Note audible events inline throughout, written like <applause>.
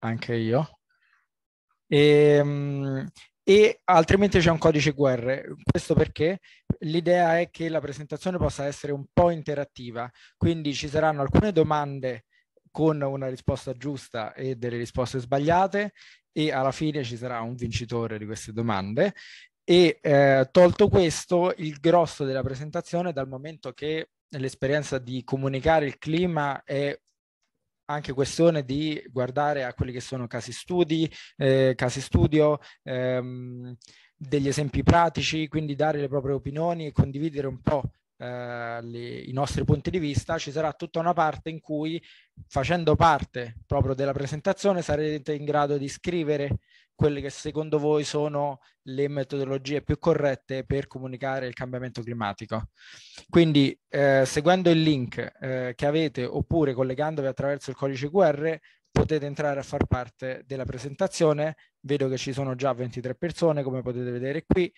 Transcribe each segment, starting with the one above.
anche io. E, ehm, e altrimenti c'è un codice QR. Questo perché l'idea è che la presentazione possa essere un po' interattiva, quindi ci saranno alcune domande con una risposta giusta e delle risposte sbagliate e alla fine ci sarà un vincitore di queste domande. E eh, tolto questo, il grosso della presentazione, dal momento che l'esperienza di comunicare il clima è anche questione di guardare a quelli che sono casi studi, eh, casi studio, ehm, degli esempi pratici, quindi dare le proprie opinioni e condividere un po' eh, le, i nostri punti di vista, ci sarà tutta una parte in cui facendo parte proprio della presentazione sarete in grado di scrivere quelle che secondo voi sono le metodologie più corrette per comunicare il cambiamento climatico. Quindi eh, seguendo il link eh, che avete oppure collegandovi attraverso il codice QR potete entrare a far parte della presentazione. Vedo che ci sono già 23 persone come potete vedere qui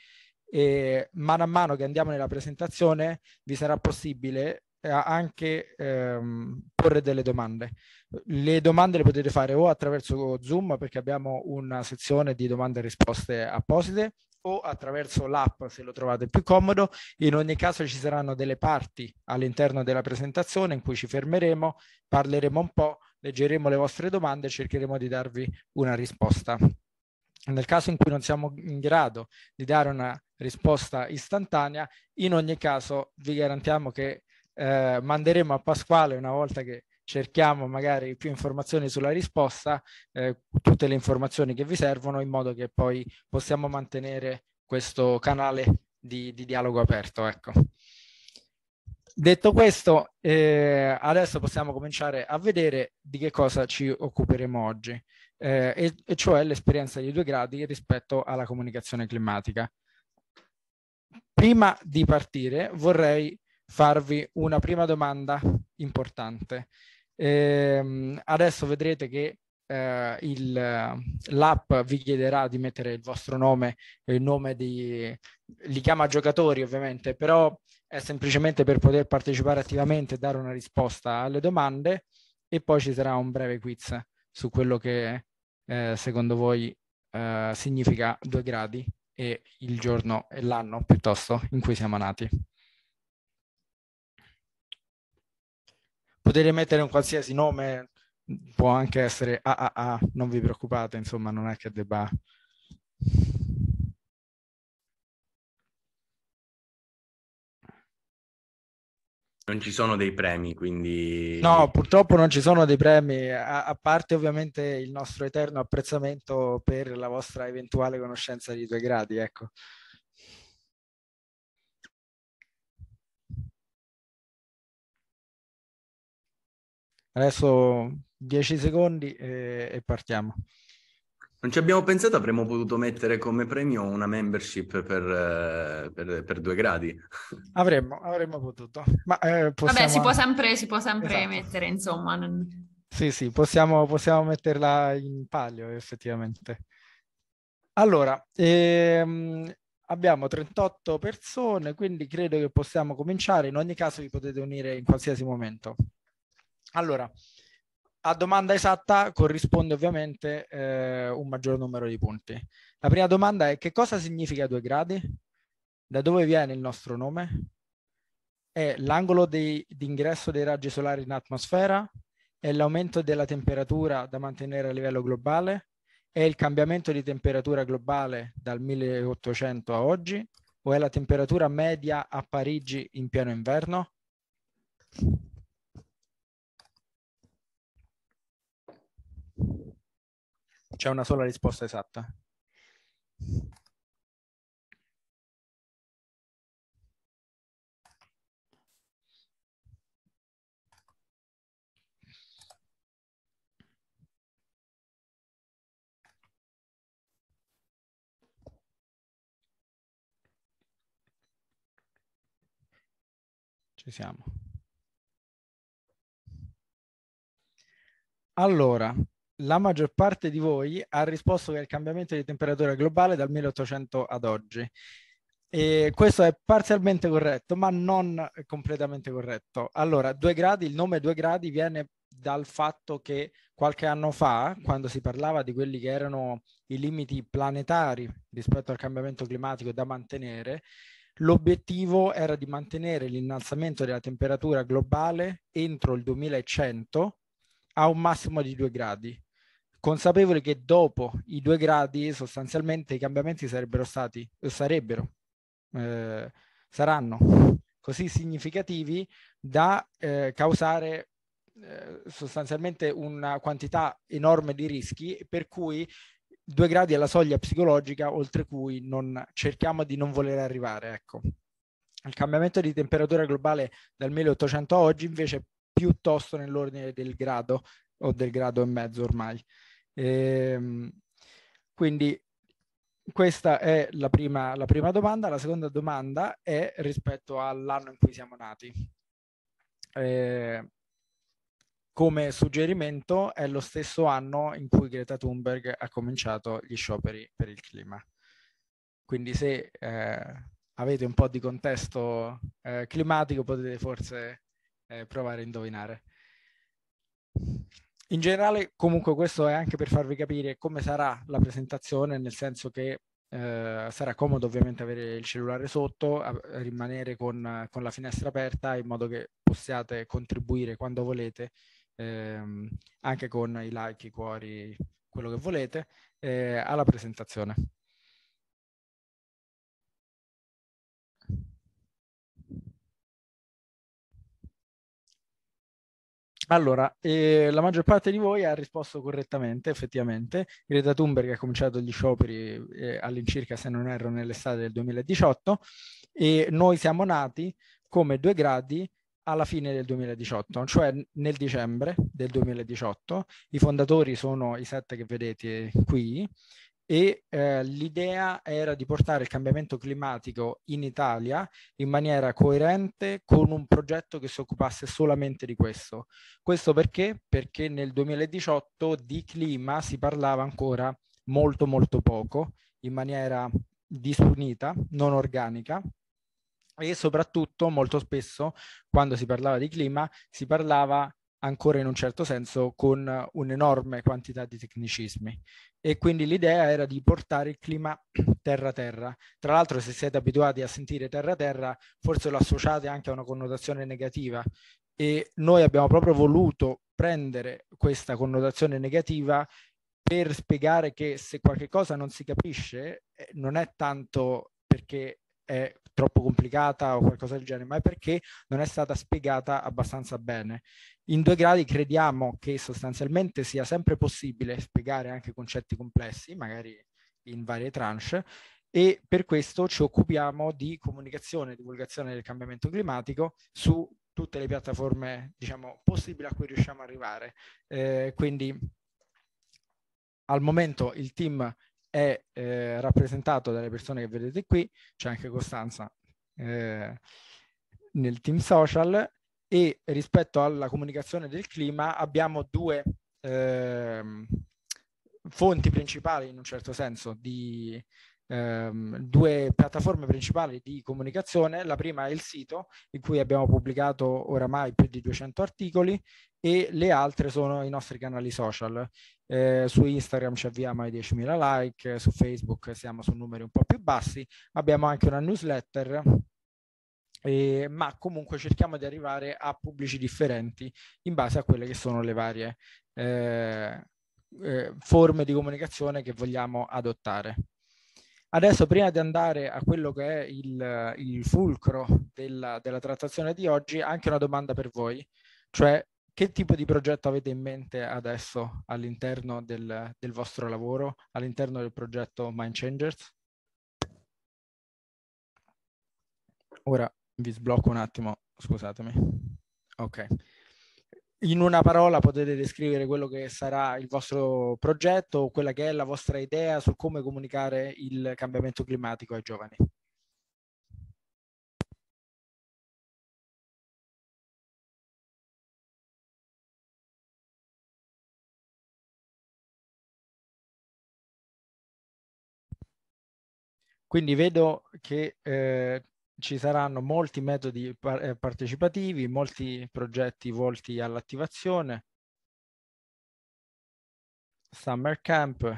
e mano a mano che andiamo nella presentazione vi sarà possibile anche ehm, porre delle domande. Le domande le potete fare o attraverso Zoom perché abbiamo una sezione di domande e risposte apposite o attraverso l'app se lo trovate più comodo. In ogni caso ci saranno delle parti all'interno della presentazione in cui ci fermeremo, parleremo un po', leggeremo le vostre domande e cercheremo di darvi una risposta. Nel caso in cui non siamo in grado di dare una risposta istantanea, in ogni caso vi garantiamo che eh, manderemo a Pasquale una volta che cerchiamo magari più informazioni sulla risposta, eh, tutte le informazioni che vi servono in modo che poi possiamo mantenere questo canale di, di dialogo aperto. Ecco. Detto questo, eh, adesso possiamo cominciare a vedere di che cosa ci occuperemo oggi, eh, e, e cioè l'esperienza di due gradi rispetto alla comunicazione climatica. Prima di partire vorrei farvi una prima domanda importante. Ehm, adesso vedrete che eh, il, l'app vi chiederà di mettere il vostro nome, il nome di... li chiama giocatori ovviamente, però è semplicemente per poter partecipare attivamente e dare una risposta alle domande e poi ci sarà un breve quiz su quello che eh, secondo voi eh, significa due gradi e il giorno e l'anno piuttosto in cui siamo nati. potete mettere un qualsiasi nome, può anche essere AAA, ah, ah, ah, non vi preoccupate, insomma, non è che debba... Non ci sono dei premi, quindi... No, purtroppo non ci sono dei premi, a, a, parte ovviamente il nostro eterno apprezzamento per la vostra eventuale conoscenza di due gradi, ecco. Adesso 10 secondi e, e partiamo. Non ci abbiamo pensato, avremmo potuto mettere come premio una membership per, eh, per, per due gradi. <laughs> Avremmo, avremmo potuto. Ma, eh, possiamo... Vabbè, si può sempre, si può sempre esatto. mettere, insomma. Non... Sì, sì, possiamo, possiamo, metterla in palio, effettivamente. Allora, ehm, abbiamo 38 persone, quindi credo che possiamo cominciare. In ogni caso vi potete unire in qualsiasi momento. Allora, a domanda esatta corrisponde ovviamente eh, un maggior numero di punti. La prima domanda è che cosa significa due gradi? Da dove viene il nostro nome? È l'angolo di ingresso dei raggi solari in atmosfera? È l'aumento della temperatura da mantenere a livello globale? È il cambiamento di temperatura globale dal 1800 a oggi? O è la temperatura media a Parigi in pieno inverno? C'è una sola risposta esatta. Ci siamo. Allora, la maggior parte di voi ha risposto che il cambiamento di temperatura globale dal 1800 ad oggi. E questo è parzialmente corretto, ma non completamente corretto. Allora, 2 gradi, il nome due gradi viene dal fatto che qualche anno fa, quando si parlava di quelli che erano i limiti planetari rispetto al cambiamento climatico da mantenere, l'obiettivo era di mantenere l'innalzamento della temperatura globale entro il 2100 a un massimo di due gradi consapevoli che dopo i due gradi sostanzialmente i cambiamenti sarebbero stati, sarebbero, eh, saranno così significativi da eh, causare eh, sostanzialmente una quantità enorme di rischi per cui due gradi è la soglia psicologica oltre cui non, cerchiamo di non voler arrivare. Ecco. Il cambiamento di temperatura globale dal 1800 a oggi invece è piuttosto nell'ordine del grado o del grado e mezzo ormai. E, ehm, quindi questa è la prima, la prima domanda. La seconda domanda è rispetto all'anno in cui siamo nati. Eh, come suggerimento è lo stesso anno in cui Greta Thunberg ha cominciato gli scioperi per il clima. Quindi se eh, avete un po' di contesto eh, climatico potete forse eh, provare a indovinare. In generale, comunque, questo è anche per farvi capire come sarà la presentazione, nel senso che eh, sarà comodo ovviamente avere il cellulare sotto, a, a rimanere con, con, la finestra aperta in modo che possiate contribuire quando volete, ehm, anche con i like, i cuori, quello che volete, eh, alla presentazione. Allora, eh, la maggior parte di voi ha risposto correttamente, effettivamente. Greta Thunberg ha cominciato gli scioperi eh, all'incirca, se non erro, nell'estate del 2018 e noi siamo nati come due gradi alla fine del 2018, cioè nel dicembre del 2018. I fondatori sono i sette che vedete qui e eh, l'idea era di portare il cambiamento climatico in Italia in maniera coerente con un progetto che si occupasse solamente di questo. Questo perché? Perché nel 2018 di clima si parlava ancora molto molto poco, in maniera disunita, non organica e soprattutto molto spesso quando si parlava di clima si parlava ancora in un certo senso con un'enorme quantità di tecnicismi e quindi l'idea era di portare il clima <clears throat> terra-terra. Tra l'altro se siete abituati a sentire terra-terra forse lo associate anche a una connotazione negativa e noi abbiamo proprio voluto prendere questa connotazione negativa per spiegare che se qualche cosa non si capisce eh, non è tanto perché è troppo complicata o qualcosa del genere, ma è perché non è stata spiegata abbastanza bene. In due gradi crediamo che sostanzialmente sia sempre possibile spiegare anche concetti complessi, magari in varie tranche, e per questo ci occupiamo di comunicazione e divulgazione del cambiamento climatico su tutte le piattaforme, diciamo, possibili a cui riusciamo ad arrivare. Eh, quindi al momento il team è eh, rappresentato dalle persone che vedete qui, c'è anche Costanza eh, nel team social e rispetto alla comunicazione del clima abbiamo due ehm, fonti principali in un certo senso di ehm, due piattaforme principali di comunicazione la prima è il sito in cui abbiamo pubblicato oramai più di 200 articoli e le altre sono i nostri canali social eh, su Instagram ci avviamo ai 10.000 like su Facebook siamo su numeri un po' più bassi abbiamo anche una newsletter eh, ma comunque cerchiamo di arrivare a pubblici differenti in base a quelle che sono le varie eh, eh, forme di comunicazione che vogliamo adottare. Adesso, prima di andare a quello che è il, il fulcro della, della, trattazione di oggi, anche una domanda per voi, cioè che tipo di progetto avete in mente adesso all'interno del, del vostro lavoro, all'interno del progetto Mind Changers? Ora, vi sblocco un attimo, scusatemi. Ok. In una parola potete descrivere quello che sarà il vostro progetto o quella che è la vostra idea su come comunicare il cambiamento climatico ai giovani. Quindi vedo che eh, ci saranno molti metodi par- eh, partecipativi, molti progetti volti all'attivazione, summer camp,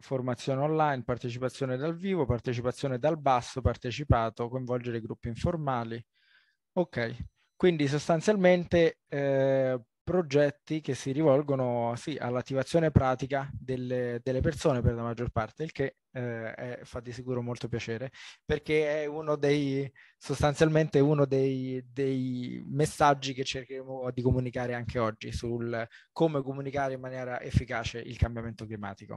formazione online, partecipazione dal vivo, partecipazione dal basso, partecipato, coinvolgere gruppi informali. Ok, quindi sostanzialmente eh, progetti che si rivolgono sì, all'attivazione pratica delle, delle, persone per la maggior parte, il che eh, è, fa di sicuro molto piacere, perché è uno dei, sostanzialmente uno dei, dei messaggi che cercheremo di comunicare anche oggi sul come comunicare in maniera efficace il cambiamento climatico.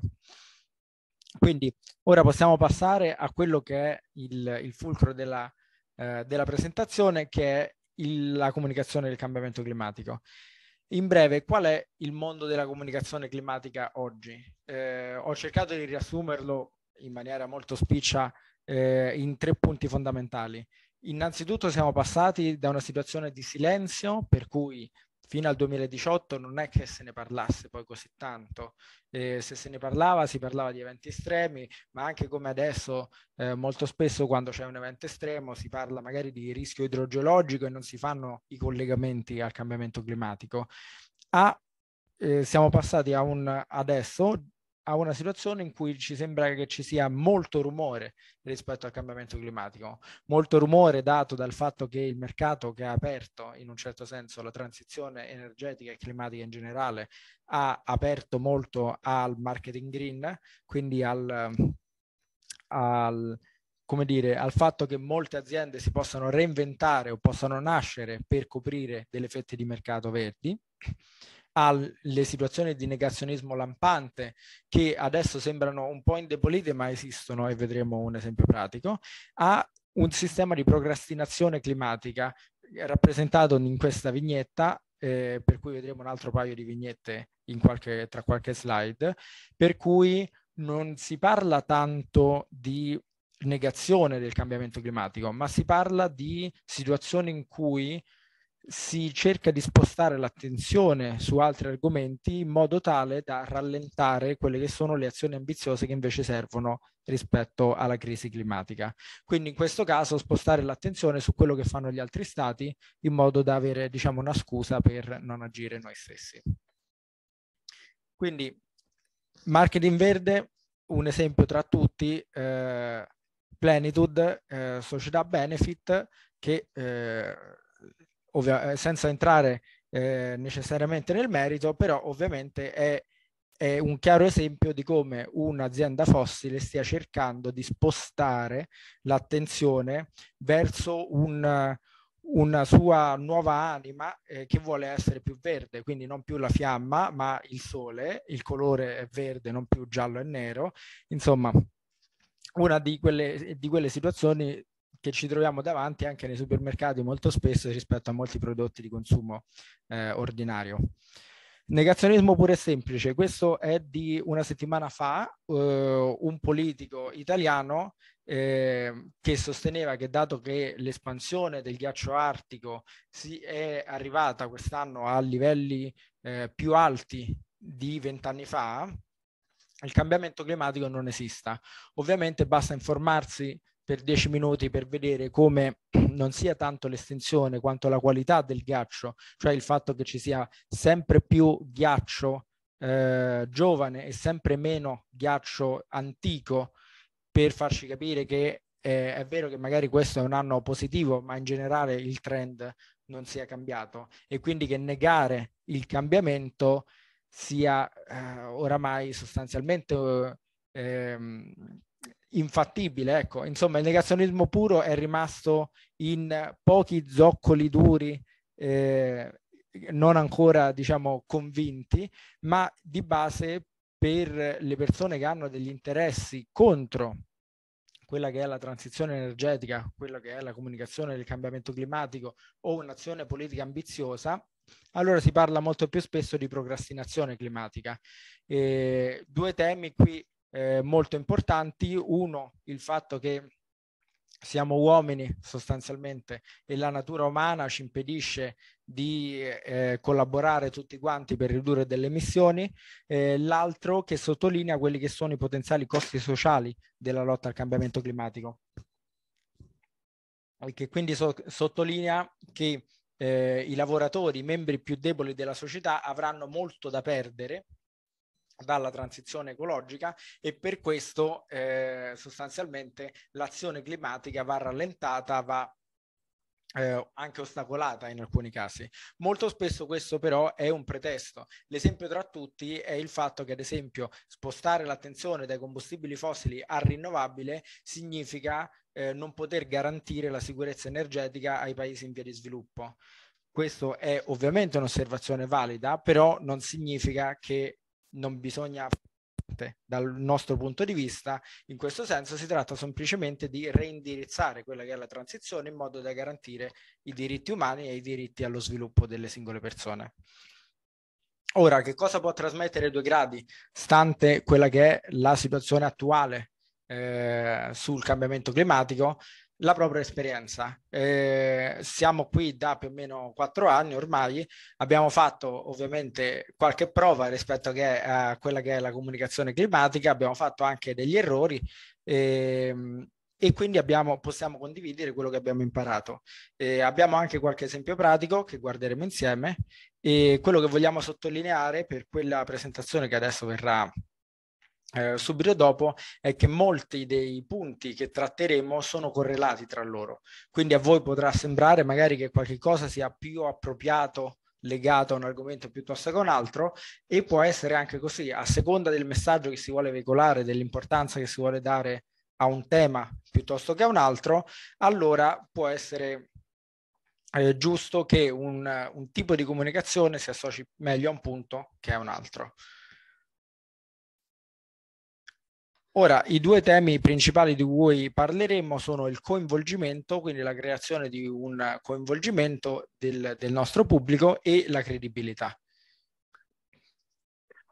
Quindi ora possiamo passare a quello che è il, il fulcro della, eh, della presentazione, che è il, la comunicazione del cambiamento climatico. In breve, qual è il mondo della comunicazione climatica oggi? Eh, ho cercato di riassumerlo in maniera molto spiccia eh, in tre punti fondamentali. Innanzitutto siamo passati da una situazione di silenzio, per cui fino al 2018 non è che se ne parlasse poi così tanto, eh, se se ne parlava si parlava di eventi estremi, ma anche come adesso eh, molto spesso quando c'è un evento estremo si parla magari di rischio idrogeologico e non si fanno i collegamenti al cambiamento climatico. A, eh, siamo passati a un adesso a una situazione in cui ci sembra che ci sia molto rumore rispetto al cambiamento climatico, molto rumore dato dal fatto che il mercato che ha aperto in un certo senso la transizione energetica e climatica in generale ha aperto molto al marketing green, quindi al, al come dire, al fatto che molte aziende si possano reinventare o possano nascere per coprire delle fette di mercato verdi alle situazioni di negazionismo lampante che adesso sembrano un po' indebolite ma esistono e vedremo un esempio pratico, a un sistema di procrastinazione climatica eh, rappresentato in questa vignetta, eh, per cui vedremo un altro paio di vignette qualche, tra qualche slide, per cui non si parla tanto di negazione del cambiamento climatico, ma si parla di situazioni in cui si cerca di spostare l'attenzione su altri argomenti in modo tale da rallentare quelle che sono le azioni ambiziose che invece servono rispetto alla crisi climatica. Quindi in questo caso spostare l'attenzione su quello che fanno gli altri stati in modo da avere diciamo una scusa per non agire noi stessi. Quindi marketing verde, un esempio tra tutti, eh, Plenitude, eh, società benefit che eh, ovvia, eh, senza entrare eh, necessariamente nel merito, però ovviamente è, è un chiaro esempio di come un'azienda fossile stia cercando di spostare l'attenzione verso un, una sua nuova anima eh, che vuole essere più verde, quindi non più la fiamma, ma il sole, il colore è verde, non più giallo e nero. Insomma, una di quelle, di quelle situazioni che ci troviamo davanti anche nei supermercati molto spesso rispetto a molti prodotti di consumo eh, ordinario. Negazionismo pure semplice, questo è di una settimana fa, eh, un politico italiano eh, che sosteneva che dato che l'espansione del ghiaccio artico si è arrivata quest'anno a livelli eh, più alti di vent'anni fa, il cambiamento climatico non esista. Ovviamente basta informarsi per 10 minuti per vedere come non sia tanto l'estensione quanto la qualità del ghiaccio, cioè il fatto che ci sia sempre più ghiaccio eh, giovane e sempre meno ghiaccio antico per farci capire che eh, è vero che magari questo è un anno positivo, ma in generale il trend non si è cambiato e quindi che negare il cambiamento sia eh, oramai sostanzialmente eh, ehm, infattibile. Ecco. Insomma, il negazionismo puro è rimasto in pochi zoccoli duri, eh, non ancora diciamo, convinti, ma di base per le persone che hanno degli interessi contro quella che è la transizione energetica, quella che è la comunicazione del cambiamento climatico o un'azione politica ambiziosa, allora si parla molto più spesso di procrastinazione climatica. Eh, due temi qui eh, molto importanti. Uno, il fatto che siamo uomini sostanzialmente e la natura umana ci impedisce di eh, collaborare tutti quanti per ridurre delle emissioni, eh, l'altro che sottolinea quelli che sono i potenziali costi sociali della lotta al cambiamento climatico e che quindi so- sottolinea che eh, i lavoratori, i membri più deboli della società avranno molto da perdere dalla transizione ecologica e per questo eh, sostanzialmente l'azione climatica va rallentata, va eh, anche ostacolata in alcuni casi. Molto spesso questo però è un pretesto. L'esempio tra tutti è il fatto che ad esempio spostare l'attenzione dai combustibili fossili al rinnovabile significa eh, non poter garantire la sicurezza energetica ai paesi in via di sviluppo. Questo è ovviamente un'osservazione valida, però non significa che non bisogna dal nostro punto di vista, in questo senso si tratta semplicemente di reindirizzare quella che è la transizione in modo da garantire i diritti umani e i diritti allo sviluppo delle singole persone. Ora, che cosa può trasmettere due gradi, stante quella che è la situazione attuale eh, sul cambiamento climatico? la propria esperienza. Eh, siamo qui da più o meno quattro anni ormai, abbiamo fatto ovviamente qualche prova rispetto a, eh, a quella che è la comunicazione climatica, abbiamo fatto anche degli errori ehm, e quindi abbiamo, possiamo condividere quello che abbiamo imparato. Eh, abbiamo anche qualche esempio pratico che guarderemo insieme e quello che vogliamo sottolineare per quella presentazione che adesso verrà eh, subito dopo è che molti dei punti che tratteremo sono correlati tra loro. Quindi a voi potrà sembrare magari che qualche cosa sia più appropriato legato a un argomento piuttosto che a un altro e può essere anche così, a seconda del messaggio che si vuole veicolare, dell'importanza che si vuole dare a un tema piuttosto che a un altro, allora può essere eh, giusto che un, un tipo di comunicazione si associ meglio a un punto che a un altro. Ora, i due temi principali di cui parleremo sono il coinvolgimento, quindi la creazione di un coinvolgimento del, del nostro pubblico e la credibilità.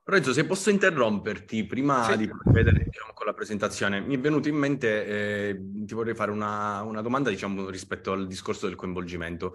Lorenzo, se posso interromperti prima sì. di procedere diciamo, con la presentazione, mi è venuto in mente, eh, ti vorrei fare una, una domanda diciamo, rispetto al discorso del coinvolgimento.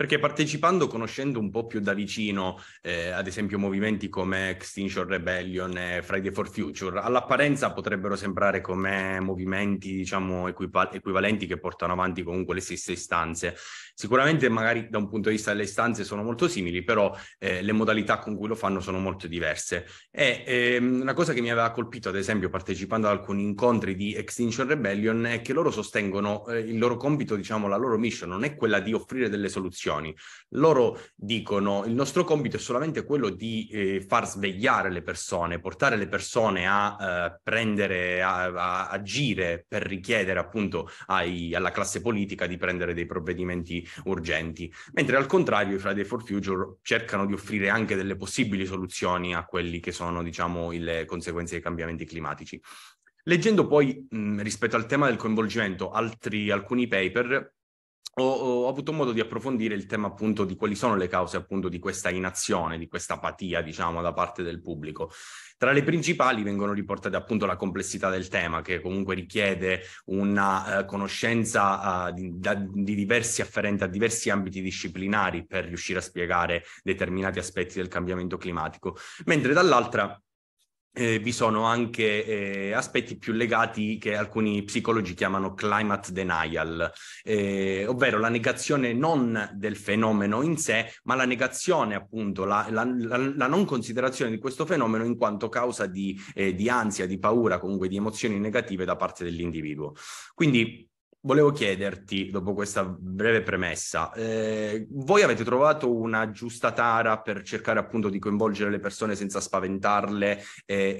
Perché partecipando, conoscendo un po' più da vicino, eh, ad esempio, movimenti come Extinction Rebellion e Friday for Future, all'apparenza potrebbero sembrare come movimenti, diciamo, equipa- equivalenti che portano avanti comunque le stesse istanze. Sicuramente, magari da un punto di vista delle istanze sono molto simili, però eh, le modalità con cui lo fanno sono molto diverse. E ehm, una cosa che mi aveva colpito, ad esempio, partecipando ad alcuni incontri di Extinction Rebellion, è che loro sostengono eh, il loro compito, diciamo, la loro mission non è quella di offrire delle soluzioni istituzioni. Loro dicono il nostro compito è solamente quello di eh, far svegliare le persone, portare le persone a eh, prendere, a, a, agire per richiedere appunto ai, alla classe politica di prendere dei provvedimenti urgenti, mentre al contrario i Friday for Future cercano di offrire anche delle possibili soluzioni a quelli che sono diciamo le conseguenze dei cambiamenti climatici. Leggendo poi mh, rispetto al tema del coinvolgimento altri, alcuni paper, ho, ho, avuto modo di approfondire il tema appunto di quali sono le cause appunto di questa inazione, di questa apatia diciamo da parte del pubblico. Tra le principali vengono riportate appunto la complessità del tema che comunque richiede una eh, conoscenza eh, di, da, di, diversi afferenti a diversi ambiti disciplinari per riuscire a spiegare determinati aspetti del cambiamento climatico, mentre dall'altra eh, vi sono anche eh, aspetti più legati che alcuni psicologi chiamano climate denial, eh, ovvero la negazione non del fenomeno in sé, ma la negazione appunto, la, la, la non considerazione di questo fenomeno in quanto causa di, eh, di ansia, di paura, comunque di emozioni negative da parte dell'individuo. Quindi volevo chiederti, dopo questa breve premessa, eh, voi avete trovato una giusta tara per cercare appunto di coinvolgere le persone senza spaventarle, eh,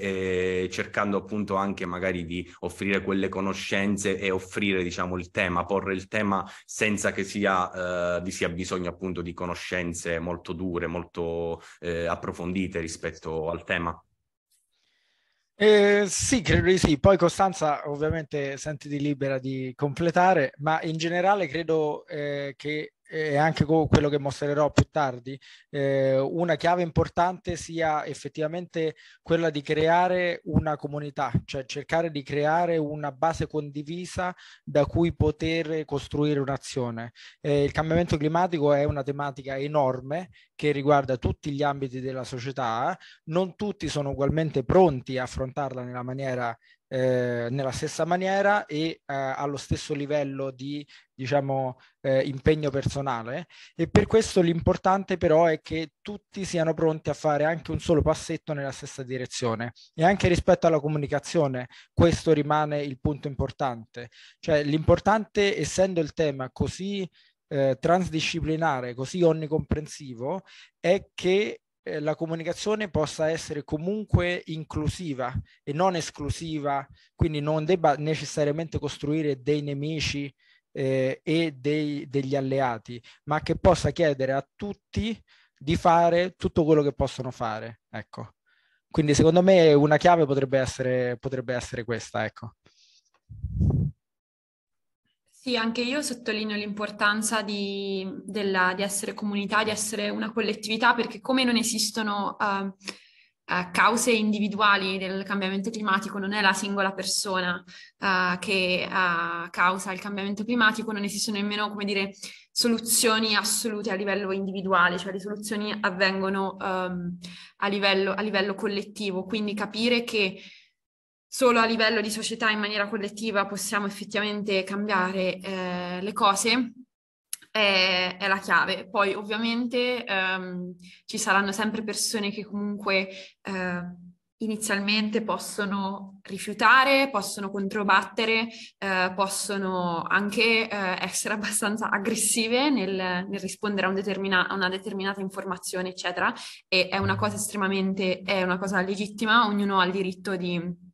eh, cercando appunto anche magari di offrire quelle conoscenze e offrire diciamo il tema, porre il tema senza che sia, eh, vi sia bisogno appunto di conoscenze molto dure, molto eh, approfondite rispetto al tema? Eh, sì, credo di sì. Poi Costanza, ovviamente, sentiti libera di completare, ma in generale credo eh, che e anche con quello che mostrerò più tardi, eh, una chiave importante sia effettivamente quella di creare una comunità, cioè cercare di creare una base condivisa da cui poter costruire un'azione. Eh, il cambiamento climatico è una tematica enorme che riguarda tutti gli ambiti della società, non tutti sono ugualmente pronti a affrontarla nella maniera eh, nella stessa maniera e eh, allo stesso livello di diciamo, eh, impegno personale e per questo l'importante però è che tutti siano pronti a fare anche un solo passetto nella stessa direzione e anche rispetto alla comunicazione questo rimane il punto importante, cioè l'importante essendo il tema così eh, transdisciplinare, così onnicomprensivo, è che eh, la comunicazione possa essere comunque inclusiva e non esclusiva, quindi non debba necessariamente costruire dei nemici eh, e dei, degli alleati, ma che possa chiedere a tutti di fare tutto quello che possono fare. Ecco. Quindi secondo me una chiave potrebbe essere, potrebbe essere questa. Ecco. Sì, anche io sottolineo l'importanza di, della, di, essere comunità, di essere una collettività, perché come non esistono uh, uh, cause individuali del cambiamento climatico, non è la singola persona uh, che eh, causa il cambiamento climatico, non esistono nemmeno, come dire, soluzioni assolute a livello individuale, cioè le soluzioni avvengono um, a, livello, a livello collettivo, quindi capire che solo a livello di società in maniera collettiva possiamo effettivamente cambiare eh, le cose è, è, la chiave. Poi ovviamente ehm, ci saranno sempre persone che comunque eh, inizialmente possono rifiutare, possono controbattere, eh, possono anche eh, essere abbastanza aggressive nel, nel rispondere a, un determina, a, una determinata informazione, eccetera. E è una cosa estremamente, è una cosa legittima, ognuno ha il diritto di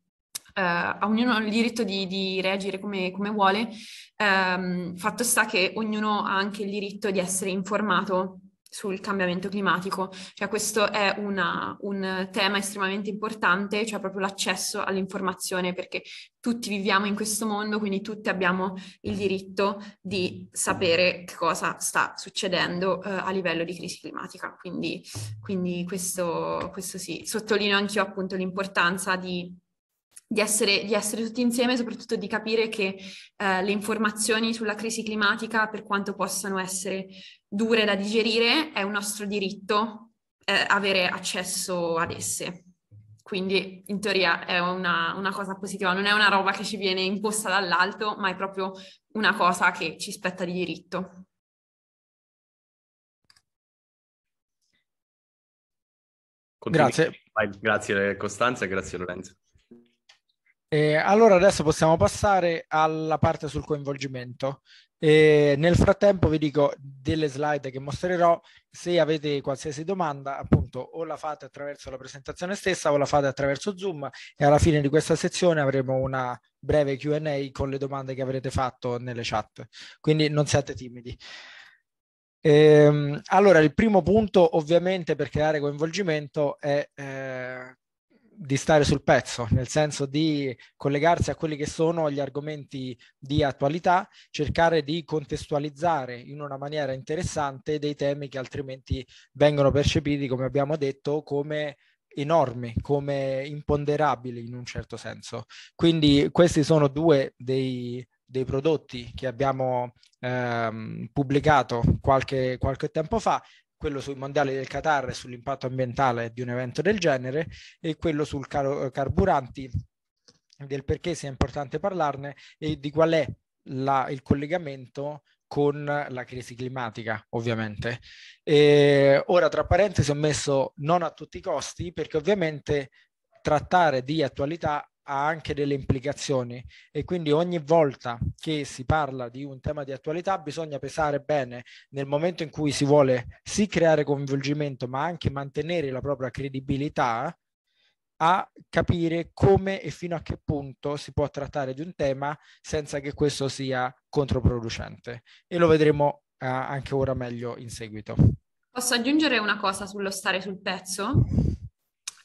eh, a ognuno ha il diritto di, di reagire come, come vuole, ehm, fatto sta che ognuno ha anche il diritto di essere informato sul cambiamento climatico, cioè questo è una, un tema estremamente importante, cioè proprio l'accesso all'informazione, perché tutti viviamo in questo mondo, quindi tutti abbiamo il diritto di sapere che cosa sta succedendo eh, a livello di crisi climatica. Quindi, quindi questo, questo sì, sottolineo anch'io appunto l'importanza di di essere, di essere, tutti insieme e soprattutto di capire che eh, le informazioni sulla crisi climatica, per quanto possano essere dure da digerire, è un nostro diritto eh, avere accesso ad esse. Quindi in teoria è una, una, cosa positiva, non è una roba che ci viene imposta dall'alto, ma è proprio una cosa che ci spetta di diritto. Continui. Grazie. Vai, grazie Costanza, e grazie Lorenzo allora adesso possiamo passare alla parte sul coinvolgimento. Eh, nel frattempo vi dico delle slide che mostrerò, se avete qualsiasi domanda appunto o la fate attraverso la presentazione stessa o la fate attraverso Zoom e alla fine di questa sezione avremo una breve Q&A con le domande che avrete fatto nelle chat, quindi non siate timidi. Eh, allora il primo punto ovviamente per creare coinvolgimento è eh, di stare sul pezzo, nel senso di collegarsi a quelli che sono gli argomenti di attualità, cercare di contestualizzare in una maniera interessante dei temi che altrimenti vengono percepiti, come abbiamo detto, come enormi, come imponderabili in un certo senso. Quindi questi sono due dei, dei prodotti che abbiamo ehm, pubblicato qualche, qualche tempo fa quello sui mondiali del Qatar e sull'impatto ambientale di un evento del genere e quello sul caro eh, carburanti del perché sia importante parlarne e di qual è la, il collegamento con la crisi climatica, ovviamente. E ora, tra parentesi, ho messo non a tutti i costi, perché ovviamente trattare di attualità ha anche delle implicazioni e quindi ogni volta che si parla di un tema di attualità bisogna pesare bene nel momento in cui si vuole sì creare coinvolgimento ma anche mantenere la propria credibilità a capire come e fino a che punto si può trattare di un tema senza che questo sia controproducente e lo vedremo eh, anche ora meglio in seguito. Posso aggiungere una cosa sullo stare sul pezzo?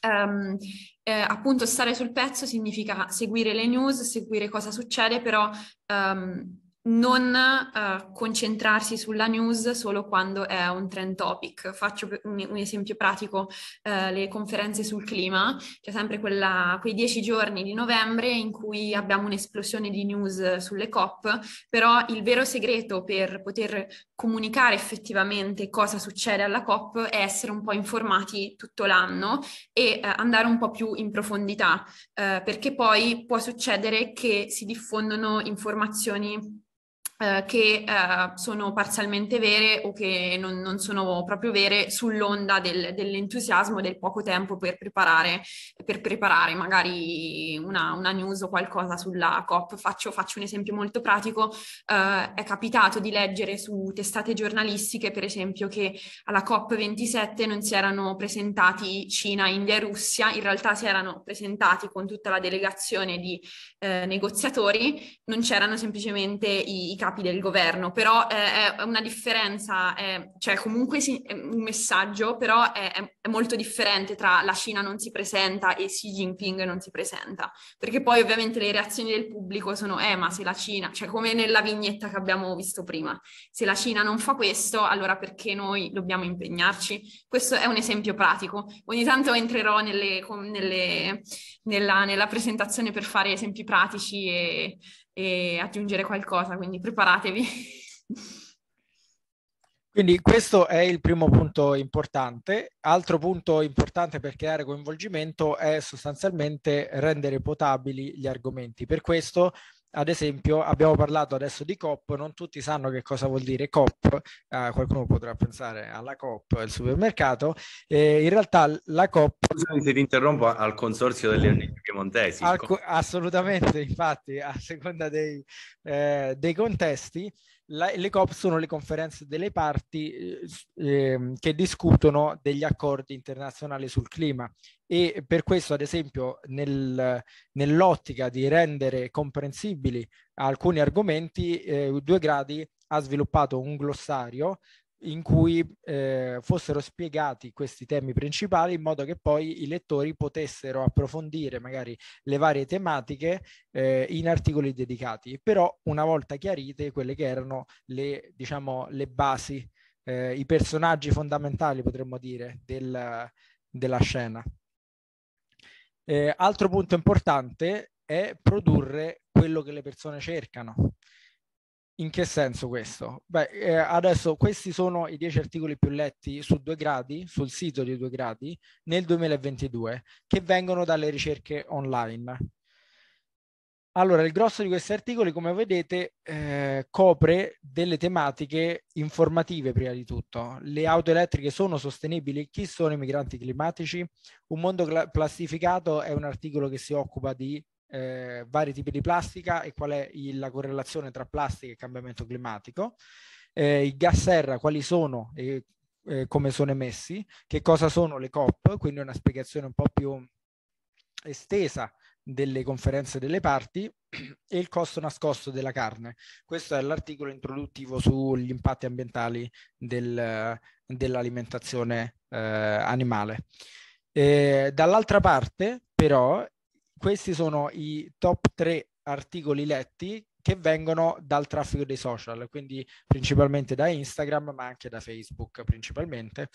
Um, eh, appunto stare sul pezzo significa seguire le news, seguire cosa succede, però um, non uh, concentrarsi sulla news solo quando è un trend topic. Faccio un, un esempio pratico, uh, le conferenze sul clima, c'è sempre quella, quei dieci giorni di novembre in cui abbiamo un'esplosione di news sulle COP, però il vero segreto per poter comunicare effettivamente cosa succede alla COP è essere un po' informati tutto l'anno e uh, andare un po' più in profondità, perché poi può succedere che si diffondono informazioni eh, che eh, sono parzialmente vere o che non, non sono proprio vere sull'onda del, dell'entusiasmo del poco tempo per preparare, per preparare magari una, una, news o qualcosa sulla COP. Faccio, faccio un esempio molto pratico, eh, è capitato di leggere su testate giornalistiche per esempio che alla COP27 non si erano presentati Cina, India e Russia, in realtà si erano presentati con tutta la delegazione di eh, negoziatori, non c'erano semplicemente i, i capi capi del governo, però eh, è una differenza, è, cioè comunque è un messaggio, però è, è, molto differente tra la Cina non si presenta e Xi Jinping non si presenta, perché poi ovviamente le reazioni del pubblico sono eh ma se la Cina, cioè come nella vignetta che abbiamo visto prima, se la Cina non fa questo allora perché noi dobbiamo impegnarci? Questo è un esempio pratico, ogni tanto entrerò nelle, nelle, nella, nella presentazione per fare esempi pratici e e aggiungere qualcosa, quindi preparatevi. Quindi questo è il primo punto importante. Altro punto importante per creare coinvolgimento è sostanzialmente rendere potabili gli argomenti. Per questo ad esempio abbiamo parlato adesso di COP, non tutti sanno che cosa vuol dire COP, eh, qualcuno potrà pensare alla COP, il supermercato, eh, in realtà la COP... Scusami se ti interrompo al consorzio delle ONG piemontesi. Al... assolutamente, infatti, a seconda dei, eh, dei contesti, la, le COP sono le conferenze delle parti eh, ehm, che discutono degli accordi internazionali sul clima e per questo, ad esempio, nel, nell'ottica di rendere comprensibili alcuni argomenti, eh, Due Gradi ha sviluppato un glossario in cui eh, fossero spiegati questi temi principali in modo che poi i lettori potessero approfondire magari le varie tematiche eh, in articoli dedicati, però una volta chiarite quelle che erano le, diciamo, le basi, eh, i personaggi fondamentali potremmo dire del, della scena. Eh, altro punto importante è produrre quello che le persone cercano. In che senso questo? Beh, eh, adesso questi sono i 10 articoli più letti su due gradi, sul sito di due gradi, nel 2022, che vengono dalle ricerche online. Allora, il grosso di questi articoli, come vedete, eh, copre delle tematiche informative prima di tutto. Le auto elettriche sono sostenibili? Chi sono i migranti climatici? Un mondo cl- plastificato è un articolo che si occupa di eh, vari tipi di plastica e qual è il, la correlazione tra plastica e cambiamento climatico. Eh, I gas serra, quali sono e eh, come sono emessi? Che cosa sono le COP? Quindi una spiegazione un po' più estesa delle conferenze delle parti <clears throat> e il costo nascosto della carne. Questo è l'articolo introduttivo sugli impatti ambientali del, dell'alimentazione eh, animale. Eh, dall'altra parte, però, questi sono i top tre articoli letti che vengono dal traffico dei social, quindi principalmente da Instagram, ma anche da Facebook principalmente.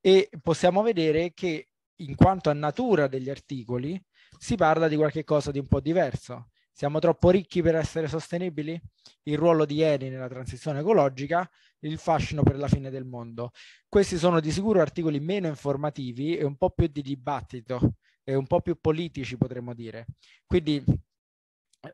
E possiamo vedere che in quanto a natura degli articoli, si parla di qualche cosa di un po' diverso. Siamo troppo ricchi per essere sostenibili? Il ruolo di Eni nella transizione ecologica, il fascino per la fine del mondo. Questi sono di sicuro articoli meno informativi e un po' più di dibattito e un po' più politici, potremmo dire. Quindi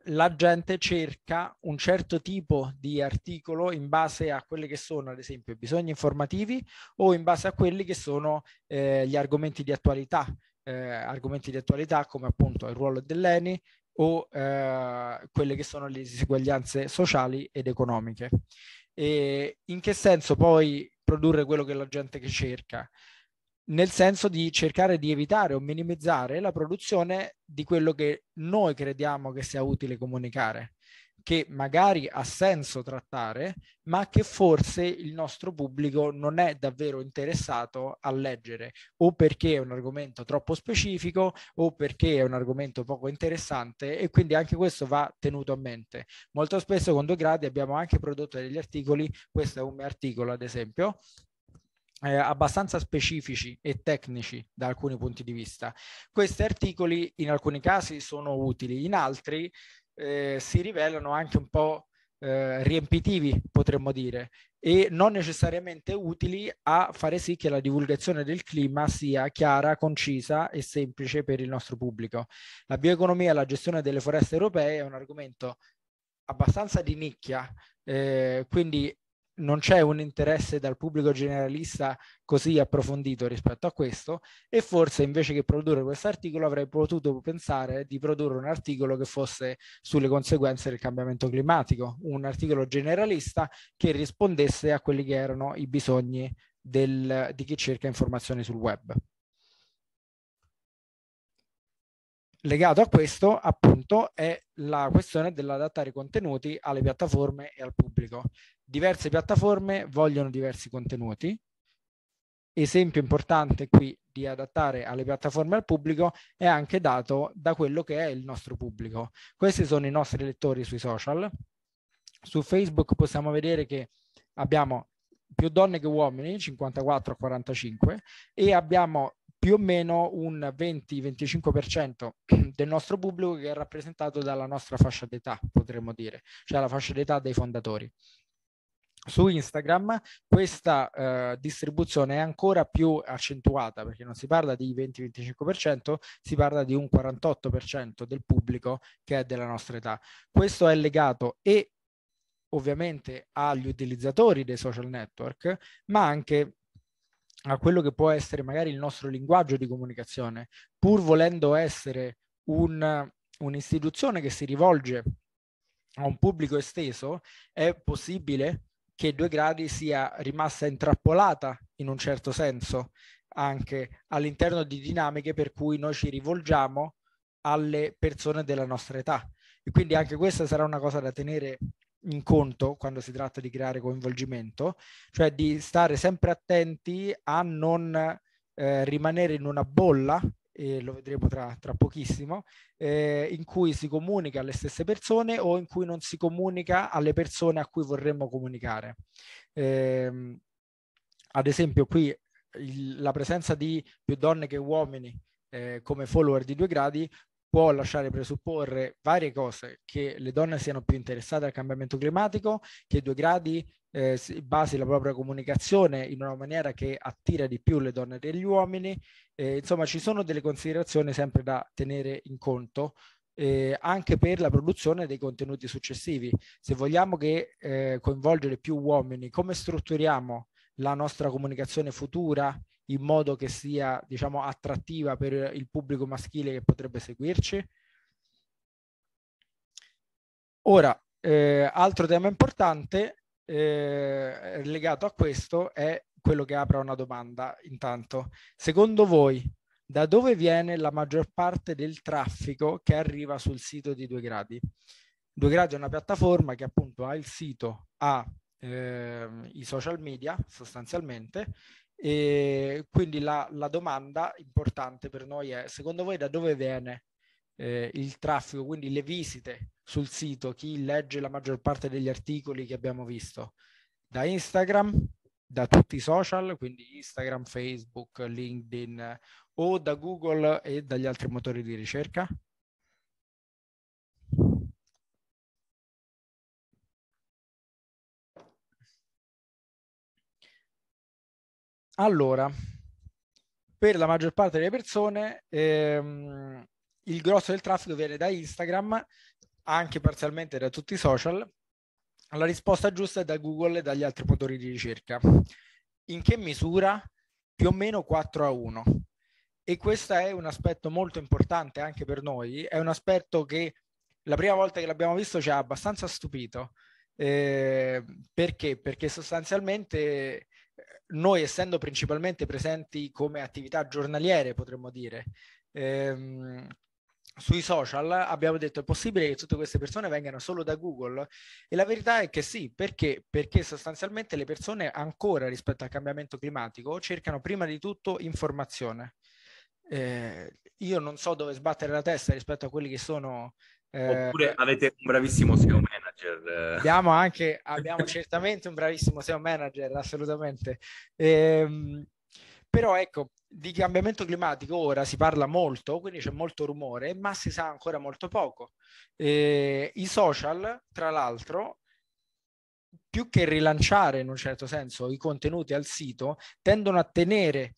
la gente cerca un certo tipo di articolo in base a quelli che sono, ad esempio, i bisogni informativi o in base a quelli che sono eh, gli argomenti di attualità eh, argomenti di attualità come appunto il ruolo dell'ENI o eh, quelle che sono le diseguaglianze sociali ed economiche. E in che senso poi produrre quello che la gente che cerca? Nel senso di cercare di evitare o minimizzare la produzione di quello che noi crediamo che sia utile comunicare che magari ha senso trattare, ma che forse il nostro pubblico non è davvero interessato a leggere, o perché è un argomento troppo specifico, o perché è un argomento poco interessante, e quindi anche questo va tenuto a mente. Molto spesso con due gradi abbiamo anche prodotto degli articoli, questo è un mio articolo ad esempio, eh, abbastanza specifici e tecnici da alcuni punti di vista. Questi articoli in alcuni casi sono utili, in altri eh, si rivelano anche un po' eh, riempitivi, potremmo dire, e non necessariamente utili a fare sì che la divulgazione del clima sia chiara, concisa e semplice per il nostro pubblico. La bioeconomia e la gestione delle foreste europee è un argomento abbastanza di nicchia, eh, quindi non c'è un interesse dal pubblico generalista così approfondito rispetto a questo e forse invece che produrre questo articolo avrei potuto pensare di produrre un articolo che fosse sulle conseguenze del cambiamento climatico, un articolo generalista che rispondesse a quelli che erano i bisogni del, di chi cerca informazioni sul web. Legato a questo, appunto, è la questione dell'adattare i contenuti alle piattaforme e al pubblico diverse piattaforme vogliono diversi contenuti. Esempio importante qui di adattare alle piattaforme al pubblico è anche dato da quello che è il nostro pubblico. Questi sono i nostri lettori sui social. Su Facebook possiamo vedere che abbiamo più donne che uomini, 54 a 45, e abbiamo più o meno un 20-25% del nostro pubblico che è rappresentato dalla nostra fascia d'età, potremmo dire, cioè la fascia d'età dei fondatori su Instagram questa eh, distribuzione è ancora più accentuata perché non si parla di 20-25%, si parla di un 48% del pubblico che è della nostra età. Questo è legato e ovviamente agli utilizzatori dei social network, ma anche a quello che può essere magari il nostro linguaggio di comunicazione, pur volendo essere un, un'istituzione che si rivolge a un pubblico esteso, è possibile che due gradi sia rimasta intrappolata in un certo senso anche all'interno di dinamiche per cui noi ci rivolgiamo alle persone della nostra età. E quindi anche questa sarà una cosa da tenere in conto quando si tratta di creare coinvolgimento, cioè di stare sempre attenti a non eh, rimanere in una bolla e lo vedremo tra, tra pochissimo, eh, in cui si comunica alle stesse persone o in cui non si comunica alle persone a cui vorremmo comunicare. Eh, ad esempio qui il, la presenza di più donne che uomini eh, come follower di due gradi può lasciare presupporre varie cose, che le donne siano più interessate al cambiamento climatico, che i due gradi eh, basi la propria comunicazione in una maniera che attira di più le donne degli uomini, eh, insomma, ci sono delle considerazioni sempre da tenere in conto. Eh, anche per la produzione dei contenuti successivi. Se vogliamo che, eh, coinvolgere più uomini, come strutturiamo la nostra comunicazione futura in modo che sia diciamo, attrattiva per il pubblico maschile che potrebbe seguirci? Ora, eh, altro tema importante eh, legato a questo è quello che apre una domanda intanto. Secondo voi, da dove viene la maggior parte del traffico che arriva sul sito di Due Gradi? Due Gradi è una piattaforma che appunto ha il sito, ha eh, i social media sostanzialmente e quindi la, la, domanda importante per noi è secondo voi da dove viene eh, il traffico, quindi le visite sul sito, chi legge la maggior parte degli articoli che abbiamo visto? Da Instagram, da tutti i social, quindi Instagram, Facebook, LinkedIn o da Google e dagli altri motori di ricerca? Allora, per la maggior parte delle persone ehm, il grosso del traffico viene da Instagram, anche parzialmente da tutti i social, la risposta giusta è da Google e dagli altri motori di ricerca. In che misura? Più o meno 4 a 1. E questo è un aspetto molto importante anche per noi, è un aspetto che la prima volta che l'abbiamo visto ci ha abbastanza stupito. Eh, perché? Perché sostanzialmente eh, noi essendo principalmente presenti come attività giornaliere, potremmo dire, ehm, sui social abbiamo detto è possibile che tutte queste persone vengano solo da Google e la verità è che sì, perché? Perché sostanzialmente le persone ancora rispetto al cambiamento climatico cercano prima di tutto informazione. Eh, io non so dove sbattere la testa rispetto a quelli che sono... Eh, Oppure avete un bravissimo SEO manager. Eh. Abbiamo anche, <laughs> abbiamo certamente un bravissimo SEO manager, assolutamente. Eh, però ecco, di cambiamento climatico ora si parla molto, quindi c'è molto rumore, ma si sa ancora molto poco. Eh, I social, tra l'altro, più che rilanciare in un certo senso i contenuti al sito, tendono a tenere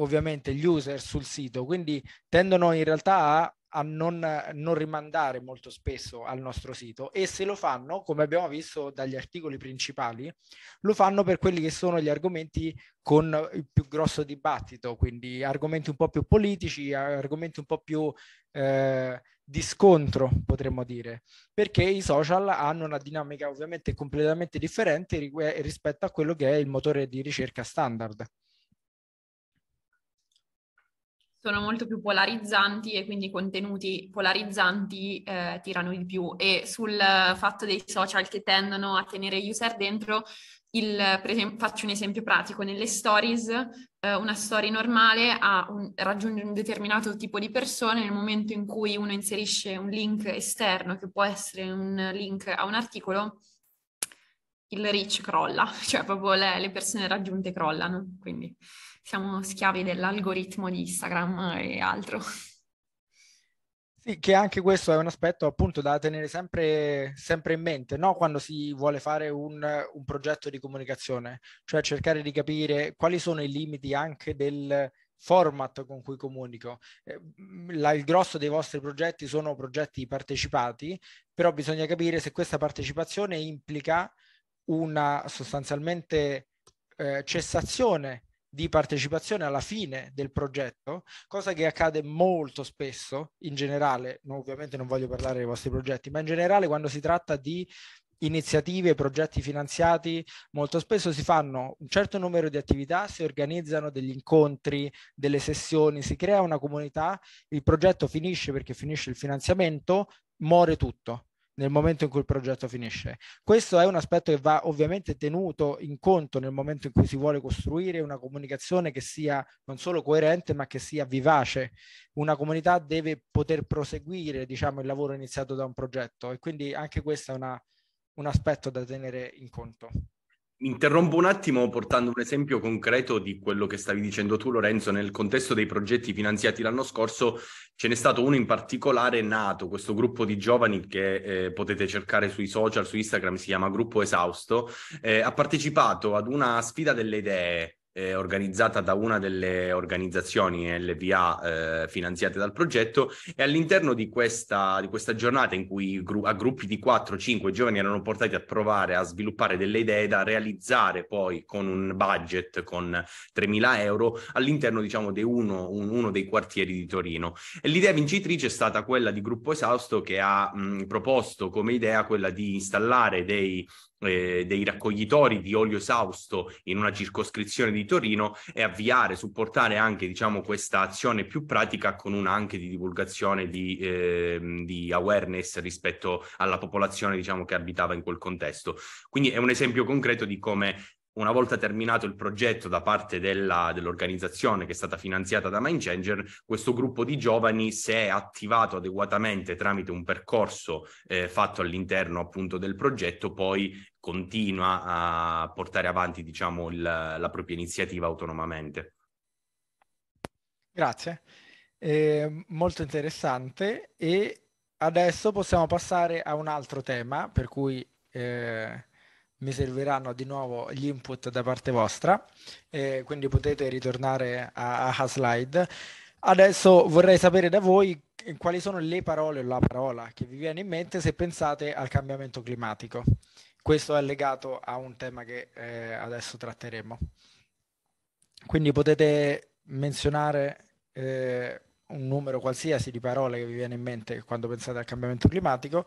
ovviamente gli user sul sito, quindi tendono in realtà a a non, non, rimandare molto spesso al nostro sito e se lo fanno, come abbiamo visto dagli articoli principali, lo fanno per quelli che sono gli argomenti con il più grosso dibattito, quindi argomenti un po' più politici, argomenti un po' più eh, di scontro, potremmo dire, perché i social hanno una dinamica ovviamente completamente differente rispetto a quello che è il motore di ricerca standard sono molto più polarizzanti e quindi i contenuti polarizzanti eh, tirano di più. E sul fatto dei social che tendono a tenere gli user dentro, il, esempio, faccio un esempio pratico, nelle stories eh, una story normale un, raggiunge un determinato tipo di persone nel momento in cui uno inserisce un link esterno, che può essere un link a un articolo, il reach crolla, <laughs> cioè proprio le, le persone raggiunte crollano. Quindi siamo schiavi dell'algoritmo di Instagram e altro. Sì, che anche questo è un aspetto appunto da tenere sempre, sempre in mente, no? quando si vuole fare un, un, progetto di comunicazione, cioè cercare di capire quali sono i limiti anche del format con cui comunico. Eh, la, il grosso dei vostri progetti sono progetti partecipati, però bisogna capire se questa partecipazione implica una sostanzialmente eh, cessazione di partecipazione alla fine del progetto, cosa che accade molto spesso in generale, no, ovviamente non voglio parlare dei vostri progetti, ma in generale quando si tratta di iniziative, progetti finanziati, molto spesso si fanno un certo numero di attività, si organizzano degli incontri, delle sessioni, si crea una comunità, il progetto finisce perché finisce il finanziamento, muore tutto nel momento in cui il progetto finisce. Questo è un aspetto che va ovviamente tenuto in conto nel momento in cui si vuole costruire una comunicazione che sia non solo coerente ma che sia vivace. Una comunità deve poter proseguire diciamo, il lavoro iniziato da un progetto e quindi anche questo è una, un aspetto da tenere in conto. Interrompo un attimo portando un esempio concreto di quello che stavi dicendo tu Lorenzo, nel contesto dei progetti finanziati l'anno scorso ce n'è stato uno in particolare nato, questo gruppo di giovani che eh, potete cercare sui social, su Instagram, si chiama Gruppo Esausto, eh, ha partecipato ad una sfida delle idee eh, organizzata da una delle organizzazioni LVA eh, finanziate dal progetto e all'interno di questa, di questa giornata in cui gru- a gruppi di 4-5 giovani erano portati a provare a sviluppare delle idee da realizzare poi con un budget con 3.000 euro all'interno diciamo di uno, un, uno dei quartieri di Torino. E l'idea vincitrice è stata quella di Gruppo Esausto che ha mh, proposto come idea quella di installare dei eh, dei raccoglitori di olio esausto in una circoscrizione di Torino e avviare, supportare anche diciamo, questa azione più pratica con una anche di divulgazione di, eh, di awareness rispetto alla popolazione diciamo, che abitava in quel contesto. Quindi è un esempio concreto di come una volta terminato il progetto da parte della, dell'organizzazione che è stata finanziata da MindChanger, questo gruppo di giovani, se è attivato adeguatamente tramite un percorso eh, fatto all'interno appunto del progetto, poi continua a portare avanti diciamo, il, la propria iniziativa autonomamente. Grazie, eh, molto interessante e adesso possiamo passare a un altro tema per cui... Eh mi serviranno di nuovo gli input da parte vostra, eh, quindi potete ritornare a, a slide. Adesso vorrei sapere da voi quali sono le parole o la parola che vi viene in mente se pensate al cambiamento climatico. Questo è legato a un tema che eh, adesso tratteremo. Quindi potete menzionare eh, un numero qualsiasi di parole che vi viene in mente quando pensate al cambiamento climatico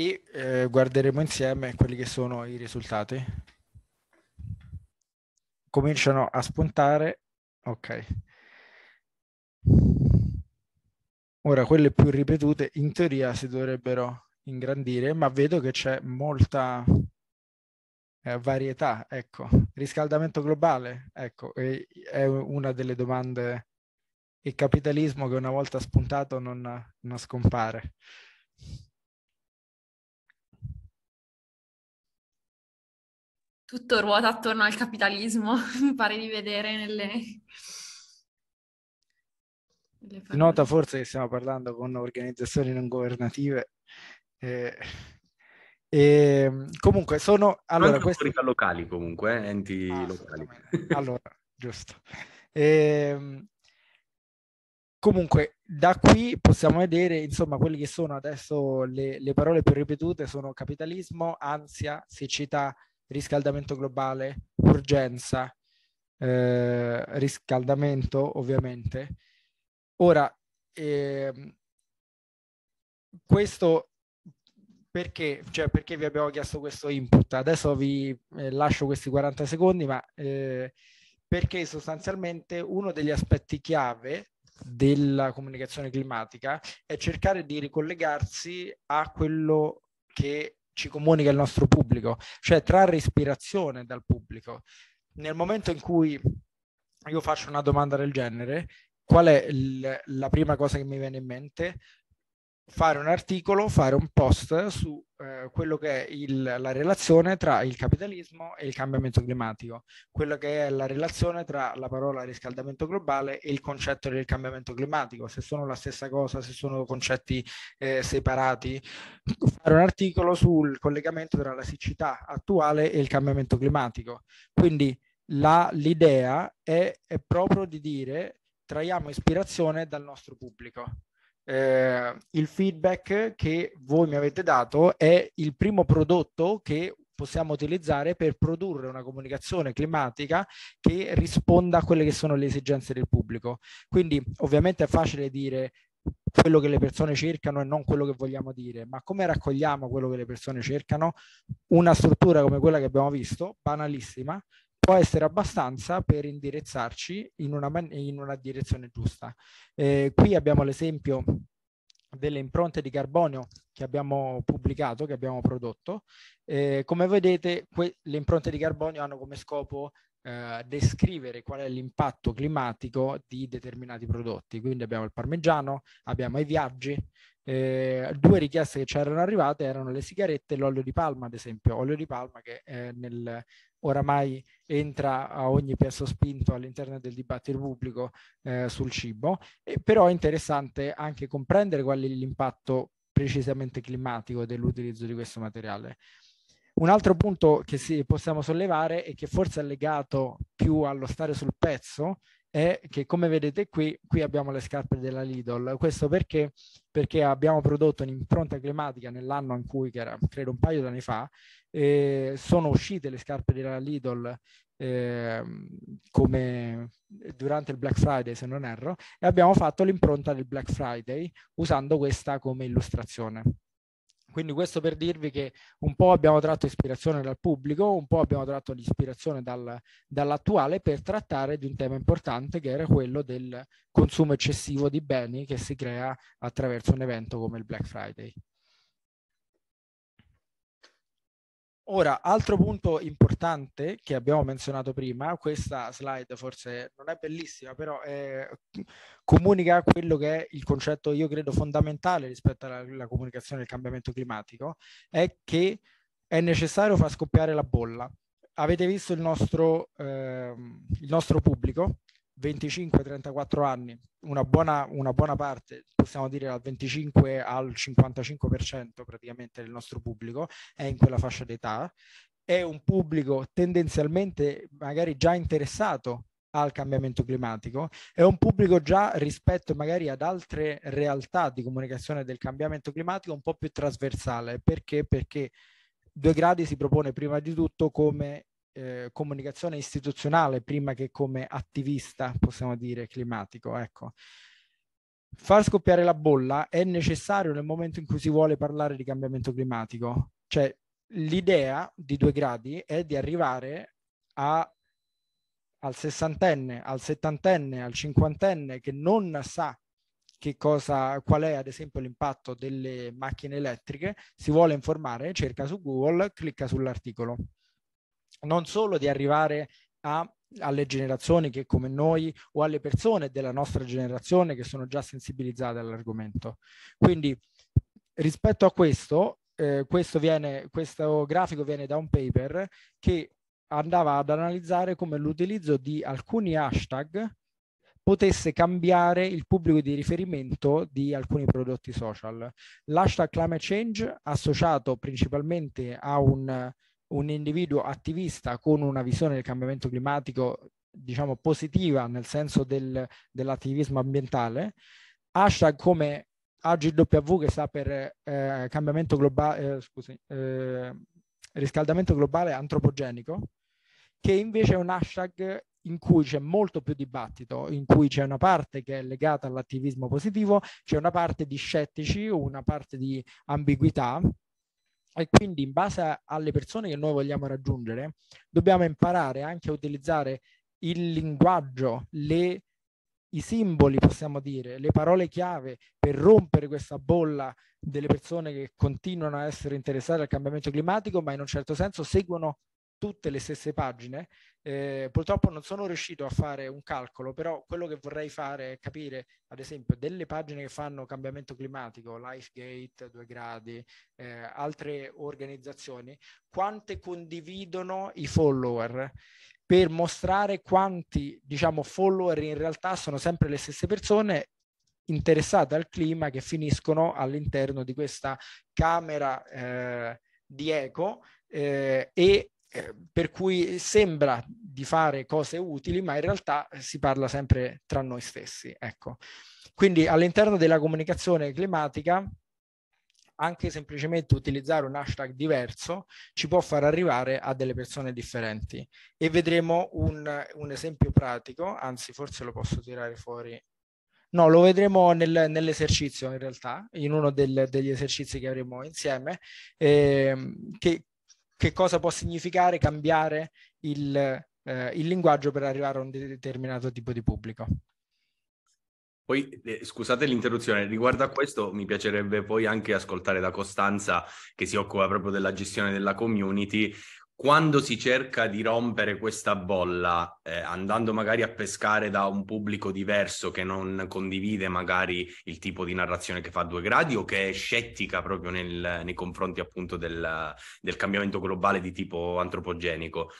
e eh, guarderemo insieme quelli che sono i risultati. Cominciano a spuntare. Ok. Ora, quelle più ripetute in teoria si dovrebbero ingrandire, ma vedo che c'è molta eh, varietà. Ecco, riscaldamento globale, ecco, è una delle domande. Il capitalismo che una volta spuntato non, non scompare. tutto ruota attorno al capitalismo, <laughs> mi pare di vedere nelle... nelle Nota forse che stiamo parlando con organizzazioni non governative. Eh, eh, comunque sono... Allora, Anche questi... locali comunque, eh, enti ah, locali. <laughs> allora, giusto. Ehm, comunque da qui possiamo vedere, insomma, quelle che sono adesso le, le parole più ripetute sono capitalismo, ansia, siccità, riscaldamento globale, urgenza, eh, riscaldamento ovviamente. Ora, eh, questo perché, cioè perché vi abbiamo chiesto questo input? Adesso vi eh, lascio questi 40 secondi, ma eh, perché sostanzialmente uno degli aspetti chiave della comunicazione climatica è cercare di ricollegarsi a quello che ci comunica il nostro pubblico, cioè trarre ispirazione dal pubblico. Nel momento in cui io faccio una domanda del genere, qual è il, la prima cosa che mi viene in mente? fare un articolo, fare un post su eh, quello che è il, la relazione tra il capitalismo e il cambiamento climatico, quello che è la relazione tra la parola riscaldamento globale e il concetto del cambiamento climatico, se sono la stessa cosa, se sono concetti eh, separati, fare un articolo sul collegamento tra la siccità attuale e il cambiamento climatico. Quindi la, l'idea è, è proprio di dire traiamo ispirazione dal nostro pubblico eh, il feedback che voi mi avete dato è il primo prodotto che possiamo utilizzare per produrre una comunicazione climatica che risponda a quelle che sono le esigenze del pubblico. Quindi ovviamente è facile dire quello che le persone cercano e non quello che vogliamo dire, ma come raccogliamo quello che le persone cercano? Una struttura come quella che abbiamo visto, banalissima, può essere abbastanza per indirizzarci in una, man- in una direzione giusta. Eh, qui abbiamo l'esempio delle impronte di carbonio che abbiamo pubblicato, che abbiamo prodotto. Eh, come vedete, que- le impronte di carbonio hanno come scopo eh, descrivere qual è l'impatto climatico di determinati prodotti. Quindi abbiamo il parmigiano, abbiamo i viaggi. Eh, due richieste che ci erano arrivate erano le sigarette e l'olio di palma, ad esempio. Olio di palma che nel, oramai entra a ogni pezzo spinto all'interno del dibattito pubblico eh, sul cibo, e però è interessante anche comprendere qual è l'impatto precisamente climatico dell'utilizzo di questo materiale. Un altro punto che possiamo sollevare e che forse è legato più allo stare sul pezzo è che come vedete qui, qui abbiamo le scarpe della Lidl. Questo perché? Perché abbiamo prodotto un'impronta climatica nell'anno in cui, che era credo un paio di anni fa, eh, sono uscite le scarpe della Lidl eh, come durante il Black Friday, se non erro, e abbiamo fatto l'impronta del Black Friday usando questa come illustrazione. Quindi questo per dirvi che un po' abbiamo tratto ispirazione dal pubblico, un po' abbiamo tratto l'ispirazione dal, dall'attuale per trattare di un tema importante che era quello del consumo eccessivo di beni che si crea attraverso un evento come il Black Friday. Ora, altro punto importante che abbiamo menzionato prima, questa slide forse non è bellissima, però è, mm, comunica quello che è il concetto, io credo, fondamentale rispetto alla, alla comunicazione del cambiamento climatico, è che è necessario far scoppiare la bolla. Avete visto il nostro, eh, il nostro pubblico, 25-34 anni, una buona, una buona, parte, possiamo dire dal 25 al 55% praticamente del nostro pubblico è in quella fascia d'età, è un pubblico tendenzialmente magari già interessato al cambiamento climatico, è un pubblico già rispetto magari ad altre realtà di comunicazione del cambiamento climatico un po' più trasversale. Perché? Perché Due gradi si propone prima di tutto come eh, comunicazione istituzionale prima che come attivista, possiamo dire, climatico. Ecco. Far scoppiare la bolla è necessario nel momento in cui si vuole parlare di cambiamento climatico. Cioè, l'idea di due gradi è di arrivare a, al sessantenne, al settantenne, al cinquantenne che non sa che cosa, qual è ad esempio l'impatto delle macchine elettriche, si vuole informare, cerca su Google, clicca sull'articolo non solo di arrivare a alle generazioni che come noi o alle persone della nostra generazione che sono già sensibilizzate all'argomento. Quindi rispetto a questo, eh, questo, viene, questo grafico viene da un paper che andava ad analizzare come l'utilizzo di alcuni hashtag potesse cambiare il pubblico di riferimento di alcuni prodotti social. L'hashtag climate change associato principalmente a un un individuo attivista con una visione del cambiamento climatico, diciamo, positiva nel senso del, dell'attivismo ambientale, hashtag come AGW che sta per eh, cambiamento globale, eh, scusi, eh, riscaldamento globale antropogenico, che invece è un hashtag in cui c'è molto più dibattito, in cui c'è una parte che è legata all'attivismo positivo, c'è una parte di scettici, una parte di ambiguità e quindi in base alle persone che noi vogliamo raggiungere, dobbiamo imparare anche a utilizzare il linguaggio, le, i simboli, possiamo dire, le parole chiave per rompere questa bolla delle persone che continuano a essere interessate al cambiamento climatico, ma in un certo senso seguono tutte le stesse pagine eh, purtroppo non sono riuscito a fare un calcolo, però quello che vorrei fare è capire, ad esempio, delle pagine che fanno cambiamento climatico, LifeGate, 2 gradi, eh, altre organizzazioni, quante condividono i follower per mostrare quanti, diciamo, follower in realtà sono sempre le stesse persone interessate al clima che finiscono all'interno di questa camera eh, di eco eh, e eh, per cui sembra di fare cose utili, ma in realtà si parla sempre tra noi stessi. Ecco. Quindi all'interno della comunicazione climatica anche semplicemente utilizzare un hashtag diverso ci può far arrivare a delle persone differenti e vedremo un, un esempio pratico, anzi forse lo posso tirare fuori. No, lo vedremo nel, nell'esercizio in realtà, in uno del, degli esercizi che avremo insieme, eh, che, che cosa può significare cambiare il, eh, il linguaggio per arrivare a un determinato tipo di pubblico. Poi, eh, scusate l'interruzione, riguardo a questo mi piacerebbe poi anche ascoltare da Costanza, che si occupa proprio della gestione della community, quando si cerca di rompere questa bolla, eh, andando magari a pescare da un pubblico diverso che non condivide magari il tipo di narrazione che fa a due gradi o che è scettica proprio nel, nei confronti appunto del, del cambiamento globale di tipo antropogenico,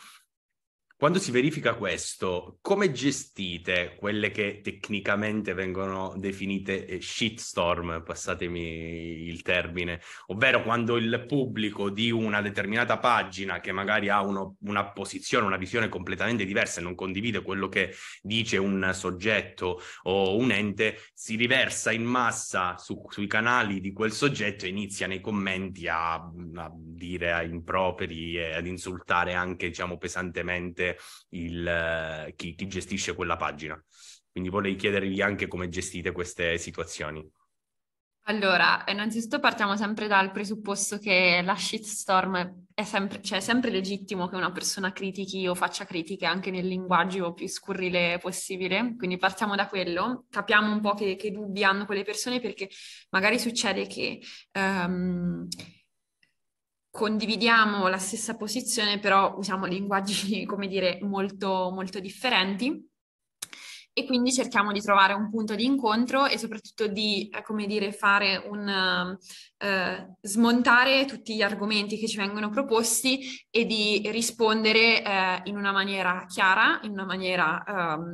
quando si verifica questo, come gestite quelle che tecnicamente vengono definite eh, shitstorm, passatemi il termine, ovvero quando il pubblico di una determinata pagina che magari ha uno, una posizione, una visione completamente diversa e non condivide quello che dice un soggetto o un ente, si riversa in massa su, sui canali di quel soggetto e inizia nei commenti a, a dire a improperi e ad insultare anche, diciamo, pesantemente il, eh, chi, chi gestisce quella pagina. Quindi volevo chiedervi anche come gestite queste situazioni. Allora, innanzitutto partiamo sempre dal presupposto che la shitstorm è sempre, cioè, è sempre legittimo che una persona critichi o faccia critiche anche nel linguaggio più scurrile possibile, quindi partiamo da quello, capiamo un po' che, che dubbi hanno quelle persone perché magari succede che... Um, condividiamo la stessa posizione, però usiamo linguaggi, <laughs> come dire, molto, molto differenti e quindi cerchiamo di trovare un punto di incontro e soprattutto di, eh, come dire, fare un eh, eh, smontare tutti gli argomenti che ci vengono proposti e di rispondere eh, in una maniera chiara, in una maniera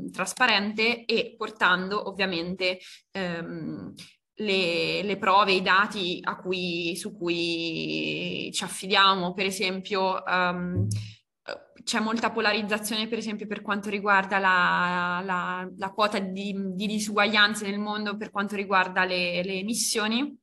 eh, trasparente e portando ovviamente ehm, le, le prove, i dati cui, su cui ci affidiamo, per esempio... Um, c'è molta polarizzazione, per esempio, per quanto riguarda la, la, la quota di, di, disuguaglianze nel mondo, per quanto riguarda le, le emissioni.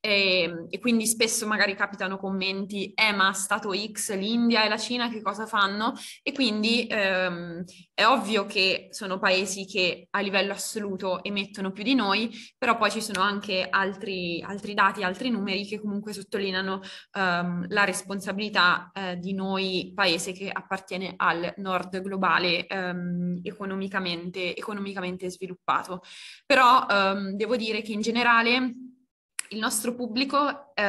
E, ehm, e, quindi spesso magari capitano commenti, eh ma Stato X, l'India e la Cina che cosa fanno? E quindi ehm, è ovvio che sono paesi che a livello assoluto emettono più di noi, però poi ci sono anche altri, altri dati, altri numeri che comunque sottolineano ehm, la responsabilità eh, di noi paese che appartiene al nord globale ehm, economicamente, economicamente, sviluppato. Però ehm, devo dire che in generale il nostro pubblico eh,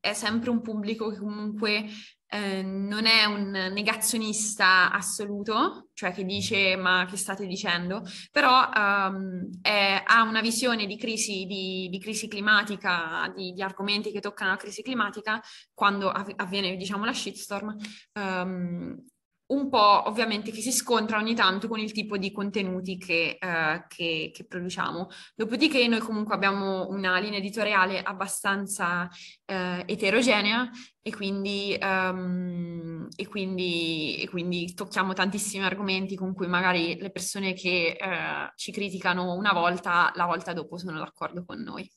è sempre un pubblico che comunque eh, non è un negazionista assoluto, cioè che dice ma che state dicendo, però ehm, è, ha una visione di crisi, di, di crisi climatica, di, di, argomenti che toccano la crisi climatica, quando av- avviene diciamo la shitstorm, ehm, un po' ovviamente che si scontra ogni tanto con il tipo di contenuti che, eh, che, che produciamo. Dopodiché noi comunque abbiamo una linea editoriale abbastanza eh, eterogenea e quindi, um, e, quindi, e quindi, tocchiamo tantissimi argomenti con cui magari le persone che eh, ci criticano una volta, la volta dopo sono d'accordo con noi.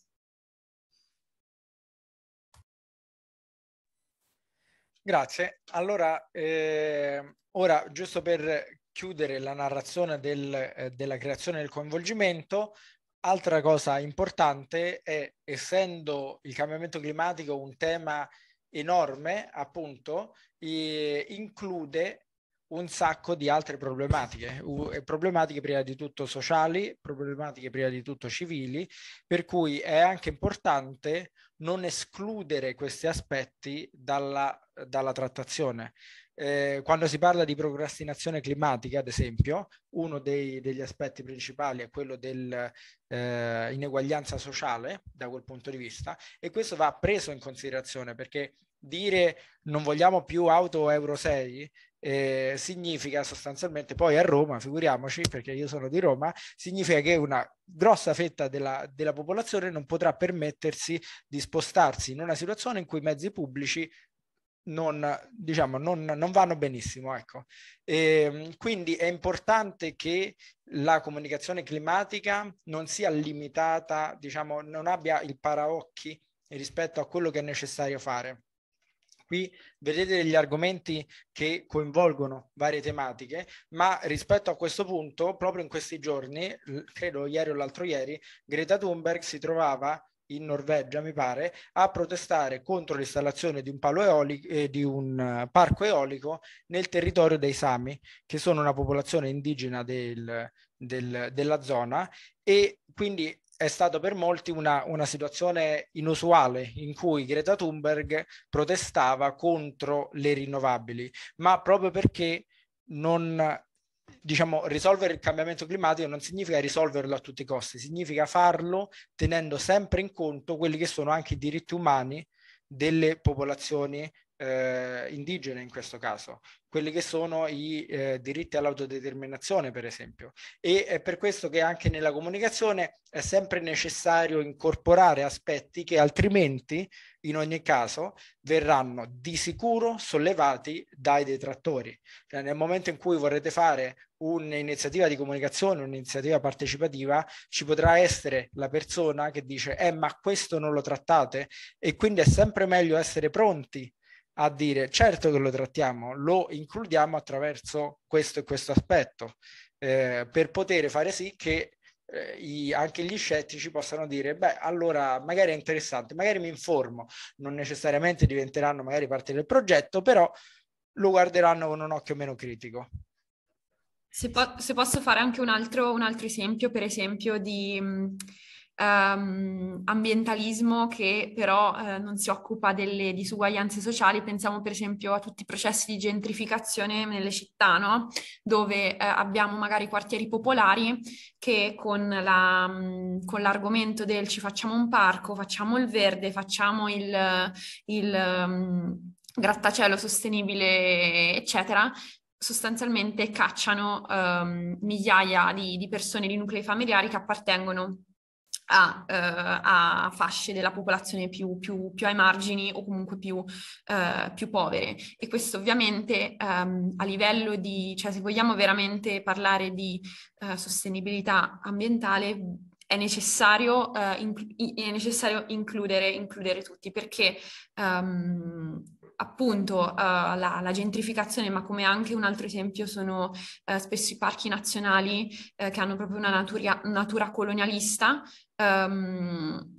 Grazie. Allora, eh, ora giusto per chiudere la narrazione del, eh, della creazione del coinvolgimento, altra cosa importante è, essendo il cambiamento climatico un tema enorme, appunto, eh, include un sacco di altre problematiche, eh, problematiche prima di tutto sociali, problematiche prima di tutto civili, per cui è anche importante non escludere questi aspetti dalla, dalla trattazione. Eh, quando si parla di procrastinazione climatica, ad esempio, uno dei, degli aspetti principali è quello dell'ineguaglianza eh, sociale da quel punto di vista e questo va preso in considerazione perché dire non vogliamo più auto Euro 6 eh, significa sostanzialmente poi a Roma, figuriamoci perché io sono di Roma, significa che una grossa fetta della, della popolazione non potrà permettersi di spostarsi in una situazione in cui i mezzi pubblici non, diciamo, non, non, vanno benissimo. Ecco. E, ehm, quindi è importante che la comunicazione climatica non sia limitata, diciamo, non abbia il paraocchi rispetto a quello che è necessario fare qui vedete degli argomenti che coinvolgono varie tematiche, ma rispetto a questo punto, proprio in questi giorni, credo ieri o l'altro ieri, Greta Thunberg si trovava in Norvegia, mi pare, a protestare contro l'installazione di un, palo eolico, eh, di un eh, parco eolico nel territorio dei Sami, che sono una popolazione indigena del, del, della zona, e quindi è stata per molti una, una, situazione inusuale in cui Greta Thunberg protestava contro le rinnovabili, ma proprio perché non, diciamo, risolvere il cambiamento climatico non significa risolverlo a tutti i costi, significa farlo tenendo sempre in conto quelli che sono anche i diritti umani delle popolazioni eh, indigene in questo caso, quelli che sono i eh, diritti all'autodeterminazione per esempio. E è per questo che anche nella comunicazione è sempre necessario incorporare aspetti che altrimenti in ogni caso verranno di sicuro sollevati dai detrattori. Cioè, nel momento in cui vorrete fare un'iniziativa di comunicazione, un'iniziativa partecipativa, ci potrà essere la persona che dice eh ma questo non lo trattate e quindi è sempre meglio essere pronti a dire certo che lo trattiamo, lo includiamo attraverso questo e questo aspetto, eh, per poter fare sì che eh, i, anche gli scettici possano dire beh allora magari è interessante, magari mi informo, non necessariamente diventeranno magari parte del progetto, però lo guarderanno con un occhio meno critico. Se, po- se posso fare anche un altro, un altro esempio, per esempio di... Mh um, ambientalismo che però eh, non si occupa delle disuguaglianze sociali. Pensiamo per esempio a tutti i processi di gentrificazione nelle città, no? dove eh, abbiamo magari quartieri popolari che con, la, con, l'argomento del ci facciamo un parco, facciamo il verde, facciamo il, il um, grattacielo sostenibile, eccetera, sostanzialmente cacciano um, migliaia di, di persone di nuclei familiari che appartengono a, eh, a, fasce della popolazione più, più, più, ai margini o comunque più, eh, più povere. E questo ovviamente ehm, a livello di, cioè se vogliamo veramente parlare di eh, sostenibilità ambientale, è necessario, eh, inc- è necessario includere, includere, tutti perché... Um, appunto uh, la, la, gentrificazione, ma come anche un altro esempio sono uh, spesso i parchi nazionali uh, che hanno proprio una natura, natura colonialista, um,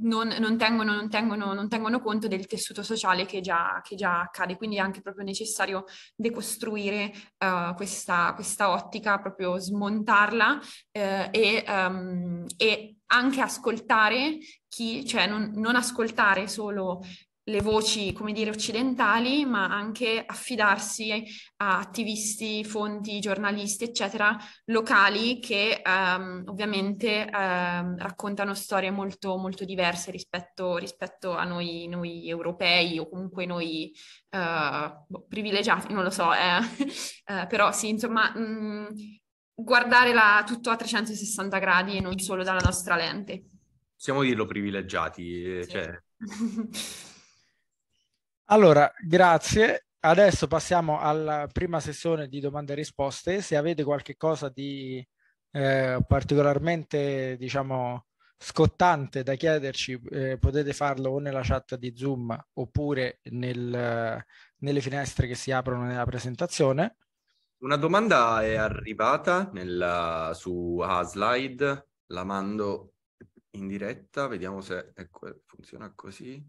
non, non, tengono, non, tengono, non, tengono, conto del tessuto sociale che già, che già, accade, quindi è anche proprio necessario decostruire questa, questa, ottica, proprio smontarla e, um, e anche ascoltare chi, cioè non, non ascoltare solo le voci, come dire, occidentali, ma anche affidarsi a attivisti, fonti, giornalisti, eccetera, locali che ehm, ovviamente ehm, raccontano storie molto, molto diverse rispetto, rispetto a noi, noi, europei o comunque noi eh, boh, privilegiati, non lo so, eh. <laughs> eh, però sì, insomma, mh, mm, guardare la, tutto a 360 gradi e non solo dalla nostra lente. Possiamo dirlo privilegiati, eh, sì. cioè... <laughs> Allora, grazie. Adesso passiamo alla prima sessione di domande e risposte. Se avete qualche cosa di eh, particolarmente, diciamo, scottante da chiederci, eh, potete farlo o nella chat di Zoom oppure nel, nelle finestre che si aprono nella presentazione. Una domanda è arrivata nella, su a slide, la mando in diretta, vediamo se è, ecco, funziona così.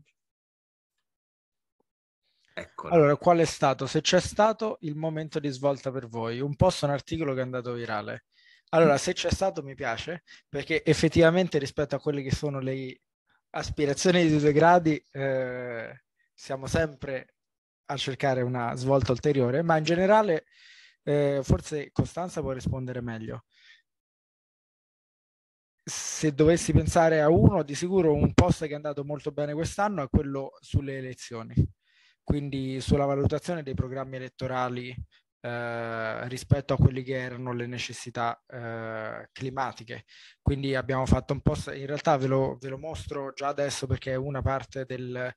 Eccola. Allora, qual è stato, se c'è stato, il momento di svolta per voi? Un post, un articolo che è andato virale. Allora, se c'è stato mi piace, perché effettivamente rispetto a quelle che sono le aspirazioni di due gradi, eh, siamo sempre a cercare una svolta ulteriore, ma in generale eh, forse Costanza può rispondere meglio. Se dovessi pensare a uno, di sicuro un post che è andato molto bene quest'anno è quello sulle elezioni quindi sulla valutazione dei programmi elettorali eh, rispetto a quelli che erano le necessità eh, climatiche. Quindi abbiamo fatto un po', in realtà ve lo, ve lo mostro già adesso perché è una parte del,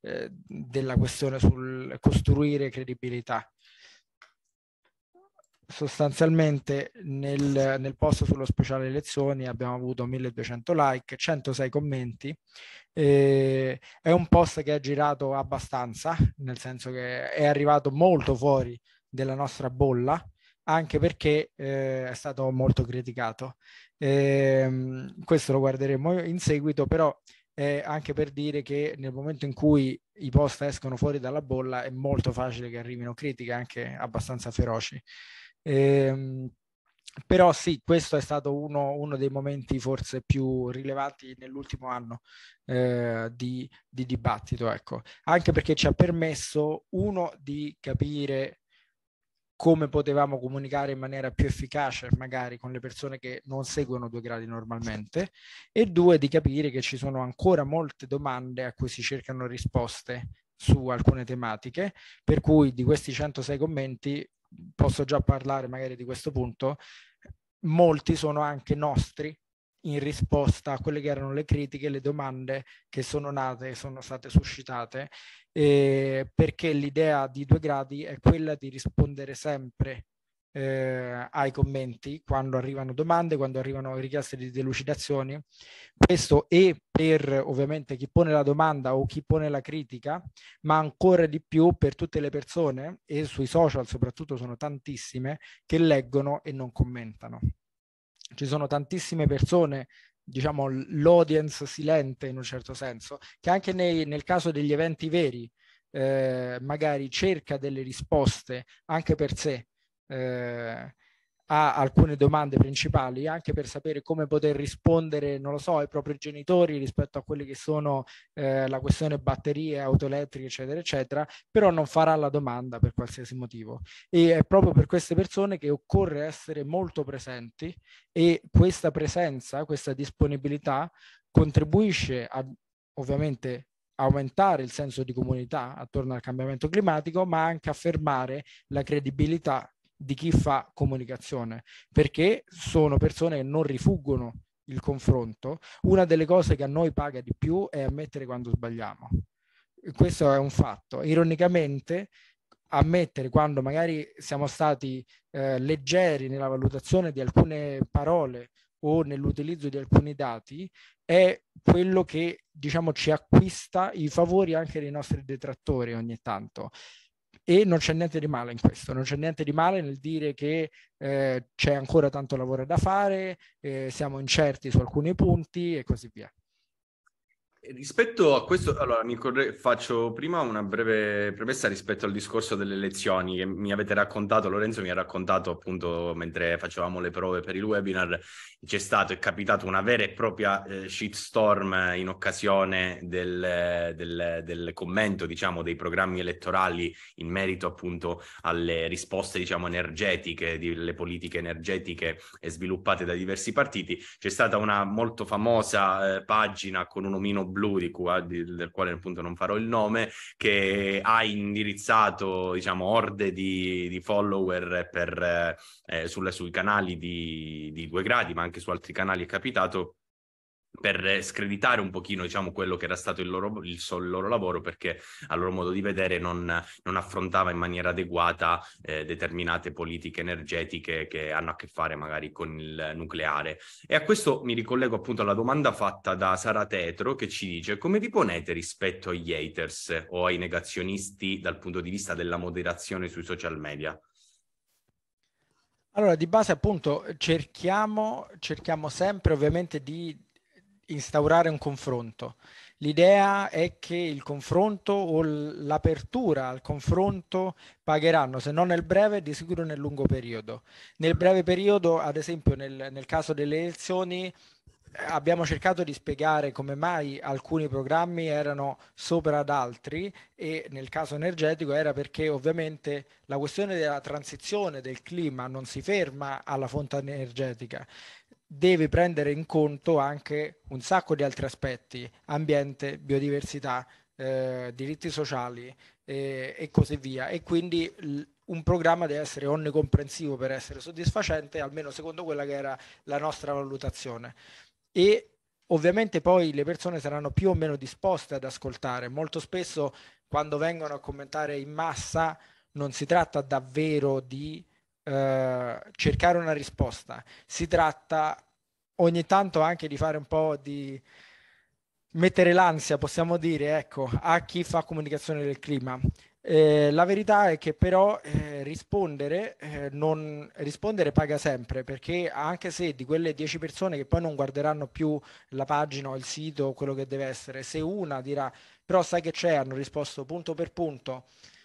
eh, della questione sul costruire credibilità sostanzialmente nel, nel, post sullo speciale elezioni abbiamo avuto 1200 like, 106 commenti. Eh, è un post che è girato abbastanza, nel senso che è arrivato molto fuori della nostra bolla, anche perché eh, è stato molto criticato. Eh, questo lo guarderemo in seguito, però è anche per dire che nel momento in cui i post escono fuori dalla bolla è molto facile che arrivino critiche anche abbastanza feroci. Ehm, però sì, questo è stato uno, uno, dei momenti forse più rilevanti nell'ultimo anno eh, di, di, dibattito, ecco. anche perché ci ha permesso, uno, di capire come potevamo comunicare in maniera più efficace magari con le persone che non seguono due gradi normalmente e due di capire che ci sono ancora molte domande a cui si cercano risposte su alcune tematiche, per cui di questi 106 commenti posso già parlare magari di questo punto, molti sono anche nostri in risposta a quelle che erano le critiche, le domande che sono nate, sono state suscitate, eh, perché l'idea di due gradi è quella di rispondere sempre eh, ai commenti quando arrivano domande, quando arrivano richieste di delucidazioni. Questo è per ovviamente chi pone la domanda o chi pone la critica, ma ancora di più per tutte le persone e sui social soprattutto sono tantissime che leggono e non commentano. Ci sono tantissime persone diciamo l'audience silente in un certo senso, che anche nei, nel caso degli eventi veri eh, magari cerca delle risposte anche per sé, eh, a alcune domande principali, anche per sapere come poter rispondere, non lo so, ai propri genitori rispetto a quelli che sono eh, la questione batterie, auto elettriche, eccetera, eccetera, però non farà la domanda per qualsiasi motivo. E è proprio per queste persone che occorre essere molto presenti e questa presenza, questa disponibilità contribuisce a ovviamente aumentare il senso di comunità attorno al cambiamento climatico, ma anche affermare la credibilità di chi fa comunicazione, perché sono persone che non rifuggono il confronto. Una delle cose che a noi paga di più è ammettere quando sbagliamo. Questo è un fatto. Ironicamente, ammettere quando magari siamo stati eh, leggeri nella valutazione di alcune parole o nell'utilizzo di alcuni dati è quello che diciamo ci acquista i favori anche dei nostri detrattori ogni tanto e non c'è niente di male in questo, non c'è niente di male nel dire che eh, c'è ancora tanto lavoro da fare, eh, siamo incerti su alcuni punti e così via. Rispetto a questo, allora mi corre- faccio prima una breve premessa rispetto al discorso delle lezioni che mi avete raccontato, Lorenzo mi ha raccontato appunto mentre facevamo le prove per il webinar, c'è stato, è capitato una vera e propria eh, shitstorm in occasione del, del, del, commento diciamo dei programmi elettorali in merito appunto alle risposte diciamo energetiche, delle politiche energetiche sviluppate da diversi partiti, c'è stata una molto famosa eh, pagina con un omino blu di cui, del quale appunto non farò il nome, che ha indirizzato diciamo orde di, di follower per, eh, sulle, sui canali di, di Due Gradi, ma anche su altri canali è capitato per eh, screditare un pochino diciamo, quello che era stato il loro, il, il loro, lavoro perché a loro modo di vedere non, non affrontava in maniera adeguata eh, determinate politiche energetiche che hanno a che fare magari con il nucleare. E a questo mi ricollego appunto alla domanda fatta da Sara Tetro che ci dice come vi ponete rispetto agli haters o ai negazionisti dal punto di vista della moderazione sui social media? Allora, di base appunto cerchiamo, cerchiamo sempre ovviamente di instaurare un confronto. L'idea è che il confronto o l'apertura al confronto pagheranno, se non nel breve, di sicuro nel lungo periodo. Nel breve periodo, ad esempio nel, nel caso delle elezioni, abbiamo cercato di spiegare come mai alcuni programmi erano sopra ad altri e nel caso energetico era perché ovviamente la questione della transizione del clima non si ferma alla fonte energetica, deve prendere in conto anche un sacco di altri aspetti, ambiente, biodiversità, eh, diritti sociali eh, e così via. E quindi l- un programma deve essere onnicomprensivo per essere soddisfacente, almeno secondo quella che era la nostra valutazione. E ovviamente poi le persone saranno più o meno disposte ad ascoltare. Molto spesso quando vengono a commentare in massa non si tratta davvero di eh, cercare una risposta, si tratta ogni tanto anche di fare un po' di mettere l'ansia, possiamo dire, ecco, a chi fa comunicazione del clima. Eh, la verità è che però eh, rispondere, eh, non, rispondere paga sempre, perché anche se di quelle 10 persone che poi non guarderanno più la pagina o il sito, quello che deve essere, se una dirà però sai che c'è, hanno risposto punto per punto,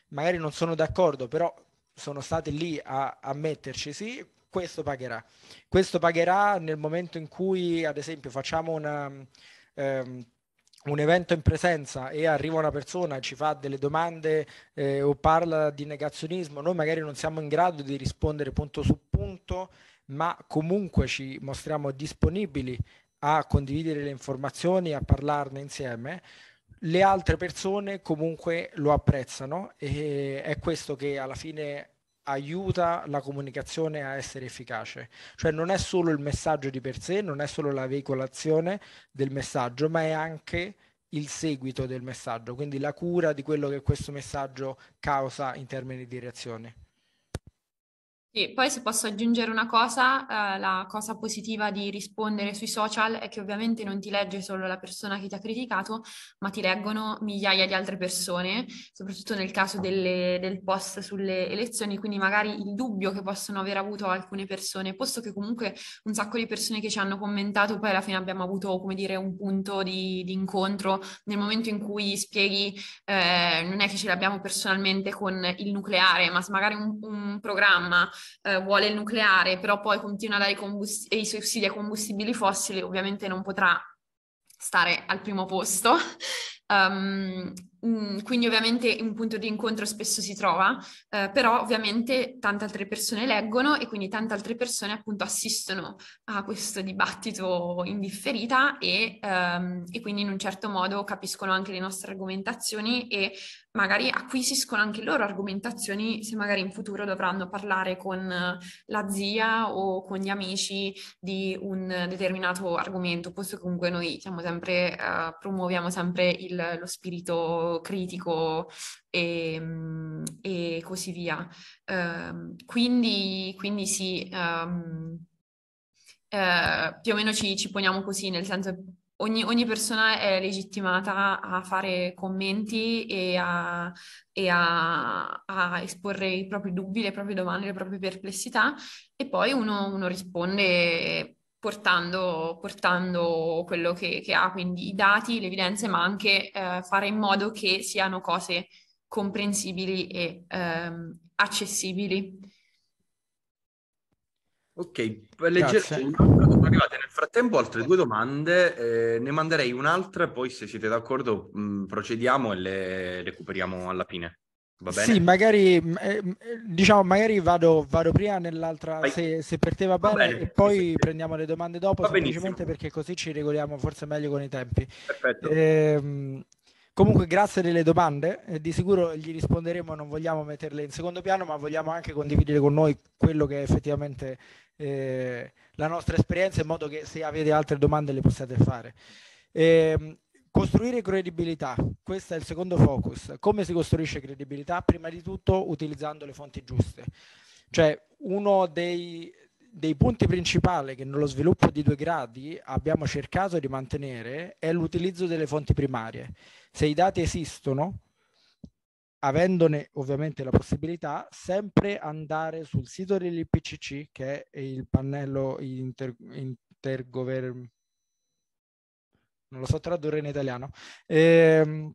magari non sono d'accordo, però sono state lì a, a metterci, sì, questo pagherà. Questo pagherà nel momento in cui, ad esempio, facciamo una, ehm, un evento in presenza e arriva una persona, ci fa delle domande eh, o parla di negazionismo, noi magari non siamo in grado di rispondere punto su punto, ma comunque ci mostriamo disponibili a condividere le informazioni, a parlarne insieme le altre persone comunque lo apprezzano e eh, è questo che alla fine aiuta la comunicazione a essere efficace. Cioè non è solo il messaggio di per sé, non è solo la veicolazione del messaggio, ma è anche il seguito del messaggio, quindi la cura di quello che questo messaggio causa in termini di reazione. Sì, poi se posso aggiungere una cosa, eh, la cosa positiva di rispondere sui social è che ovviamente non ti legge solo la persona che ti ha criticato, ma ti leggono migliaia di altre persone, soprattutto nel caso delle, del post sulle elezioni, quindi magari il dubbio che possono aver avuto alcune persone, posto che comunque un sacco di persone che ci hanno commentato, poi alla fine abbiamo avuto, come dire, un punto di, di incontro nel momento in cui spieghi, eh, non è che ce l'abbiamo personalmente con il nucleare, ma magari un, un programma eh, vuole il nucleare, però poi continua a dare combust- i sussidi ai combustibili fossili, ovviamente non potrà stare al primo posto. Um, <laughs> Mm, quindi ovviamente un punto di incontro spesso si trova, eh, però ovviamente tante altre persone leggono e quindi tante altre persone appunto assistono a questo dibattito indifferita e, ehm, e quindi in un certo modo capiscono anche le nostre argomentazioni e magari acquisiscono anche loro argomentazioni se magari in futuro dovranno parlare con eh, la zia o con gli amici di un determinato argomento, posto che comunque noi siamo sempre, eh, promuoviamo sempre il, lo spirito critico e, mm, e così via. Uh, quindi, quindi, sì, um, uh, più o meno ci, ci, poniamo così, nel senso che ogni, ogni persona è legittimata a fare commenti e, a, e a, a, esporre i propri dubbi, le proprie domande, le proprie perplessità e poi uno, uno risponde portando, portando quello che, che, ha, quindi i dati, le evidenze, ma anche eh, fare in modo che siano cose comprensibili e ehm, accessibili. Ok, leggere sono arrivate nel frattempo altre due domande, eh, ne manderei un'altra, poi se siete d'accordo mh, mm, procediamo e le recuperiamo alla fine. Va bene? Sì, magari, mm, eh, mm, eh, diciamo, magari vado, vado, prima nell'altra, se, se, per te va bene, va bene e poi benissimo. prendiamo le domande dopo, va semplicemente benissimo. perché così ci regoliamo forse meglio con i tempi. Perfetto. Eh, comunque grazie delle domande, di sicuro gli risponderemo, non vogliamo metterle in secondo piano, ma vogliamo anche condividere con noi quello che è effettivamente eh, la nostra esperienza in modo che se avete altre domande le possiate fare. Eh, Costruire credibilità, questo è il secondo focus. Come si costruisce credibilità? Prima di tutto utilizzando le fonti giuste. Cioè, uno dei, dei punti principali che nello sviluppo di due gradi abbiamo cercato di mantenere è l'utilizzo delle fonti primarie. Se i dati esistono, avendone ovviamente la possibilità, sempre andare sul sito dell'IPCC, che è il pannello intergovernativo non lo so tradurre in italiano. Ehm,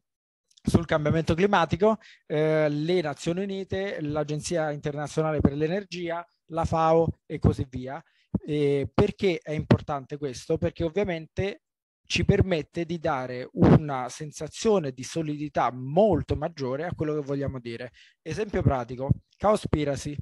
sul cambiamento climatico, eh, le Nazioni Unite, l'Agenzia internazionale per l'energia, la FAO e così via. Eh, perché è importante questo? Perché ovviamente ci permette di dare una sensazione di solidità molto maggiore a quello che vogliamo dire. Esempio pratico, Cowspiracy,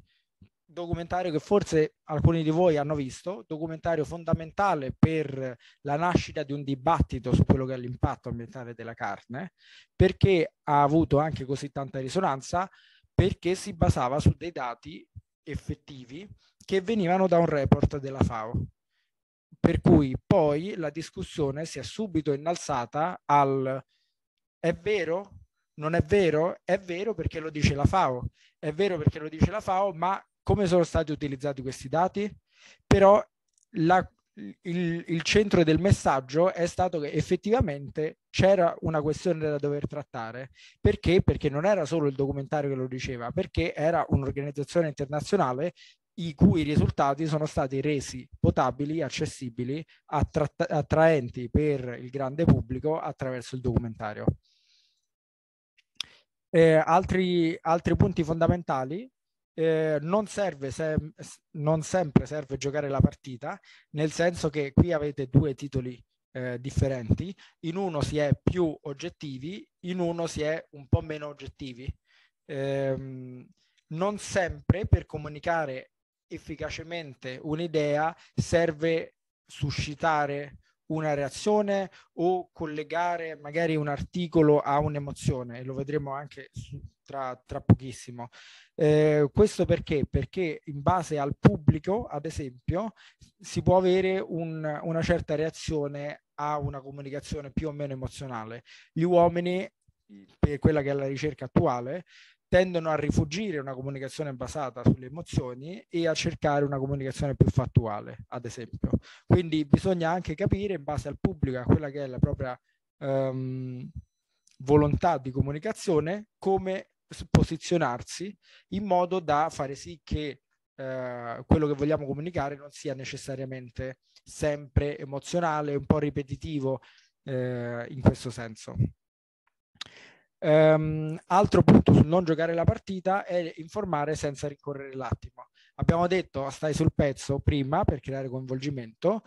documentario che forse alcuni di voi hanno visto, documentario fondamentale per la nascita di un dibattito su quello che è l'impatto ambientale della carne, perché ha avuto anche così tanta risonanza, perché si basava su dei dati effettivi che venivano da un report della FAO. Per cui poi la discussione si è subito innalzata al è vero non è vero? È vero perché lo dice la FAO, è vero perché lo dice la FAO, ma come sono stati utilizzati questi dati, però la, il, il, centro del messaggio è stato che effettivamente c'era una questione da dover trattare. Perché? Perché non era solo il documentario che lo diceva, perché era un'organizzazione internazionale i cui risultati sono stati resi potabili, accessibili, attratt- attraenti per il grande pubblico attraverso il documentario. Eh, altri, altri punti fondamentali eh, non, serve sem- non sempre serve giocare la partita, nel senso che qui avete due titoli eh, differenti, in uno si è più oggettivi, in uno si è un po' meno oggettivi. Eh, non sempre per comunicare efficacemente un'idea serve suscitare una reazione o collegare magari un articolo a un'emozione, e lo vedremo anche su, tra, tra pochissimo. Eh, questo perché? Perché in base al pubblico, ad esempio, si può avere un, una certa reazione a una comunicazione più o meno emozionale. Gli uomini, per quella che è la ricerca attuale, tendono a rifugire una comunicazione basata sulle emozioni e a cercare una comunicazione più fattuale, ad esempio. Quindi bisogna anche capire, in base al pubblico, a quella che è la propria um, volontà di comunicazione, come posizionarsi in modo da fare sì che eh, quello che vogliamo comunicare non sia necessariamente sempre emozionale, un po' ripetitivo eh, in questo senso. Um, altro punto sul non giocare la partita è informare senza rincorrere l'attimo. Abbiamo detto stai sul pezzo prima per creare coinvolgimento,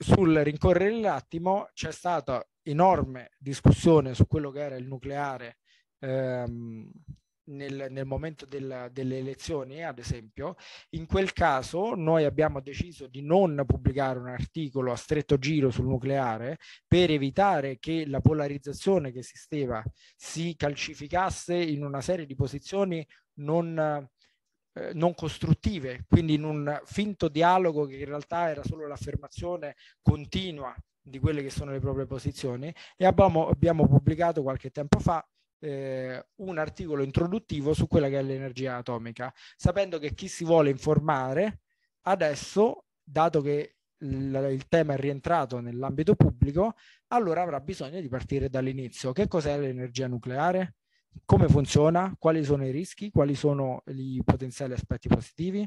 sul rincorrere l'attimo c'è stata enorme discussione su quello che era il nucleare ehm, nel, nel, momento della, delle elezioni, ad esempio, in quel caso noi abbiamo deciso di non pubblicare un articolo a stretto giro sul nucleare per evitare che la polarizzazione che esisteva si calcificasse in una serie di posizioni non, eh, non costruttive, quindi in un finto dialogo che in realtà era solo l'affermazione continua di quelle che sono le proprie posizioni e abbiamo, abbiamo pubblicato qualche tempo fa eh, un articolo introduttivo su quella che è l'energia atomica, sapendo che chi si vuole informare adesso, dato che il, il tema è rientrato nell'ambito pubblico, allora avrà bisogno di partire dall'inizio. Che cos'è l'energia nucleare? Come funziona? Quali sono i rischi? Quali sono i potenziali aspetti positivi?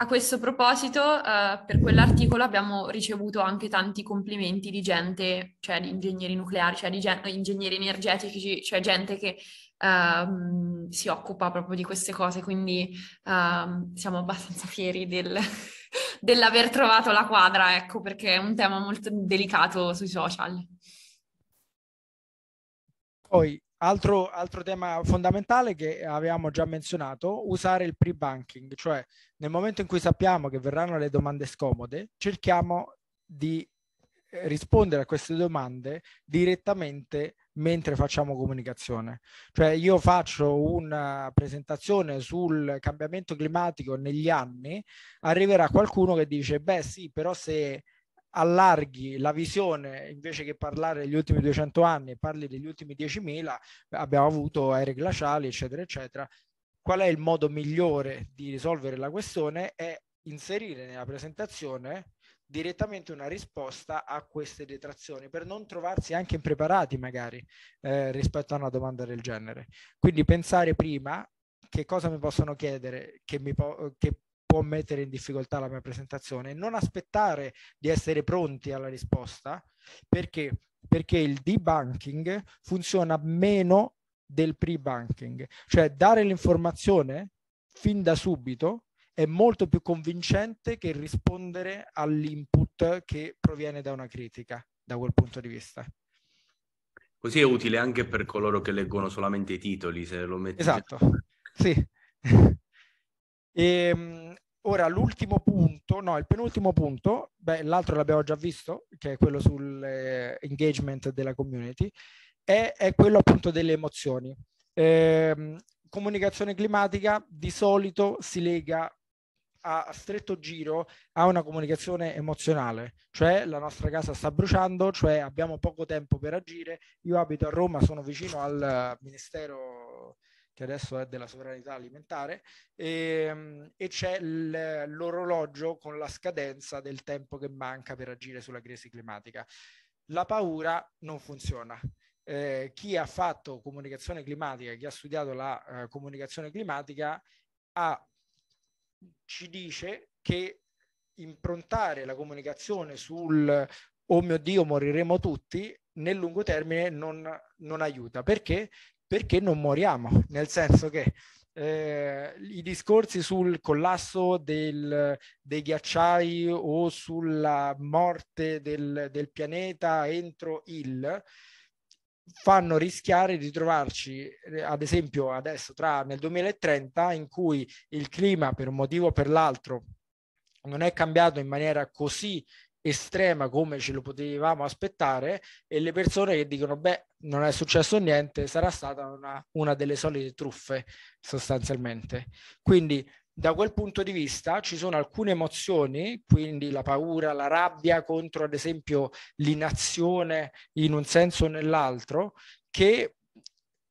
A questo proposito, uh, per quell'articolo abbiamo ricevuto anche tanti complimenti di gente, cioè di ingegneri nucleari, cioè di gen- ingegneri energetici, cioè gente che uh, si occupa proprio di queste cose, quindi uh, siamo abbastanza fieri del, <laughs> dell'aver trovato la quadra, ecco, perché è un tema molto delicato sui social. Poi Altro, altro, tema fondamentale che avevamo già menzionato, usare il pre-banking, cioè nel momento in cui sappiamo che verranno le domande scomode, cerchiamo di eh, rispondere a queste domande direttamente mentre facciamo comunicazione. Cioè io faccio una presentazione sul cambiamento climatico negli anni, arriverà qualcuno che dice, beh sì, però se allarghi la visione invece che parlare degli ultimi 200 anni, parli degli ultimi 10.000, abbiamo avuto aerei glaciali, eccetera, eccetera. Qual è il modo migliore di risolvere la questione? È inserire nella presentazione direttamente una risposta a queste detrazioni per non trovarsi anche impreparati magari eh, rispetto a una domanda del genere. Quindi pensare prima che cosa mi possono chiedere, che, mi po- che può mettere in difficoltà la mia presentazione. Non aspettare di essere pronti alla risposta perché, perché il debunking funziona meno del pre-banking, cioè dare l'informazione fin da subito è molto più convincente che rispondere all'input che proviene da una critica da quel punto di vista. Così è utile anche per coloro che leggono solamente i titoli, se lo metti. Esatto, sì. <laughs> E, ehm, ora l'ultimo punto, no, il penultimo punto, beh, l'altro l'abbiamo già visto, che è quello sull'engagement eh, della community, è, è, quello appunto delle emozioni. Eh, comunicazione climatica di solito si lega a stretto giro a una comunicazione emozionale, cioè la nostra casa sta bruciando, cioè abbiamo poco tempo per agire, io abito a Roma, sono vicino al eh, Ministero che adesso è della sovranità alimentare, e, ehm, e c'è l'orologio con la scadenza del tempo che manca per agire sulla crisi climatica. La paura non funziona. Eh, chi ha fatto comunicazione climatica, chi ha studiato la eh, comunicazione climatica, ha, ci dice che improntare la comunicazione sul oh mio Dio moriremo tutti nel lungo termine non, non aiuta perché? perché non moriamo, <laughs> nel senso che eh, i discorsi sul collasso del, dei ghiacciai o sulla morte del, del, pianeta entro il fanno rischiare di trovarci, eh, ad esempio adesso tra nel 2030, in cui il clima per un motivo o per l'altro non è cambiato in maniera così estrema come ce lo potevamo aspettare e le persone che dicono beh non è successo niente sarà stata una, una delle solite truffe sostanzialmente quindi da quel punto di vista ci sono alcune emozioni, quindi la paura, la rabbia contro ad esempio l'inazione in un senso o nell'altro, che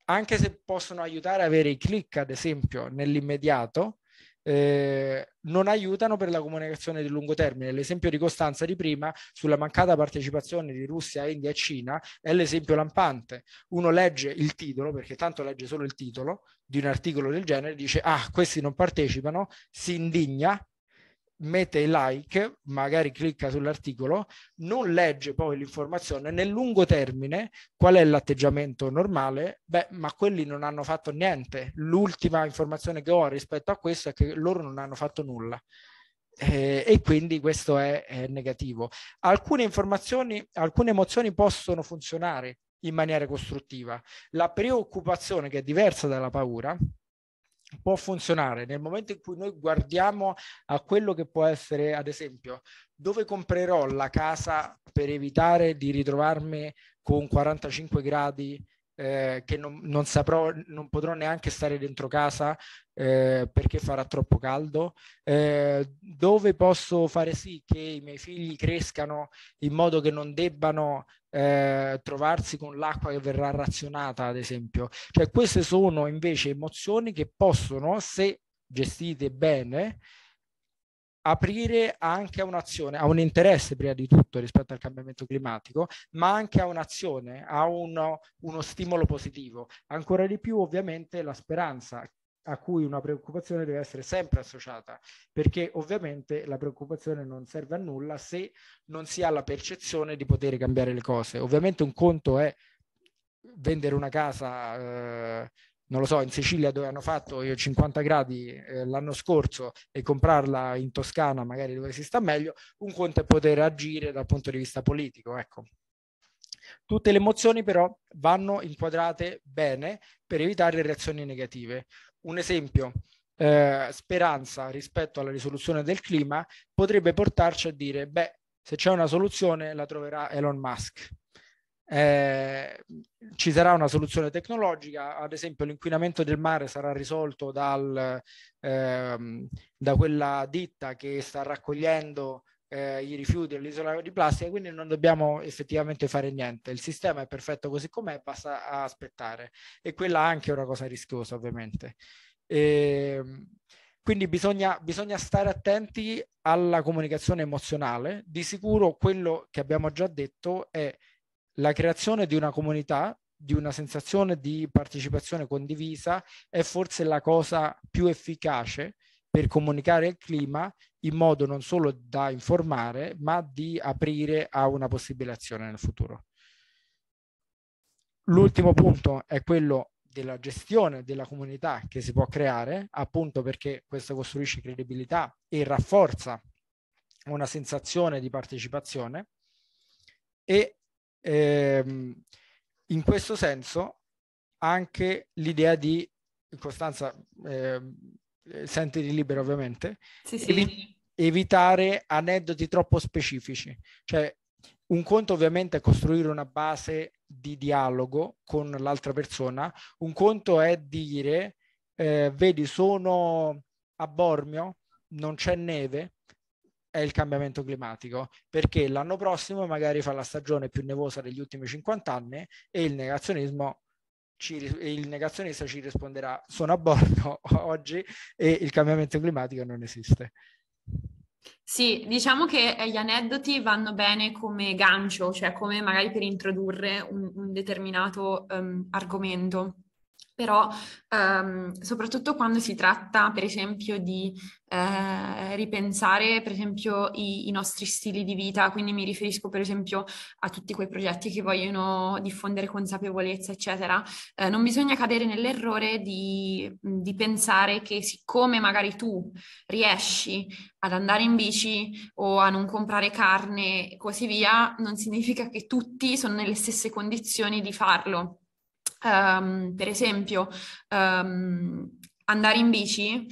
anche se possono aiutare a avere i click ad esempio nell'immediato, eh, non aiutano per la comunicazione di lungo termine. L'esempio di Costanza di prima sulla mancata partecipazione di Russia, India e Cina è l'esempio lampante. Uno legge il titolo, perché tanto legge solo il titolo di un articolo del genere, dice ah, questi non partecipano, si indigna, mette il like, magari clicca sull'articolo, non legge poi l'informazione, nel lungo termine qual è l'atteggiamento normale? Beh, ma quelli non hanno fatto niente. L'ultima informazione che ho rispetto a questo è che loro non hanno fatto nulla. Eh, e quindi questo è, è negativo. Alcune informazioni, alcune emozioni possono funzionare in maniera costruttiva. La preoccupazione, che è diversa dalla paura, può funzionare nel momento in cui noi guardiamo a quello che può essere, ad esempio, dove comprerò la casa per evitare di ritrovarmi con 45 gradi eh, che non, non, saprò, non potrò neanche stare dentro casa eh, perché farà troppo caldo, eh, dove posso fare sì che i miei figli crescano in modo che non debbano eh, trovarsi con l'acqua che verrà razionata, ad esempio. Cioè queste sono invece emozioni che possono, se gestite bene, aprire anche a un'azione, a un interesse prima di tutto rispetto al cambiamento climatico, ma anche a un'azione, a uno, uno stimolo positivo. Ancora di più ovviamente la speranza a cui una preoccupazione deve essere sempre associata, perché ovviamente la preoccupazione non serve a nulla se non si ha la percezione di poter cambiare le cose. Ovviamente un conto è vendere una casa eh, non lo so, in Sicilia dove hanno fatto 50 gradi eh, l'anno scorso e comprarla in Toscana magari dove si sta meglio, un conto è poter agire dal punto di vista politico, ecco. Tutte le emozioni però vanno inquadrate bene per evitare reazioni negative. Un esempio, eh, speranza rispetto alla risoluzione del clima potrebbe portarci a dire, beh, se c'è una soluzione la troverà Elon Musk eh, ci sarà una soluzione tecnologica, ad esempio l'inquinamento del mare sarà risolto dal, ehm, da quella ditta che sta raccogliendo eh, i rifiuti all'isola di plastica, quindi non dobbiamo effettivamente fare niente. Il sistema è perfetto così com'è, basta aspettare. E quella anche è una cosa rischiosa, ovviamente. E, ehm, quindi bisogna, bisogna stare attenti alla comunicazione emozionale. Di sicuro quello che abbiamo già detto è la creazione di una comunità, di una sensazione di partecipazione condivisa è forse la cosa più efficace per comunicare il clima in modo non solo da informare, ma di aprire a una possibile azione nel futuro. L'ultimo punto è quello della gestione della comunità che si può creare, appunto perché questo costruisce credibilità e rafforza una sensazione di partecipazione e Ehm, in questo senso anche l'idea di Costanza eh, sente di libero ovviamente sì, sì. Evi- evitare aneddoti troppo specifici cioè un conto ovviamente è costruire una base di dialogo con l'altra persona un conto è dire eh, vedi sono a Bormio non c'è neve è il cambiamento climatico, perché l'anno prossimo magari fa la stagione più nevosa degli ultimi 50 anni e il negazionismo ci, il negazionista ci risponderà sono a bordo <laughs> oggi e il cambiamento climatico non esiste. Sì, diciamo che eh, gli aneddoti vanno bene come gancio, cioè come magari per introdurre un, un determinato um, argomento però ehm, soprattutto quando si tratta per esempio di eh, ripensare per esempio i, i, nostri stili di vita, quindi mi riferisco per esempio a tutti quei progetti che vogliono diffondere consapevolezza eccetera, eh, non bisogna cadere nell'errore di, di pensare che siccome magari tu riesci ad andare in bici o a non comprare carne e così via, non significa che tutti sono nelle stesse condizioni di farlo Um, per esempio, um, andare in bici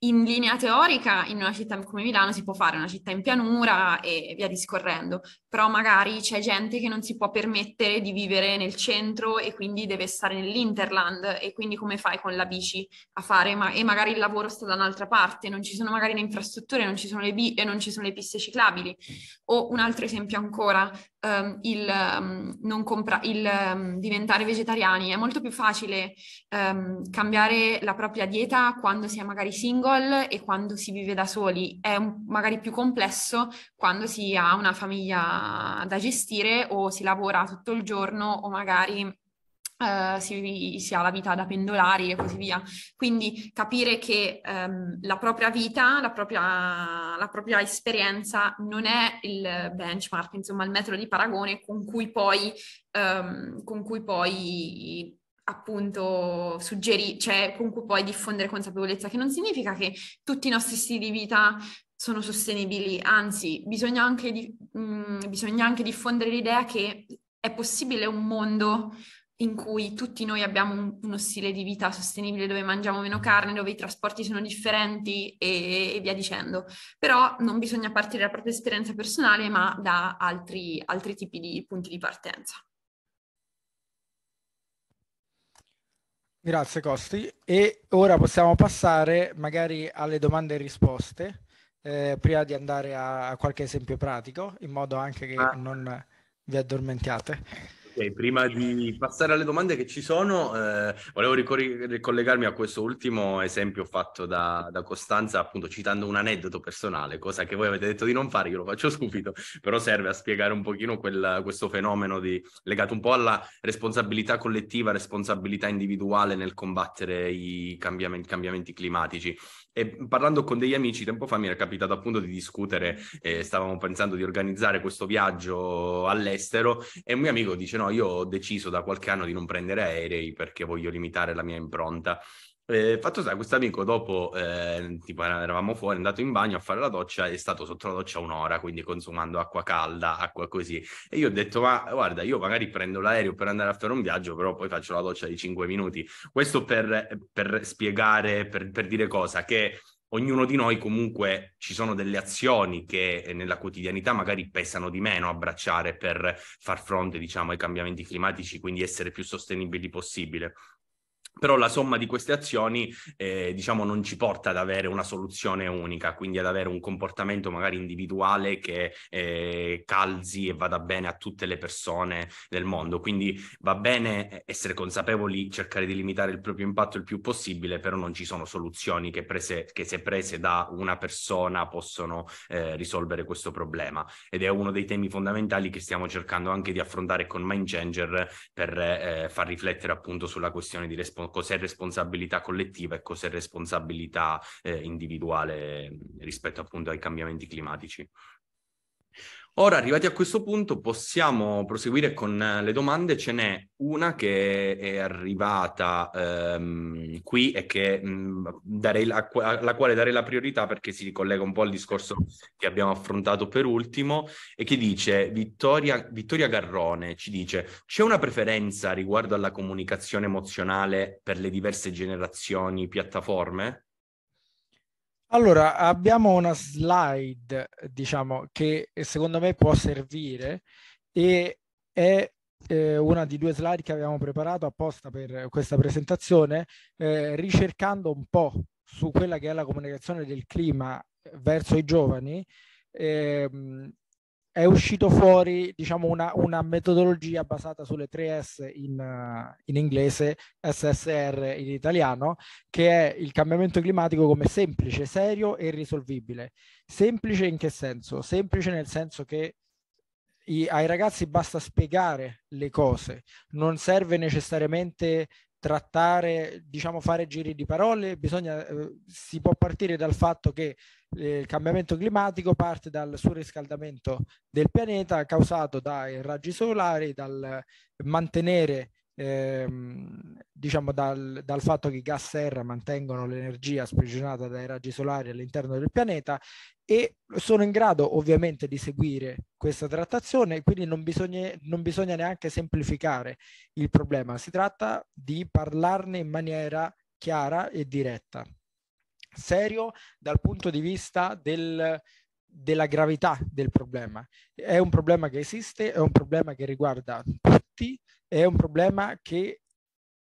in linea teorica in una città come Milano si può fare, una città in pianura e via discorrendo, però magari c'è gente che non si può permettere di vivere nel centro e quindi deve stare nell'interland e quindi come fai con la bici a fare ma- e magari il lavoro sta da un'altra parte, non ci sono magari le infrastrutture, non ci sono le, bi- non ci sono le piste ciclabili. O un altro esempio ancora, um, il, um, compra- il um, diventare vegetariani. È molto più facile cambiare la propria dieta quando si è magari single e quando si vive da soli. È un- magari più complesso quando si ha una famiglia da, gestire o si lavora tutto il giorno o magari Uh, si, si, ha la vita da pendolari e così via. Quindi capire che um, la propria vita, la propria, la propria, esperienza non è il benchmark, insomma il metro di paragone con cui poi, um, con cui poi appunto suggeri, cioè con cui puoi diffondere consapevolezza, che non significa che tutti i nostri stili di vita sono sostenibili, anzi bisogna anche, di, mh, mm, bisogna anche diffondere l'idea che è possibile un mondo in cui tutti noi abbiamo un, uno stile di vita sostenibile dove mangiamo meno carne, dove i trasporti sono differenti e, e via dicendo. Però non bisogna partire dalla propria esperienza personale, ma da altri, altri tipi di punti di partenza. Grazie Costi. E ora possiamo passare magari alle domande e risposte eh, prima di andare a qualche esempio pratico, in modo anche che ah. non vi addormentiate. Okay, prima di passare alle domande che ci sono, eh, volevo ricor- ricollegarmi a questo ultimo esempio fatto da, da, Costanza, appunto citando un aneddoto personale, cosa che voi avete detto di non fare, io lo faccio subito, però serve a spiegare un pochino quel, questo fenomeno di, legato un po' alla responsabilità collettiva, responsabilità individuale nel combattere i cambiamenti, cambiamenti climatici. E parlando con degli amici tempo fa mi era capitato appunto di discutere, eh, stavamo pensando di organizzare questo viaggio all'estero e un mio amico dice no, io ho deciso da qualche anno di non prendere aerei perché voglio limitare la mia impronta. Eh, fatto sta, questo amico dopo, eh, tipo eravamo fuori, è andato in bagno a fare la doccia, è stato sotto la doccia un'ora, quindi consumando acqua calda, acqua così. E io ho detto, ma guarda, io magari prendo l'aereo per andare a fare un viaggio, però poi faccio la doccia di 5 minuti. Questo per, per spiegare, per, per dire cosa? Che ognuno di noi comunque ci sono delle azioni che eh, nella quotidianità magari pesano di meno abbracciare per far fronte, diciamo, ai cambiamenti climatici, quindi essere più sostenibili possibile però la somma di queste azioni eh, diciamo non ci porta ad avere una soluzione unica, quindi ad avere un comportamento magari individuale che eh, calzi e vada bene a tutte le persone del mondo. Quindi va bene eh, essere consapevoli, cercare di limitare il proprio impatto il più possibile, però non ci sono soluzioni che, prese, che se prese da una persona possono eh, risolvere questo problema ed è uno dei temi fondamentali che stiamo cercando anche di affrontare con Mind Changer per eh, far riflettere appunto sulla questione di responsabilità diciamo, cos'è responsabilità collettiva e cos'è responsabilità eh, individuale mm, rispetto appunto ai cambiamenti climatici. Ora, arrivati a questo punto, possiamo proseguire con eh, le domande. Ce n'è una che è arrivata ehm, qui e che, mh, mm, la, alla quale darei la priorità perché si ricollega un po' al discorso che abbiamo affrontato per ultimo e che dice Vittoria, Vittoria Garrone ci dice c'è una preferenza riguardo alla comunicazione emozionale per le diverse generazioni, piattaforme? Allora, abbiamo una slide, diciamo, che eh, secondo me può servire e è eh, una di due slide che abbiamo preparato apposta per questa presentazione, eh, ricercando un po' su quella che è la comunicazione del clima verso i giovani, ehm, è uscito fuori diciamo, una, una, metodologia basata sulle 3S in, uh, in, inglese, SSR in italiano, che è il cambiamento climatico come semplice, serio e risolvibile. Semplice in che senso? Semplice nel senso che i, ai ragazzi basta spiegare le cose, non serve necessariamente trattare, diciamo fare giri di parole, bisogna, eh, si può partire dal fatto che eh, il cambiamento climatico parte dal surriscaldamento del pianeta causato dai raggi solari, dal mantenere ehm, diciamo dal, dal, fatto che i gas serra mantengono l'energia sprigionata dai raggi solari all'interno del pianeta e sono in grado ovviamente di seguire questa trattazione, quindi non bisogna, non bisogna neanche semplificare il problema, si tratta di parlarne in maniera chiara e diretta. Serio dal punto di vista del, della gravità del problema. È un problema che esiste, è un problema che riguarda tutti, è un problema che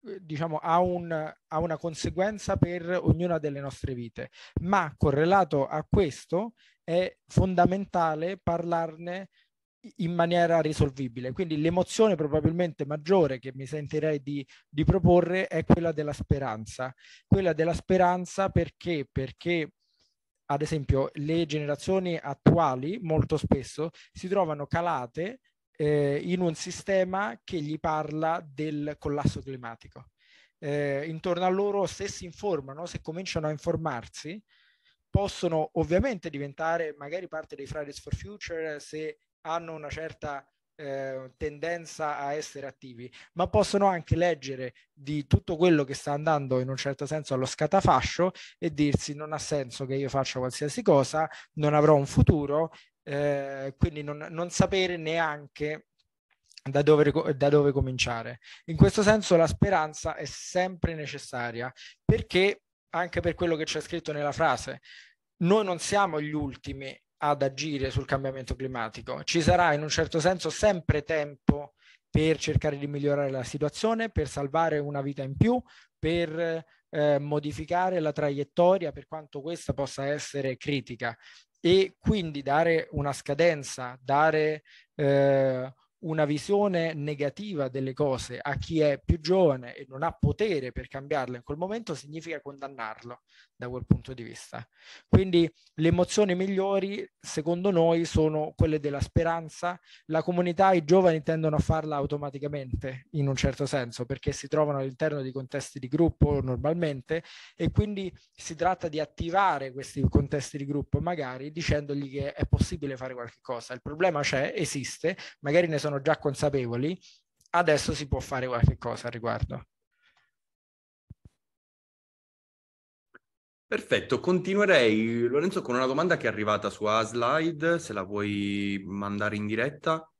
eh, diciamo, ha, un, ha una conseguenza per ognuna delle nostre vite. Ma correlato a questo è fondamentale parlarne in maniera risolvibile. Quindi l'emozione probabilmente maggiore che mi sentirei di, di proporre è quella della speranza. Quella della speranza perché? Perché ad esempio, le generazioni attuali molto spesso si trovano calate eh, in un sistema che gli parla del collasso climatico. Eh, intorno a loro, se si informano, se cominciano a informarsi, possono ovviamente diventare magari parte dei Fridays for Future se hanno una certa eh, tendenza a essere attivi, ma possono anche leggere di tutto quello che sta andando in un certo senso allo scatafascio e dirsi non ha senso che io faccia qualsiasi cosa, non avrò un futuro, eh, quindi non, non sapere neanche da dove, da dove, cominciare. In questo senso la speranza è sempre necessaria, perché anche per quello che c'è scritto nella frase, noi non siamo gli ultimi ad agire sul cambiamento climatico. Ci sarà in un certo senso sempre tempo per cercare di migliorare la situazione, per salvare una vita in più, per eh, modificare la traiettoria per quanto questa possa essere critica e quindi dare una scadenza, dare eh, una visione negativa delle cose a chi è più giovane e non ha potere per cambiarle in quel momento significa condannarlo, da quel punto di vista. Quindi le emozioni migliori, secondo noi, sono quelle della speranza. La comunità, i giovani tendono a farla automaticamente, in un certo senso, perché si trovano all'interno di contesti di gruppo normalmente e quindi si tratta di attivare questi contesti di gruppo, magari dicendogli che è possibile fare qualche cosa. Il problema c'è, esiste, magari ne sono già consapevoli, adesso si può fare qualche cosa al riguardo. Perfetto, continuerei Lorenzo con una domanda che è arrivata su a slide, se la vuoi mandare in diretta.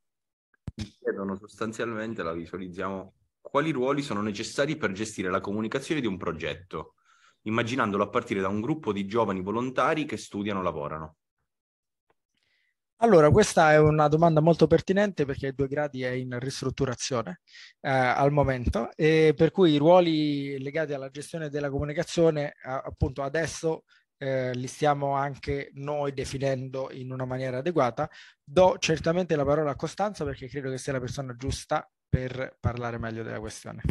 Mi chiedono sostanzialmente, la visualizziamo, quali ruoli sono necessari per gestire la comunicazione di un progetto, immaginandolo a partire da un gruppo di giovani volontari che studiano, lavorano. Allora, questa è una domanda molto pertinente perché Due Gradi è in ristrutturazione eh, al momento e per cui i ruoli legati alla gestione della comunicazione eh, appunto adesso eh, li stiamo anche noi definendo in una maniera adeguata. Do certamente la parola a Costanza perché credo che sia la persona giusta per parlare meglio della questione.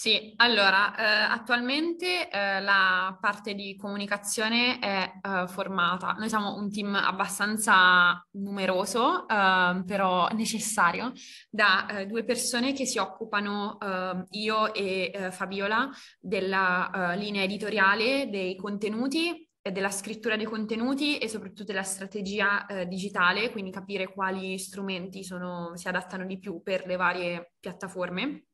Sì, allora, eh, attualmente eh, la parte di comunicazione è eh, formata. Noi siamo un team abbastanza numeroso, ehm, però necessario, da eh, due persone che si occupano, ehm, io e eh, Fabiola, della eh, linea editoriale, dei contenuti della scrittura dei contenuti e soprattutto della strategia eh, digitale, quindi capire quali strumenti sono, si adattano di più per le varie piattaforme.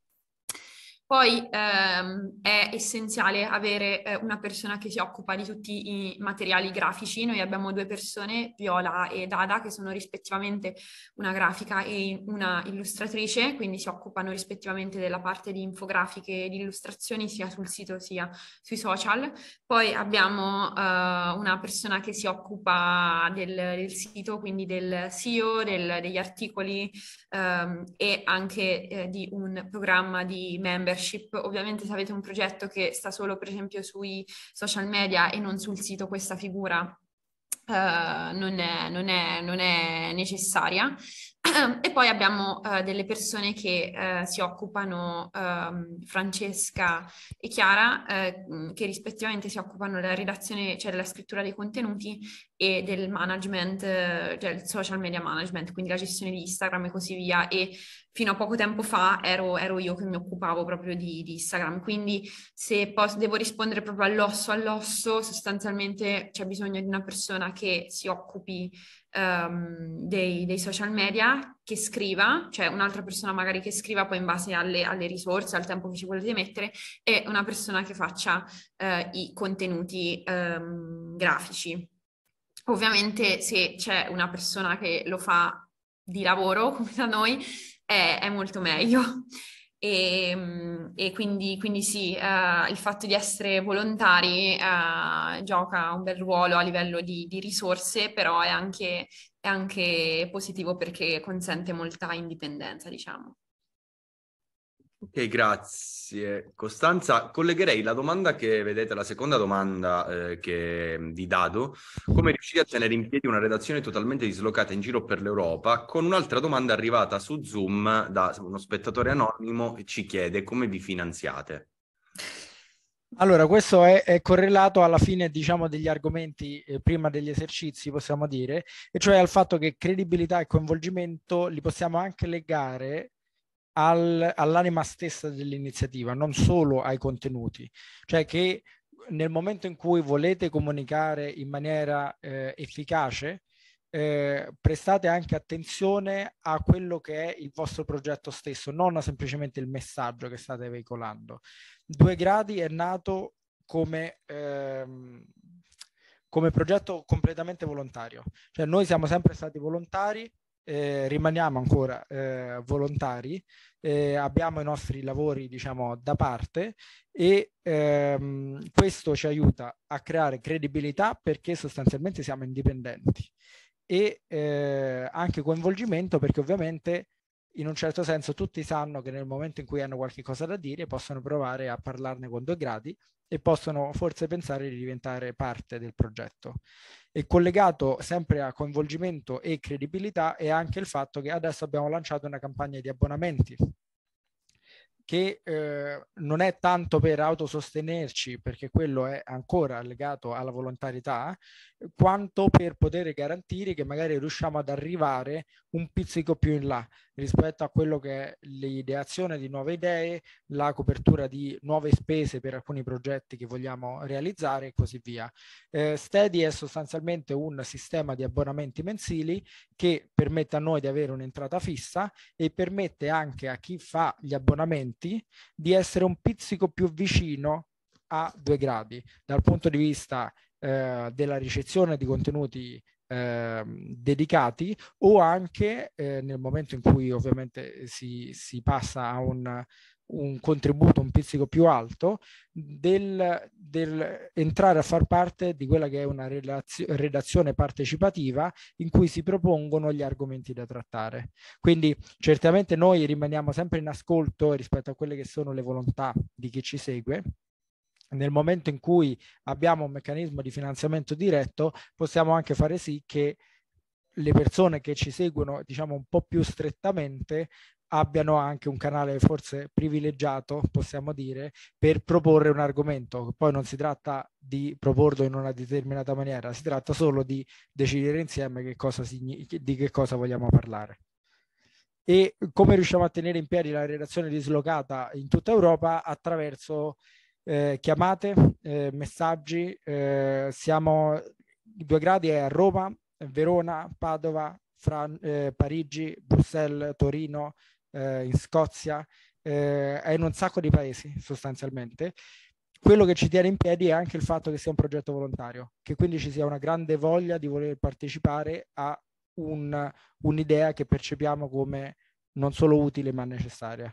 Poi ehm, è essenziale avere eh, una persona che si occupa di tutti i materiali grafici. Noi abbiamo due persone, Viola e Dada, che sono rispettivamente una grafica e una illustratrice, quindi si occupano rispettivamente della parte di infografiche e di illustrazioni sia sul sito sia sui social. Poi abbiamo eh, una persona che si occupa del, del sito, quindi del SEO, del, degli articoli ehm, e anche eh, di un programma di membership leadership, ovviamente se avete un progetto che sta solo per esempio sui social media e non sul sito questa figura Uh, non, è, non, è, non, è, necessaria, Ehm, e poi abbiamo uh, delle persone che uh, si occupano, um, Francesca e Chiara, uh, che rispettivamente si occupano della redazione, cioè della scrittura dei contenuti e del management, cioè il social media management, quindi la gestione di Instagram e così via. E fino a poco tempo fa ero, ero io che mi occupavo proprio di, di Instagram. Quindi se posso, devo rispondere proprio all'osso all'osso, sostanzialmente c'è bisogno di una persona che si occupi um, dei, dei, social media che scriva, cioè un'altra persona magari che scriva poi in base alle, alle risorse, al tempo che ci volete mettere, e una persona che faccia uh, i contenuti um, grafici. Ovviamente se c'è una persona che lo fa di lavoro <laughs> come da noi, è, è molto meglio. E, ehm, e quindi, quindi, sì, eh, il fatto di essere volontari eh, gioca un bel ruolo a livello di, di risorse, però è anche, è anche positivo perché consente molta indipendenza, diciamo. Ok, grazie. Costanza, collegherei la domanda che vedete, la seconda domanda eh, che, di mm, Dado, come riuscire a tenere in piedi una redazione totalmente dislocata in giro per l'Europa, con un'altra domanda arrivata su Zoom da uno spettatore anonimo che ci chiede come vi finanziate. Allora, questo è, è, correlato alla fine, diciamo, degli argomenti eh, prima degli esercizi, possiamo dire, e cioè al fatto che credibilità e coinvolgimento li possiamo anche legare al, all'anima stessa dell'iniziativa, non solo ai contenuti, cioè che nel momento in cui volete comunicare in maniera eh, efficace, eh, prestate anche attenzione a quello che è il vostro progetto stesso, non semplicemente il messaggio che state veicolando. Due gradi è nato come, ehm, come progetto completamente volontario, cioè noi siamo sempre stati volontari eh, rimaniamo ancora eh, volontari, eh, abbiamo i nostri lavori diciamo da parte e ehm, questo ci aiuta a creare credibilità perché sostanzialmente siamo indipendenti e eh, anche coinvolgimento perché ovviamente in un certo senso tutti sanno che nel momento in cui hanno qualche cosa da dire possono provare a parlarne con due gradi e possono forse pensare di diventare parte del progetto. E collegato sempre a coinvolgimento e credibilità è anche il fatto che adesso abbiamo lanciato una campagna di abbonamenti che eh, non è tanto per autosostenerci, perché quello è ancora legato alla volontarietà, quanto per poter garantire che magari riusciamo ad arrivare un pizzico più in là rispetto a quello che è l'ideazione di nuove idee, la copertura di nuove spese per alcuni progetti che vogliamo realizzare e così via. Eh, Steady è sostanzialmente un sistema di abbonamenti mensili che permette a noi di avere un'entrata fissa e permette anche a chi fa gli abbonamenti di essere un pizzico più vicino a due gradi dal punto di vista eh, della ricezione di contenuti eh, dedicati o anche eh, nel momento in cui ovviamente si, si passa a un, un, contributo un pizzico più alto del, del, entrare a far parte di quella che è una relazio, redazione partecipativa in cui si propongono gli argomenti da trattare. Quindi certamente noi rimaniamo sempre in ascolto rispetto a quelle che sono le volontà di chi ci segue nel momento in cui abbiamo un meccanismo di finanziamento diretto, possiamo anche fare sì che le persone che ci seguono, diciamo, un po' più strettamente abbiano anche un canale forse privilegiato, possiamo dire, per proporre un argomento. Poi non si tratta di proporlo in una determinata maniera, si tratta solo di decidere insieme che cosa, di che cosa vogliamo parlare e come riusciamo a tenere in piedi la relazione dislocata in tutta Europa attraverso eh, chiamate, eh, messaggi. Eh, siamo i due gradi a Roma, Verona, Padova, Fran- eh, Parigi, Bruxelles, Torino, eh, in Scozia, eh, è in un sacco di paesi sostanzialmente. Quello che ci tiene in piedi è anche il fatto che sia un progetto volontario, che quindi ci sia una grande voglia di voler partecipare a un, un'idea che percepiamo come non solo utile ma necessaria.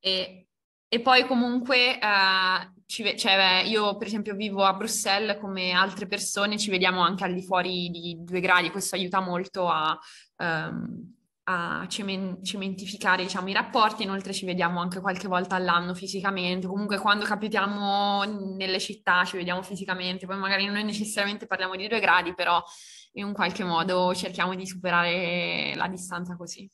E e poi comunque eh, ci, cioè, io per esempio vivo a Bruxelles come altre persone, ci vediamo anche al di fuori di due gradi, questo aiuta molto a, ehm, a cement- cementificare diciamo, i rapporti, inoltre ci vediamo anche qualche volta all'anno fisicamente, comunque quando capitiamo nelle città ci vediamo fisicamente, poi magari non necessariamente parliamo di due gradi, però in un qualche modo cerchiamo di superare la distanza così.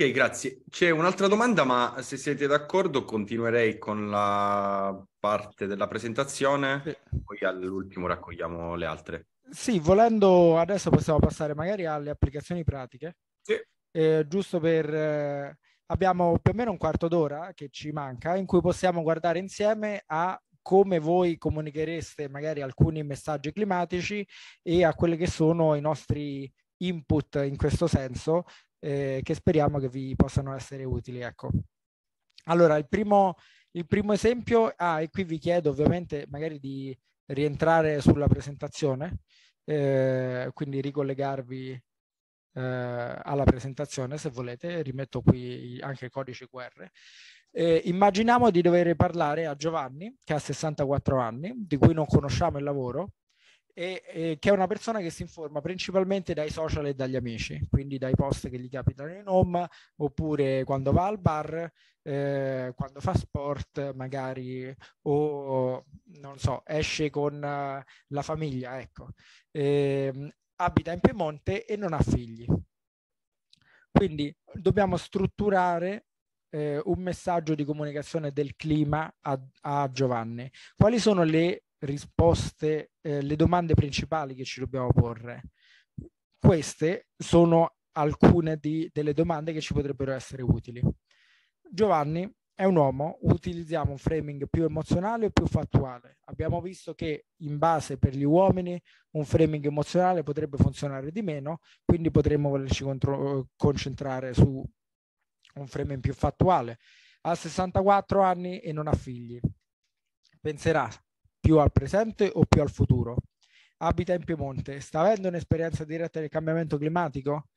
Ok, grazie. C'è un'altra domanda, ma se siete d'accordo continuerei con la parte della presentazione, sì. poi all'ultimo raccogliamo le altre. Sì, volendo adesso possiamo passare magari alle applicazioni pratiche. Sì. Eh, giusto per... Eh, abbiamo più o meno un quarto d'ora che ci manca in cui possiamo guardare insieme a come voi comunichereste magari alcuni messaggi climatici e a quelli che sono i nostri input in questo senso eh, che speriamo che vi possano essere utili. Ecco. Allora, il primo, il primo esempio, ah, e qui vi chiedo ovviamente magari di rientrare sulla presentazione, eh, quindi ricollegarvi eh, alla presentazione se volete, rimetto qui anche il codice QR. Eh, immaginiamo di dover parlare a Giovanni, che ha 64 anni, di cui non conosciamo il lavoro, e, e, che è una persona che si informa principalmente dai social e dagli amici, quindi dai post che gli capitano in home, oppure quando va al bar, eh, quando fa sport magari, o non so, esce con eh, la famiglia, ecco. Eh, abita in Piemonte e non ha figli. Quindi dobbiamo strutturare eh, un messaggio di comunicazione del clima a, a, Giovanni. Quali sono le risposte, eh, le domande principali che ci dobbiamo porre. Queste sono alcune di, delle domande che ci potrebbero essere utili. Giovanni è un uomo, utilizziamo un framing più emozionale o più fattuale? Abbiamo visto che in base per gli uomini un framing emozionale potrebbe funzionare di meno, quindi potremmo volerci contro, concentrare su un framing più fattuale. Ha 64 anni e non ha figli. Penserà più al presente o più al futuro? Abita in Piemonte, sta avendo un'esperienza diretta del cambiamento climatico?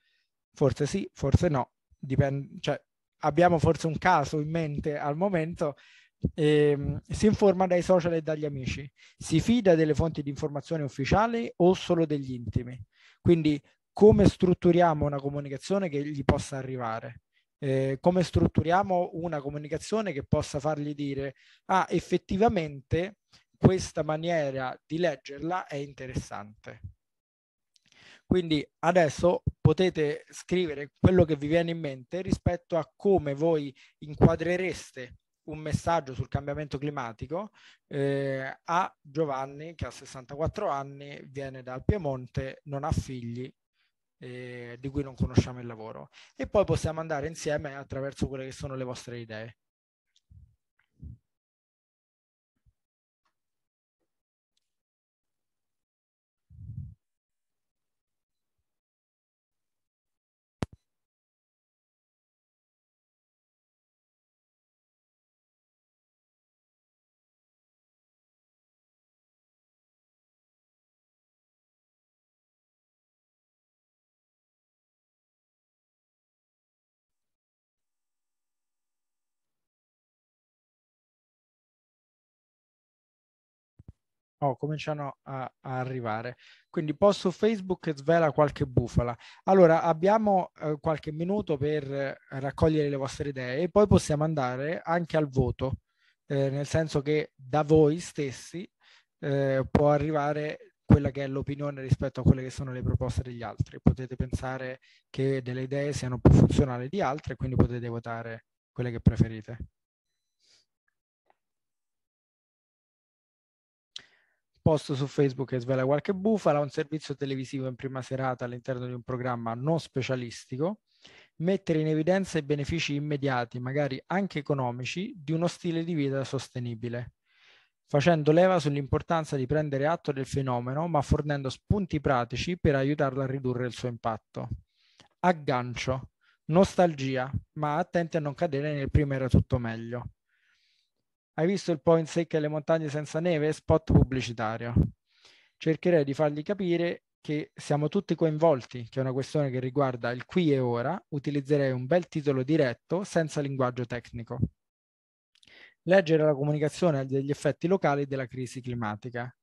Forse sì, forse no, dipende, cioè, abbiamo forse un caso in mente al momento, eh, si informa dai social e dagli amici, si fida delle fonti di informazione ufficiali o solo degli intimi. Quindi come strutturiamo una comunicazione che gli possa arrivare? Eh, come strutturiamo una comunicazione che possa fargli dire, ah, effettivamente questa maniera di leggerla è interessante. Quindi adesso potete scrivere quello che vi viene in mente rispetto a come voi inquadrereste un messaggio sul cambiamento climatico eh, a Giovanni che ha 64 anni viene dal Piemonte, non ha figli, eh, di cui non conosciamo il lavoro. E poi possiamo andare insieme attraverso quelle che sono le vostre idee. Oh, cominciano a, a, arrivare. Quindi posto su Facebook che svela qualche bufala. Allora, abbiamo eh, qualche minuto per eh, raccogliere le vostre idee e poi possiamo andare anche al voto, eh, nel senso che da voi stessi eh, può arrivare quella che è l'opinione rispetto a quelle che sono le proposte degli altri. Potete pensare che delle idee siano più funzionali di altre, quindi potete votare quelle che preferite. post su Facebook che svela qualche bufala, un servizio televisivo in prima serata all'interno di un programma non specialistico, mettere in evidenza i benefici immediati, magari anche economici, di uno stile di vita sostenibile, facendo leva sull'importanza di prendere atto del fenomeno, ma fornendo spunti pratici per aiutarlo a ridurre il suo impatto. Aggancio, nostalgia, ma attenti a non cadere nel prima era tutto meglio. Hai visto il point secco e le montagne senza neve? Spot pubblicitario. Cercherei di fargli capire che siamo tutti coinvolti, che è una questione che riguarda il qui e ora. Utilizzerei un bel titolo diretto senza linguaggio tecnico. Leggere la comunicazione degli effetti locali della crisi climatica.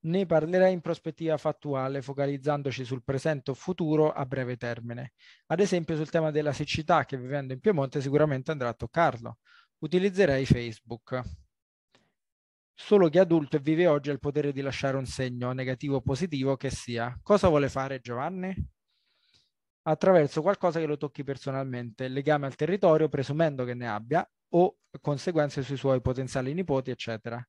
Ne parlerei in prospettiva fattuale, focalizzandoci sul presente o futuro a breve termine. Ad esempio sul tema della siccità, che vivendo in Piemonte sicuramente andrà a toccarlo utilizzerei Facebook. Solo chi è adulto e vive oggi ha il potere di lasciare un segno, negativo o positivo che sia. Cosa vuole fare Giovanni? Attraverso qualcosa che lo tocchi personalmente, legame al territorio, presumendo che ne abbia, o conseguenze sui suoi potenziali nipoti, eccetera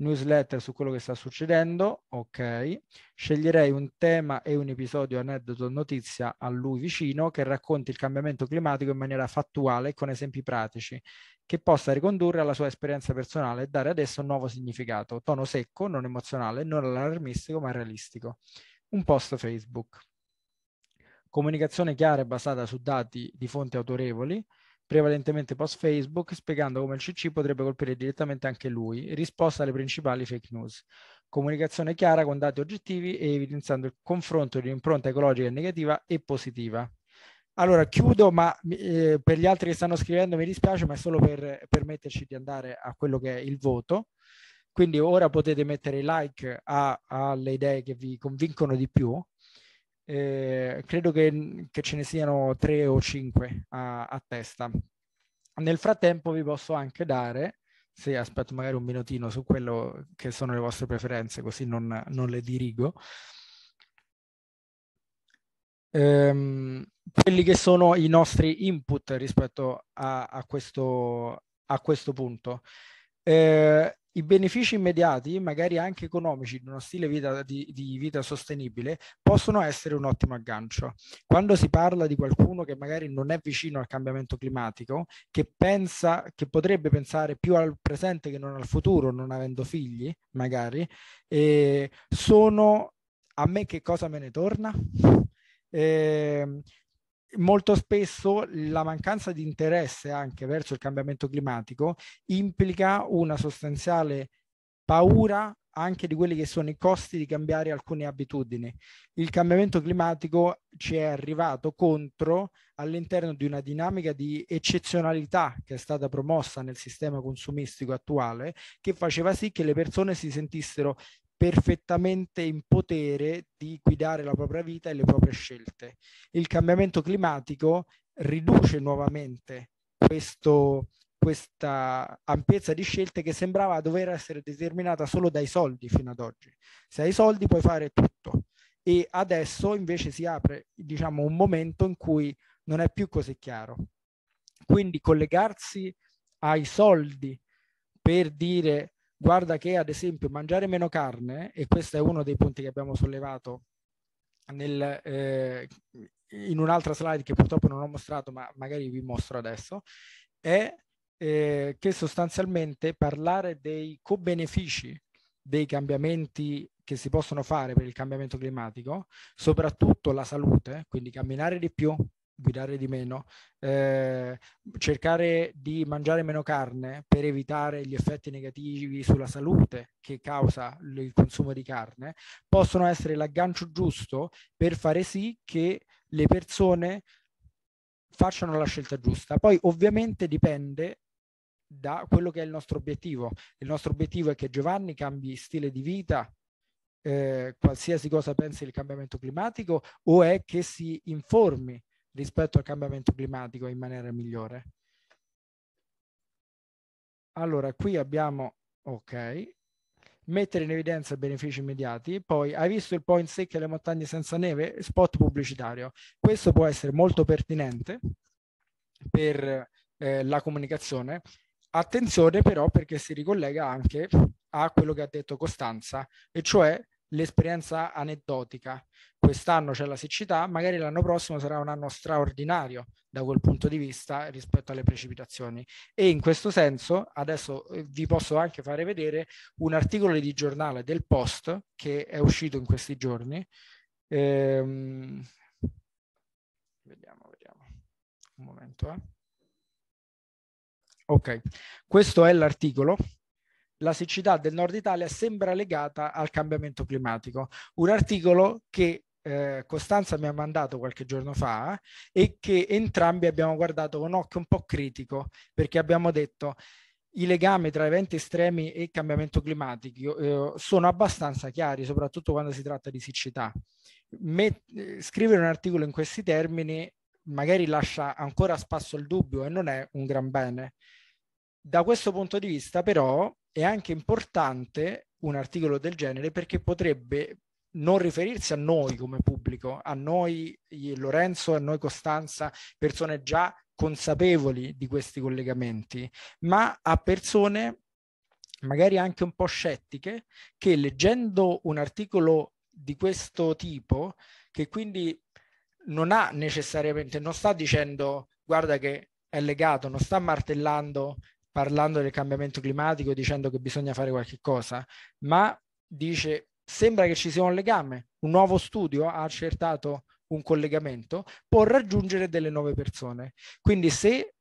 newsletter su quello che sta succedendo, ok, sceglierei un tema e un episodio aneddoto notizia a lui vicino che racconti il cambiamento climatico in maniera fattuale e con esempi pratici che possa ricondurre alla sua esperienza personale e dare ad esso un nuovo significato, tono secco, non emozionale, non allarmistico ma realistico. Un post Facebook. Comunicazione chiara e basata su dati di fonti autorevoli, prevalentemente post Facebook, spiegando come il CC potrebbe colpire direttamente anche lui, risposta alle principali fake news. Comunicazione chiara con dati oggettivi e evidenziando il confronto di un'impronta ecologica negativa e positiva. Allora, chiudo, ma eh, per gli altri che stanno scrivendo mi dispiace, ma è solo per permetterci di andare a quello che è il voto. Quindi ora potete mettere like a, alle idee che vi convincono di più eh, credo che, che, ce ne siano tre o cinque a, a, testa. Nel frattempo vi posso anche dare, se aspetto magari un minutino su quello che sono le vostre preferenze, così non, non le dirigo, ehm, quelli che sono i nostri input rispetto a, a, questo, a questo punto. Eh, i benefici immediati, magari anche economici, di uno stile vita, di, di, vita sostenibile, possono essere un ottimo aggancio. Quando si parla di qualcuno che magari non è vicino al cambiamento climatico, che, pensa, che potrebbe pensare più al presente che non al futuro, non avendo figli, magari, eh, sono a me che cosa me ne torna? Eh, molto spesso la mancanza di interesse anche verso il cambiamento climatico implica una sostanziale paura anche di quelli che sono i costi di cambiare alcune abitudini. Il cambiamento climatico ci è arrivato contro all'interno di una dinamica di eccezionalità che è stata promossa nel sistema consumistico attuale, che faceva sì che le persone si sentissero perfettamente in potere di guidare la propria vita e le proprie scelte. Il cambiamento climatico riduce nuovamente questo, questa ampiezza di scelte che sembrava dover essere determinata solo dai soldi fino ad oggi. Se hai soldi puoi fare tutto e adesso invece si apre diciamo, un momento in cui non è più così chiaro. Quindi collegarsi ai soldi per dire Guarda che ad esempio mangiare meno carne, e questo è uno dei punti che abbiamo sollevato nel, eh, in un'altra slide che purtroppo non ho mostrato, ma magari vi mostro adesso, è eh, che sostanzialmente parlare dei co-benefici dei cambiamenti che si possono fare per il cambiamento climatico, soprattutto la salute, quindi camminare di più, guidare di meno, eh, cercare di mangiare meno carne per evitare gli effetti negativi sulla salute che causa il consumo di carne, possono essere l'aggancio giusto per fare sì che le persone facciano la scelta giusta. Poi ovviamente dipende da quello che è il nostro obiettivo. Il nostro obiettivo è che Giovanni cambi stile di vita, eh, qualsiasi cosa pensi del cambiamento climatico o è che si informi rispetto al cambiamento climatico in maniera migliore. Allora, qui abbiamo, ok, mettere in evidenza i benefici immediati, poi hai visto il point sick e le montagne senza neve, spot pubblicitario. Questo può essere molto pertinente per eh, la comunicazione. Attenzione però perché si ricollega anche a quello che ha detto Costanza, e cioè l'esperienza aneddotica. Quest'anno c'è la siccità, magari l'anno prossimo sarà un anno straordinario da quel punto di vista rispetto alle precipitazioni. E in questo senso adesso eh, vi posso anche fare vedere un articolo di giornale del Post che è uscito in questi giorni. Ehm... Vediamo, vediamo. Un momento. Eh. Ok, questo è l'articolo la siccità del nord Italia sembra legata al cambiamento climatico. Un articolo che eh, Costanza mi ha mandato qualche giorno fa eh, e che entrambi abbiamo guardato con occhio un po' critico perché abbiamo detto i legami tra eventi estremi e cambiamento climatico eh, sono abbastanza chiari, soprattutto quando si tratta di siccità. Me, eh, scrivere un articolo in questi termini magari lascia ancora spasso il dubbio e non è un gran bene. Da questo punto di vista, però, è anche importante un articolo del genere perché potrebbe non riferirsi a noi come pubblico, a noi Lorenzo, a noi Costanza, persone già consapevoli di questi collegamenti, ma a persone magari anche un po' scettiche che leggendo un articolo di questo tipo, che quindi non ha necessariamente, non sta dicendo guarda che è legato, non sta martellando parlando del cambiamento climatico, dicendo che bisogna fare qualche cosa, ma dice sembra che ci sia un legame, un nuovo studio ha accertato un collegamento, può raggiungere delle nuove persone. Quindi se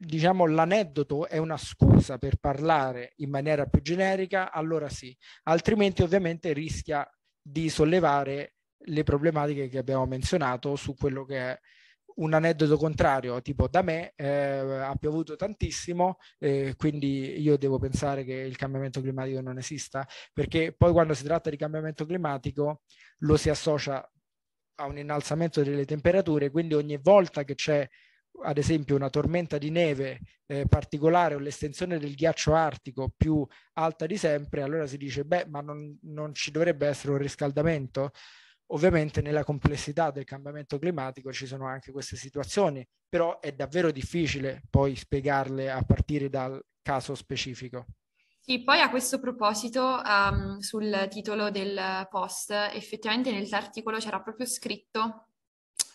diciamo l'aneddoto è una scusa per parlare in maniera più generica, allora sì, altrimenti ovviamente rischia di sollevare le problematiche che abbiamo menzionato su quello che è un aneddoto contrario, tipo da me eh, ha piovuto tantissimo, eh, quindi io devo pensare che il cambiamento climatico non esista, perché poi quando si tratta di cambiamento climatico lo si associa a un innalzamento delle temperature, quindi ogni volta che c'è ad esempio una tormenta di neve eh, particolare o l'estensione del ghiaccio artico più alta di sempre, allora si dice, beh, ma non, non ci dovrebbe essere un riscaldamento? Ovviamente nella complessità del cambiamento climatico ci sono anche queste situazioni, però è davvero difficile poi spiegarle a partire dal caso specifico. Sì, poi a questo proposito, um, sul titolo del post, effettivamente nell'articolo c'era proprio scritto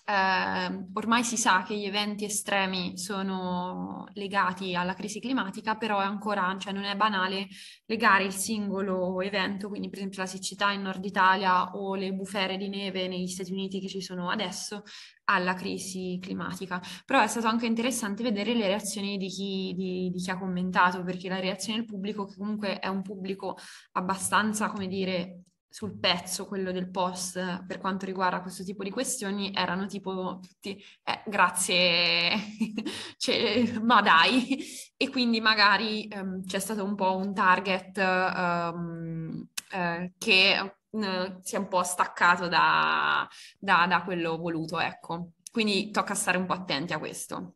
eh, ormai si sa che gli eventi estremi sono legati alla crisi climatica, però è ancora, cioè non è banale legare il singolo evento, quindi per esempio la siccità in Nord Italia o le bufere di neve negli Stati Uniti che ci sono adesso, alla crisi climatica. Però è stato anche interessante vedere le reazioni di chi, di, di chi, ha commentato, perché la reazione del pubblico, che comunque è un pubblico abbastanza, come dire, sul pezzo quello del post per quanto riguarda questo tipo di questioni erano tipo tutti eh, grazie <laughs> cioè, ma dai e quindi magari um, c'è stato un po' un target um, eh, che uh, si è un po' staccato da, da, da quello voluto ecco quindi tocca stare un po' attenti a questo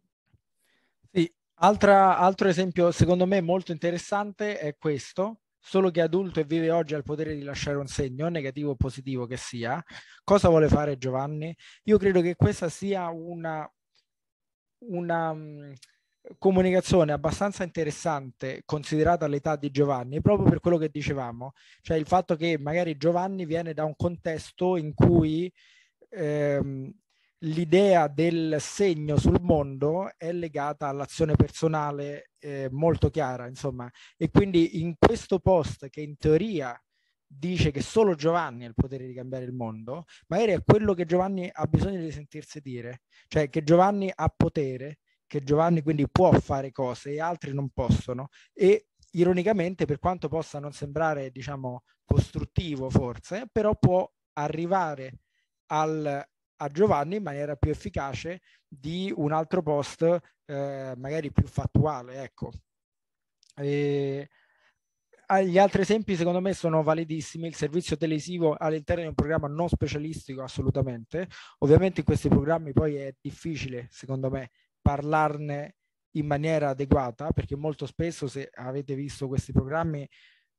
sì Altra, altro esempio secondo me molto interessante è questo solo chi è adulto e vive oggi ha il potere di lasciare un segno, negativo o positivo che sia. Cosa vuole fare Giovanni? Io credo che questa sia una, una mm, comunicazione abbastanza interessante considerata l'età di Giovanni, proprio per quello che dicevamo, cioè il fatto che magari Giovanni viene da un contesto in cui ehm, l'idea del segno sul mondo è legata all'azione personale eh, molto chiara, insomma, e quindi in questo post che in teoria dice che solo Giovanni ha il potere di cambiare il mondo, magari è quello che Giovanni ha bisogno di sentirsi dire, cioè che Giovanni ha potere, che Giovanni quindi può fare cose e altri non possono e ironicamente per quanto possa non sembrare diciamo costruttivo forse, però può arrivare al, a Giovanni in maniera più efficace di un altro post eh, magari più fattuale. Ecco. E ah, gli altri esempi secondo me sono validissimi, il servizio televisivo all'interno di un programma non specialistico assolutamente, ovviamente in questi programmi poi è difficile secondo me parlarne in maniera adeguata perché molto spesso se avete visto questi programmi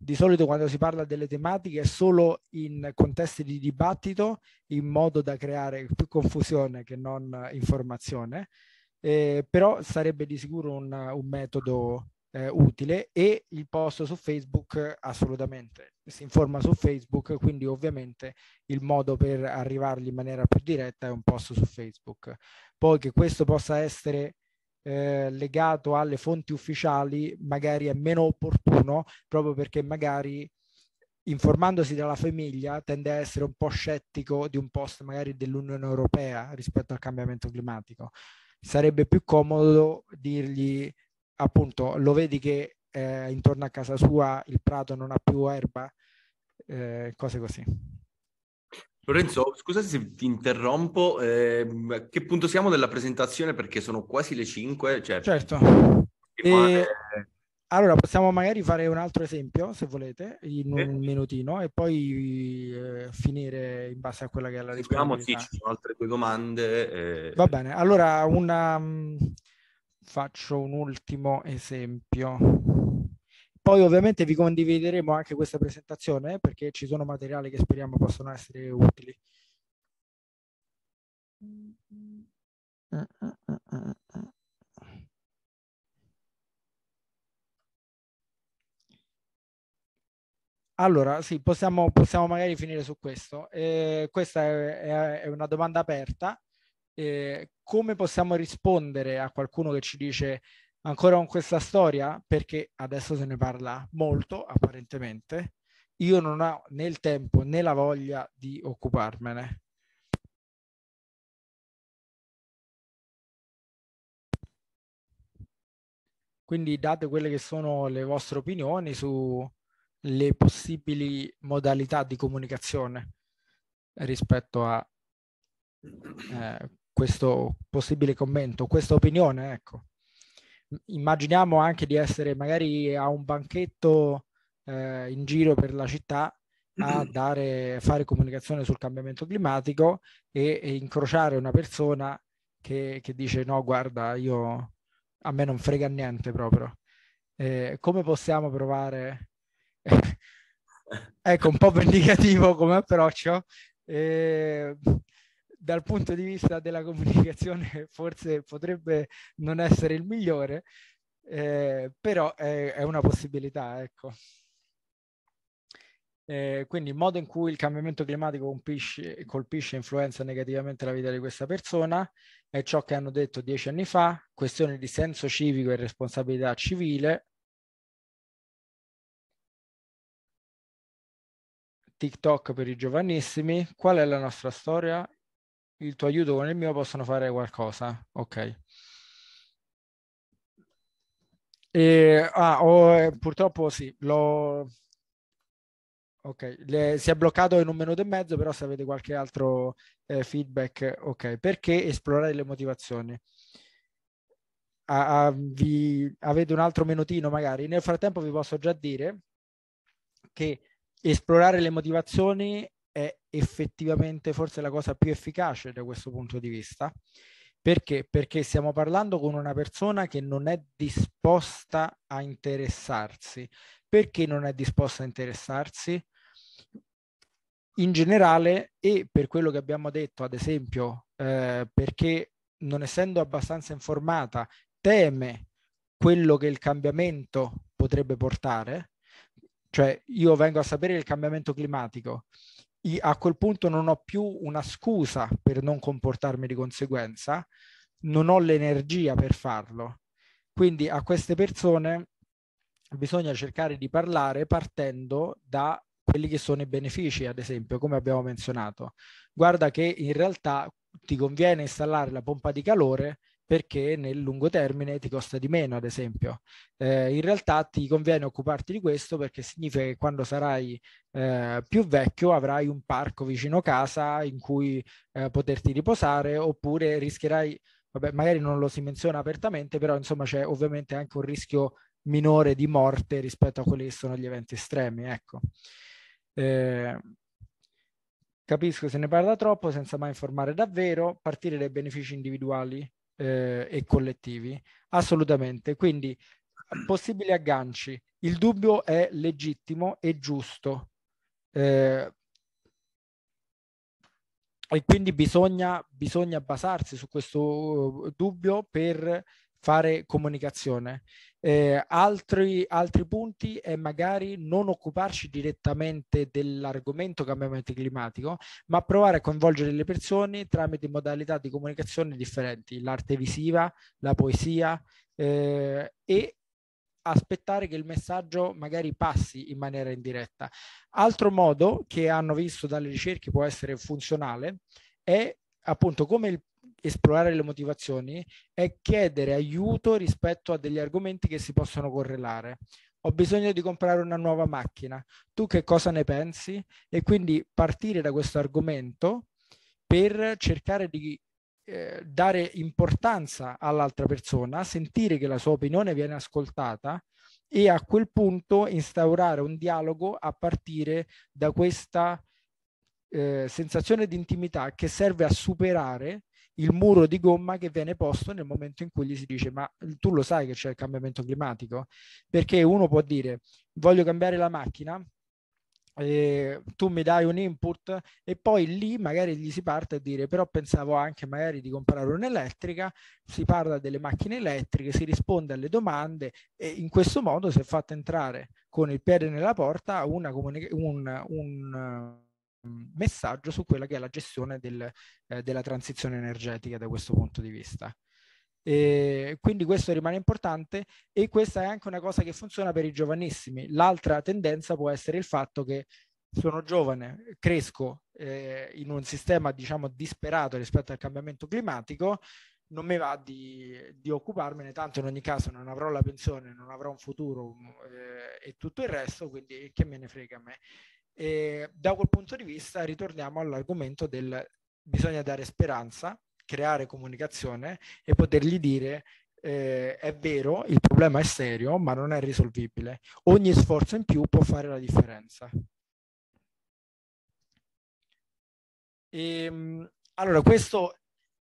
di solito quando si parla delle tematiche è solo in contesti di dibattito in modo da creare più confusione che non informazione, eh, però sarebbe di sicuro un, un metodo eh, utile e il post su Facebook assolutamente. Si informa su Facebook, quindi ovviamente il modo per arrivargli in maniera più diretta è un post su Facebook. Poi che questo possa essere eh, legato alle fonti ufficiali magari è meno opportuno proprio perché magari informandosi dalla famiglia tende a essere un po' scettico di un post magari dell'Unione Europea rispetto al cambiamento climatico. Sarebbe più comodo dirgli appunto lo vedi che eh, intorno a casa sua il prato non ha più erba, eh, cose così. Lorenzo, scusa se ti interrompo, eh, a che punto siamo della presentazione? Perché sono quasi le 5. Cioè... Certo. E... Eh, eh, allora, possiamo magari fare un altro esempio, se volete, in un eh. minutino, e poi eh, finire in base a quella che è la risposta. Vediamo, sì, ci sono altre due domande. Eh. Va bene, allora una... Mm, faccio un ultimo esempio. Poi ovviamente vi condivideremo anche questa presentazione eh, perché ci sono materiali che speriamo possano essere utili. Allora, sì, possiamo, possiamo, magari finire su questo. Eh, questa è, è, una domanda aperta. Eh, come possiamo rispondere a qualcuno che ci dice ancora con questa storia perché adesso se ne parla molto apparentemente. Io non ho né il tempo né la voglia di occuparmene. Quindi date quelle che sono le vostre opinioni su le possibili modalità di comunicazione rispetto a eh, questo possibile commento, questa opinione, ecco immaginiamo anche di essere magari a un banchetto eh, in giro per la città a dare, fare comunicazione sul cambiamento climatico e, e incrociare una persona che, che, dice no guarda io a me non frega niente proprio. Eh, come possiamo provare, <laughs> ecco un po' <laughs> vendicativo come approccio, eh, dal punto di vista della comunicazione <laughs> forse potrebbe non essere il migliore, eh, però è, è, una possibilità, ecco. Eh, quindi il modo in cui il cambiamento climatico colpisce, colpisce e influenza negativamente la vita di questa persona è ciò che hanno detto dieci anni fa, questione di senso civico e responsabilità civile, TikTok per i giovanissimi. Qual è la nostra storia? il tuo aiuto con il mio possono fare qualcosa. Ok. E, ah, oh, purtroppo sì, l'ho... Ok, Le, si è bloccato in un minuto e mezzo, però se avete qualche altro eh, feedback, ok, perché esplorare le motivazioni? Ah, ah, vi, avete un altro minutino magari? Nel frattempo vi posso già dire che esplorare le motivazioni è effettivamente forse la cosa più efficace da questo punto di vista. Perché? Perché stiamo parlando con una persona che non è disposta a interessarsi. Perché non è disposta a interessarsi? In generale, e per quello che abbiamo detto, ad esempio, eh, perché non essendo abbastanza informata, teme quello che il cambiamento potrebbe portare, cioè io vengo a sapere il cambiamento climatico a quel punto non ho più una scusa per non comportarmi di conseguenza, non ho l'energia per farlo. Quindi a queste persone bisogna cercare di parlare partendo da quelli che sono i benefici, ad esempio, come abbiamo menzionato. Guarda che in realtà ti conviene installare la pompa di calore perché nel lungo termine ti costa di meno, ad esempio. Eh, in realtà ti conviene occuparti di questo perché significa che quando sarai eh, più vecchio avrai un parco vicino casa in cui eh, poterti riposare oppure rischierai, vabbè, magari non lo si menziona apertamente, però insomma c'è ovviamente anche un rischio minore di morte rispetto a quelli che sono gli eventi estremi, ecco. Eh, capisco se ne parla troppo senza mai informare davvero, partire dai benefici individuali eh, e collettivi? Assolutamente. Quindi possibili agganci. Il dubbio è legittimo e giusto. Eh, e quindi bisogna, bisogna basarsi su questo uh, dubbio per fare comunicazione. Eh, altri, altri, punti è magari non occuparci direttamente dell'argomento cambiamento climatico, ma provare a coinvolgere le persone tramite modalità di comunicazione differenti, l'arte visiva, la poesia eh, e aspettare che il messaggio magari passi in maniera indiretta. Altro modo che hanno visto dalle ricerche può essere funzionale è appunto come il esplorare le motivazioni è chiedere aiuto rispetto a degli argomenti che si possono correlare. Ho bisogno di comprare una nuova macchina, tu che cosa ne pensi? E quindi partire da questo argomento per cercare di eh, dare importanza all'altra persona, sentire che la sua opinione viene ascoltata e a quel punto instaurare un dialogo a partire da questa eh, sensazione di intimità che serve a superare il muro di gomma che viene posto nel momento in cui gli si dice ma tu lo sai che c'è il cambiamento climatico? Perché uno può dire voglio cambiare la macchina, eh, tu mi dai un input e poi lì magari gli si parte a dire però pensavo anche magari di comprare un'elettrica, si parla delle macchine elettriche, si risponde alle domande e in questo modo si è fatto entrare con il piede nella porta una comunicazione, un, un messaggio su quella che è la gestione del, eh, della transizione energetica da questo punto di vista. E quindi questo rimane importante e questa è anche una cosa che funziona per i giovanissimi. L'altra tendenza può essere il fatto che sono giovane, cresco eh, in un sistema diciamo disperato rispetto al cambiamento climatico, non mi va di, di, occuparmene, tanto in ogni caso non avrò la pensione, non avrò un futuro eh, e tutto il resto, quindi che me ne frega a me. E da quel punto di vista ritorniamo all'argomento del bisogna dare speranza, creare comunicazione e potergli dire eh, è vero, il problema è serio, ma non è risolvibile. Ogni sforzo in più può fare la differenza. E, ehm, allora, questo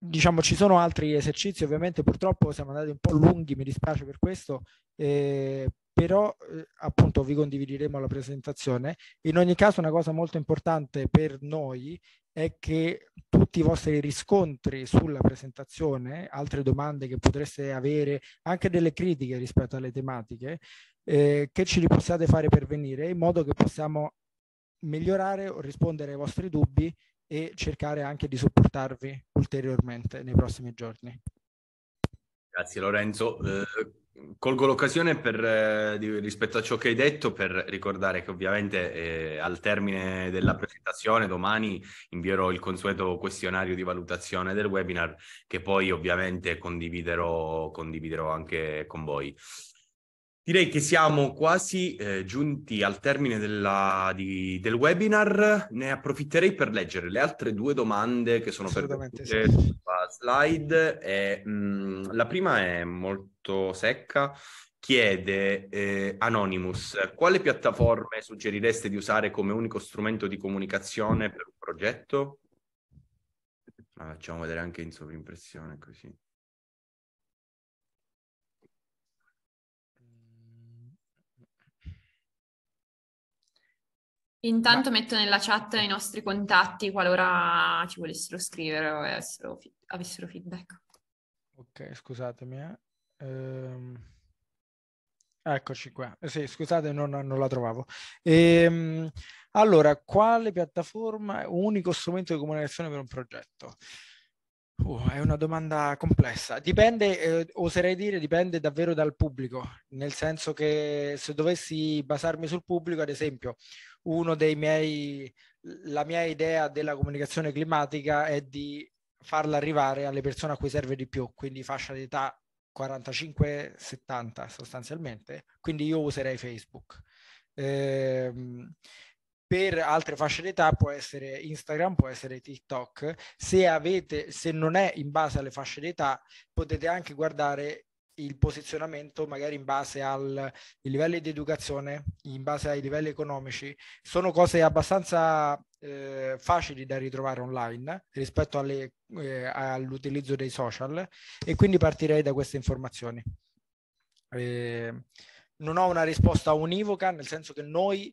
diciamo ci sono altri esercizi ovviamente purtroppo siamo andati un po' lunghi mi dispiace per questo eh, però eh, appunto vi condivideremo la presentazione in ogni caso una cosa molto importante per noi è che tutti i vostri riscontri sulla presentazione altre domande che potreste avere anche delle critiche rispetto alle tematiche eh, che ci li possiate fare pervenire in modo che possiamo migliorare o rispondere ai vostri dubbi e cercare anche di supportarvi ulteriormente nei prossimi giorni. Grazie Lorenzo. Eh... Colgo l'occasione per, eh, di, rispetto a ciò che hai detto per ricordare che ovviamente eh, al termine della presentazione domani invierò il consueto questionario di valutazione del webinar che poi ovviamente condividerò, condividerò anche con voi. Direi che siamo quasi eh, giunti al termine della, di, del webinar. Ne approfitterei per leggere le altre due domande che sono per sì. sulla slide. E, mh, mm, la prima è molto secca. Chiede eh, Anonymous, quale piattaforme suggerireste di usare come unico strumento di comunicazione per un progetto? La facciamo vedere anche in sovrimpressione così. Intanto Vai. metto nella chat i nostri contatti qualora ci volessero scrivere o avessero, avessero feedback. Ok, scusatemi. Eh. Ehm... Eccoci qua. Eh sì, scusate, non, non la trovavo. Ehm, allora, quale piattaforma unico strumento di comunicazione per un progetto? Uh, è una domanda complessa. Dipende, eh, oserei dire, dipende davvero dal pubblico, nel senso che se dovessi basarmi sul pubblico, ad esempio, uno dei miei, la mia idea della comunicazione climatica è di farla arrivare alle persone a cui serve di più, quindi fascia d'età 45-70 sostanzialmente, quindi io userei Facebook. Eh, per altre fasce d'età può essere Instagram, può essere TikTok. Se, avete, se non è in base alle fasce d'età, potete anche guardare il posizionamento magari in base ai livelli di educazione, in base ai livelli economici, sono cose abbastanza eh, facili da ritrovare online rispetto alle, eh, all'utilizzo dei social e quindi partirei da queste informazioni. Eh, non ho una risposta univoca, nel senso che noi,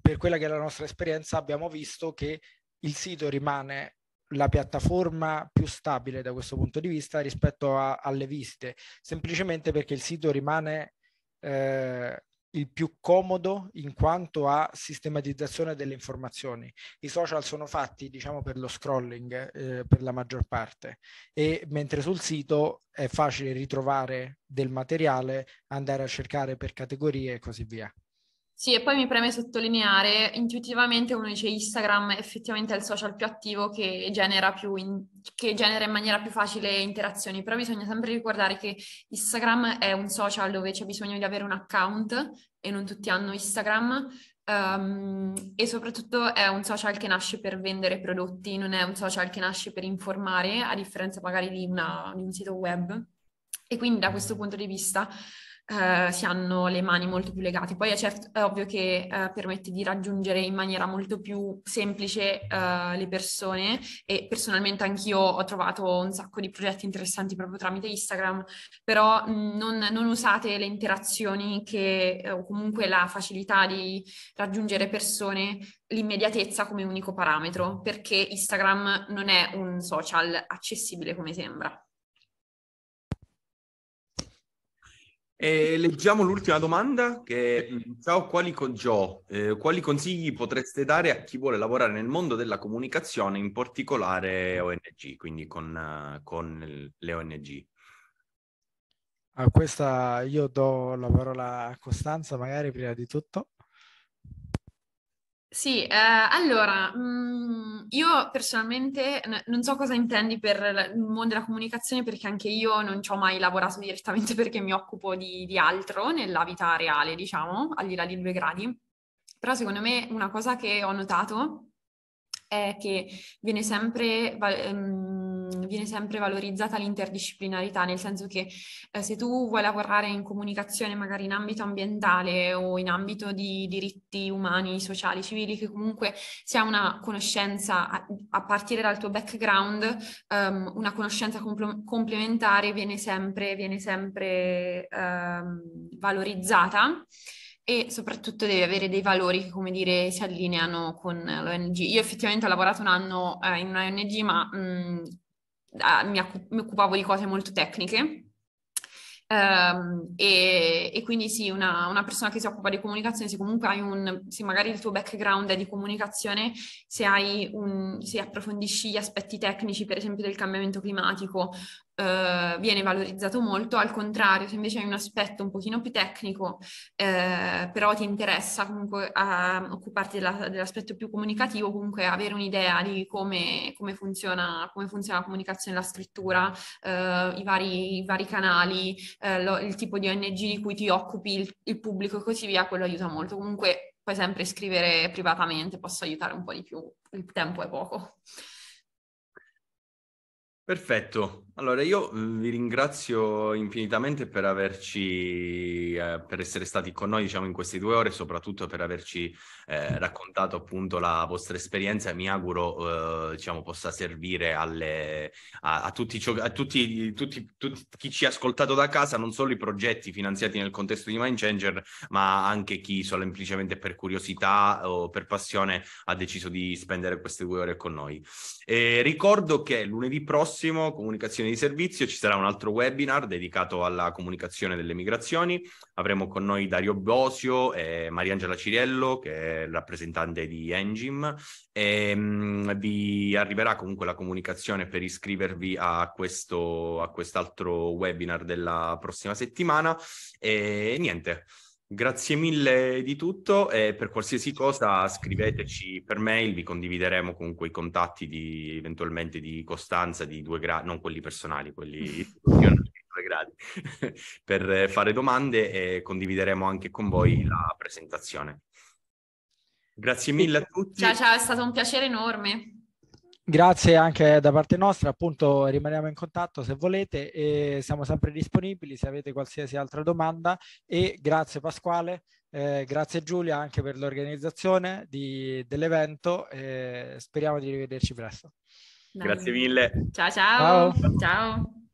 per quella che è la nostra esperienza, abbiamo visto che il sito rimane la piattaforma più stabile da questo punto di vista rispetto a, alle visite, semplicemente perché il sito rimane eh, il più comodo in quanto a sistematizzazione delle informazioni. I social sono fatti, diciamo, per lo scrolling eh, per la maggior parte e mentre sul sito è facile ritrovare del materiale, andare a cercare per categorie e così via. Sì, e poi mi preme sottolineare, intuitivamente uno dice Instagram effettivamente è il social più attivo che genera, più in, che genera in maniera più facile interazioni, però bisogna sempre ricordare che Instagram è un social dove c'è bisogno di avere un account e non tutti hanno Instagram, Um, e soprattutto è un social che nasce per vendere prodotti, non è un social che nasce per informare, a differenza magari di, una, di un sito web. E quindi da questo punto di vista eh, si hanno le mani molto più legate. Poi è, certo, è ovvio che eh, permette di raggiungere in maniera molto più semplice eh, le persone e personalmente anch'io ho trovato un sacco di progetti interessanti proprio tramite Instagram, però mm, non, non usate le interazioni che, eh, o comunque la facilità di raggiungere persone l'immediatezza come unico parametro, perché Instagram non è un social accessibile come sembra. E leggiamo l'ultima domanda che mm, ciao quali, con... Gio, eh, quali consigli potreste dare a chi vuole lavorare nel mondo della comunicazione, in particolare ONG, quindi con, eh, con le ONG? A ah, questa io do la parola a Costanza magari prima di tutto. Sì, eh, allora, mh, mm, io personalmente n- non so cosa intendi per il mondo della comunicazione perché anche io non ci ho mai lavorato direttamente <laughs> perché mi occupo di, di altro nella vita reale, diciamo, al di là di due gradi. Però secondo me una cosa che ho notato è che viene sempre... Val- mh, ehm, viene sempre valorizzata l'interdisciplinarità, nel senso che eh, se tu vuoi lavorare in comunicazione magari in ambito ambientale o in ambito di diritti umani, sociali, civili, che comunque sia una conoscenza a, a partire dal tuo background, um, una conoscenza compl- complementare viene sempre, viene sempre um, valorizzata e soprattutto devi avere dei valori che, come dire, si allineano con l'ONG. Io effettivamente ho lavorato un anno eh, in un'ONG, ma mh, Ah, mi, occupavo di cose molto tecniche. Um, e, e, quindi sì, una, una, persona che si occupa di comunicazione, se comunque hai un, se magari il tuo background è di comunicazione, se, un, se approfondisci gli aspetti tecnici, per esempio del cambiamento climatico eh, viene valorizzato molto, al contrario, se invece hai un aspetto un pochino più tecnico, eh, però ti interessa comunque occuparti della, dell'aspetto più comunicativo, comunque avere un'idea di come, come, funziona, come funziona, la comunicazione, la scrittura, eh, i, vari, i, vari, canali, eh, lo, il tipo di ONG di cui ti occupi, il, il pubblico e così via, quello aiuta molto. Comunque puoi sempre scrivere privatamente, posso aiutare un po' di più, il tempo è poco. Perfetto, allora, io mhmm, vi ringrazio infinitamente per averci, eh, per essere stati con noi, diciamo, in queste due ore, soprattutto per averci eh, raccontato appunto la vostra esperienza. Mi auguro, eh, diciamo, possa servire alle, a, a, tutti, a tutti, tutti, tutti, chi ci ha ascoltato da casa, non solo i progetti finanziati nel contesto di Mindchanger, ma anche chi semplicemente per curiosità o per passione ha deciso di spendere queste due ore con noi. ricordo che lunedì prossimo, comunicazione di servizio, ci sarà un altro webinar dedicato alla comunicazione delle migrazioni. Avremo con noi Dario Bosio e Mariangela Ciriello, che è rappresentante di Engim, e ehm, mh, vi arriverà comunque la comunicazione per iscrivervi a, questo, a quest'altro webinar della prossima settimana. E niente. Grazie mille di tutto e per qualsiasi cosa scriveteci per mail, vi condivideremo comunque i contatti di, eventualmente di Costanza di due gradi, non quelli personali, quelli <laughs> di due gradi, <laughs> per fare domande e condivideremo anche con voi la presentazione. Grazie mille a tutti. Ciao ciao, è stato un piacere enorme. Grazie anche da parte nostra, appunto rimaniamo in contatto se volete e siamo sempre disponibili se avete qualsiasi altra domanda e grazie Pasquale, eh, grazie Giulia anche per l'organizzazione dell'evento e speriamo di rivederci presto. Grazie mille. ciao. Ciao. ciao. ciao.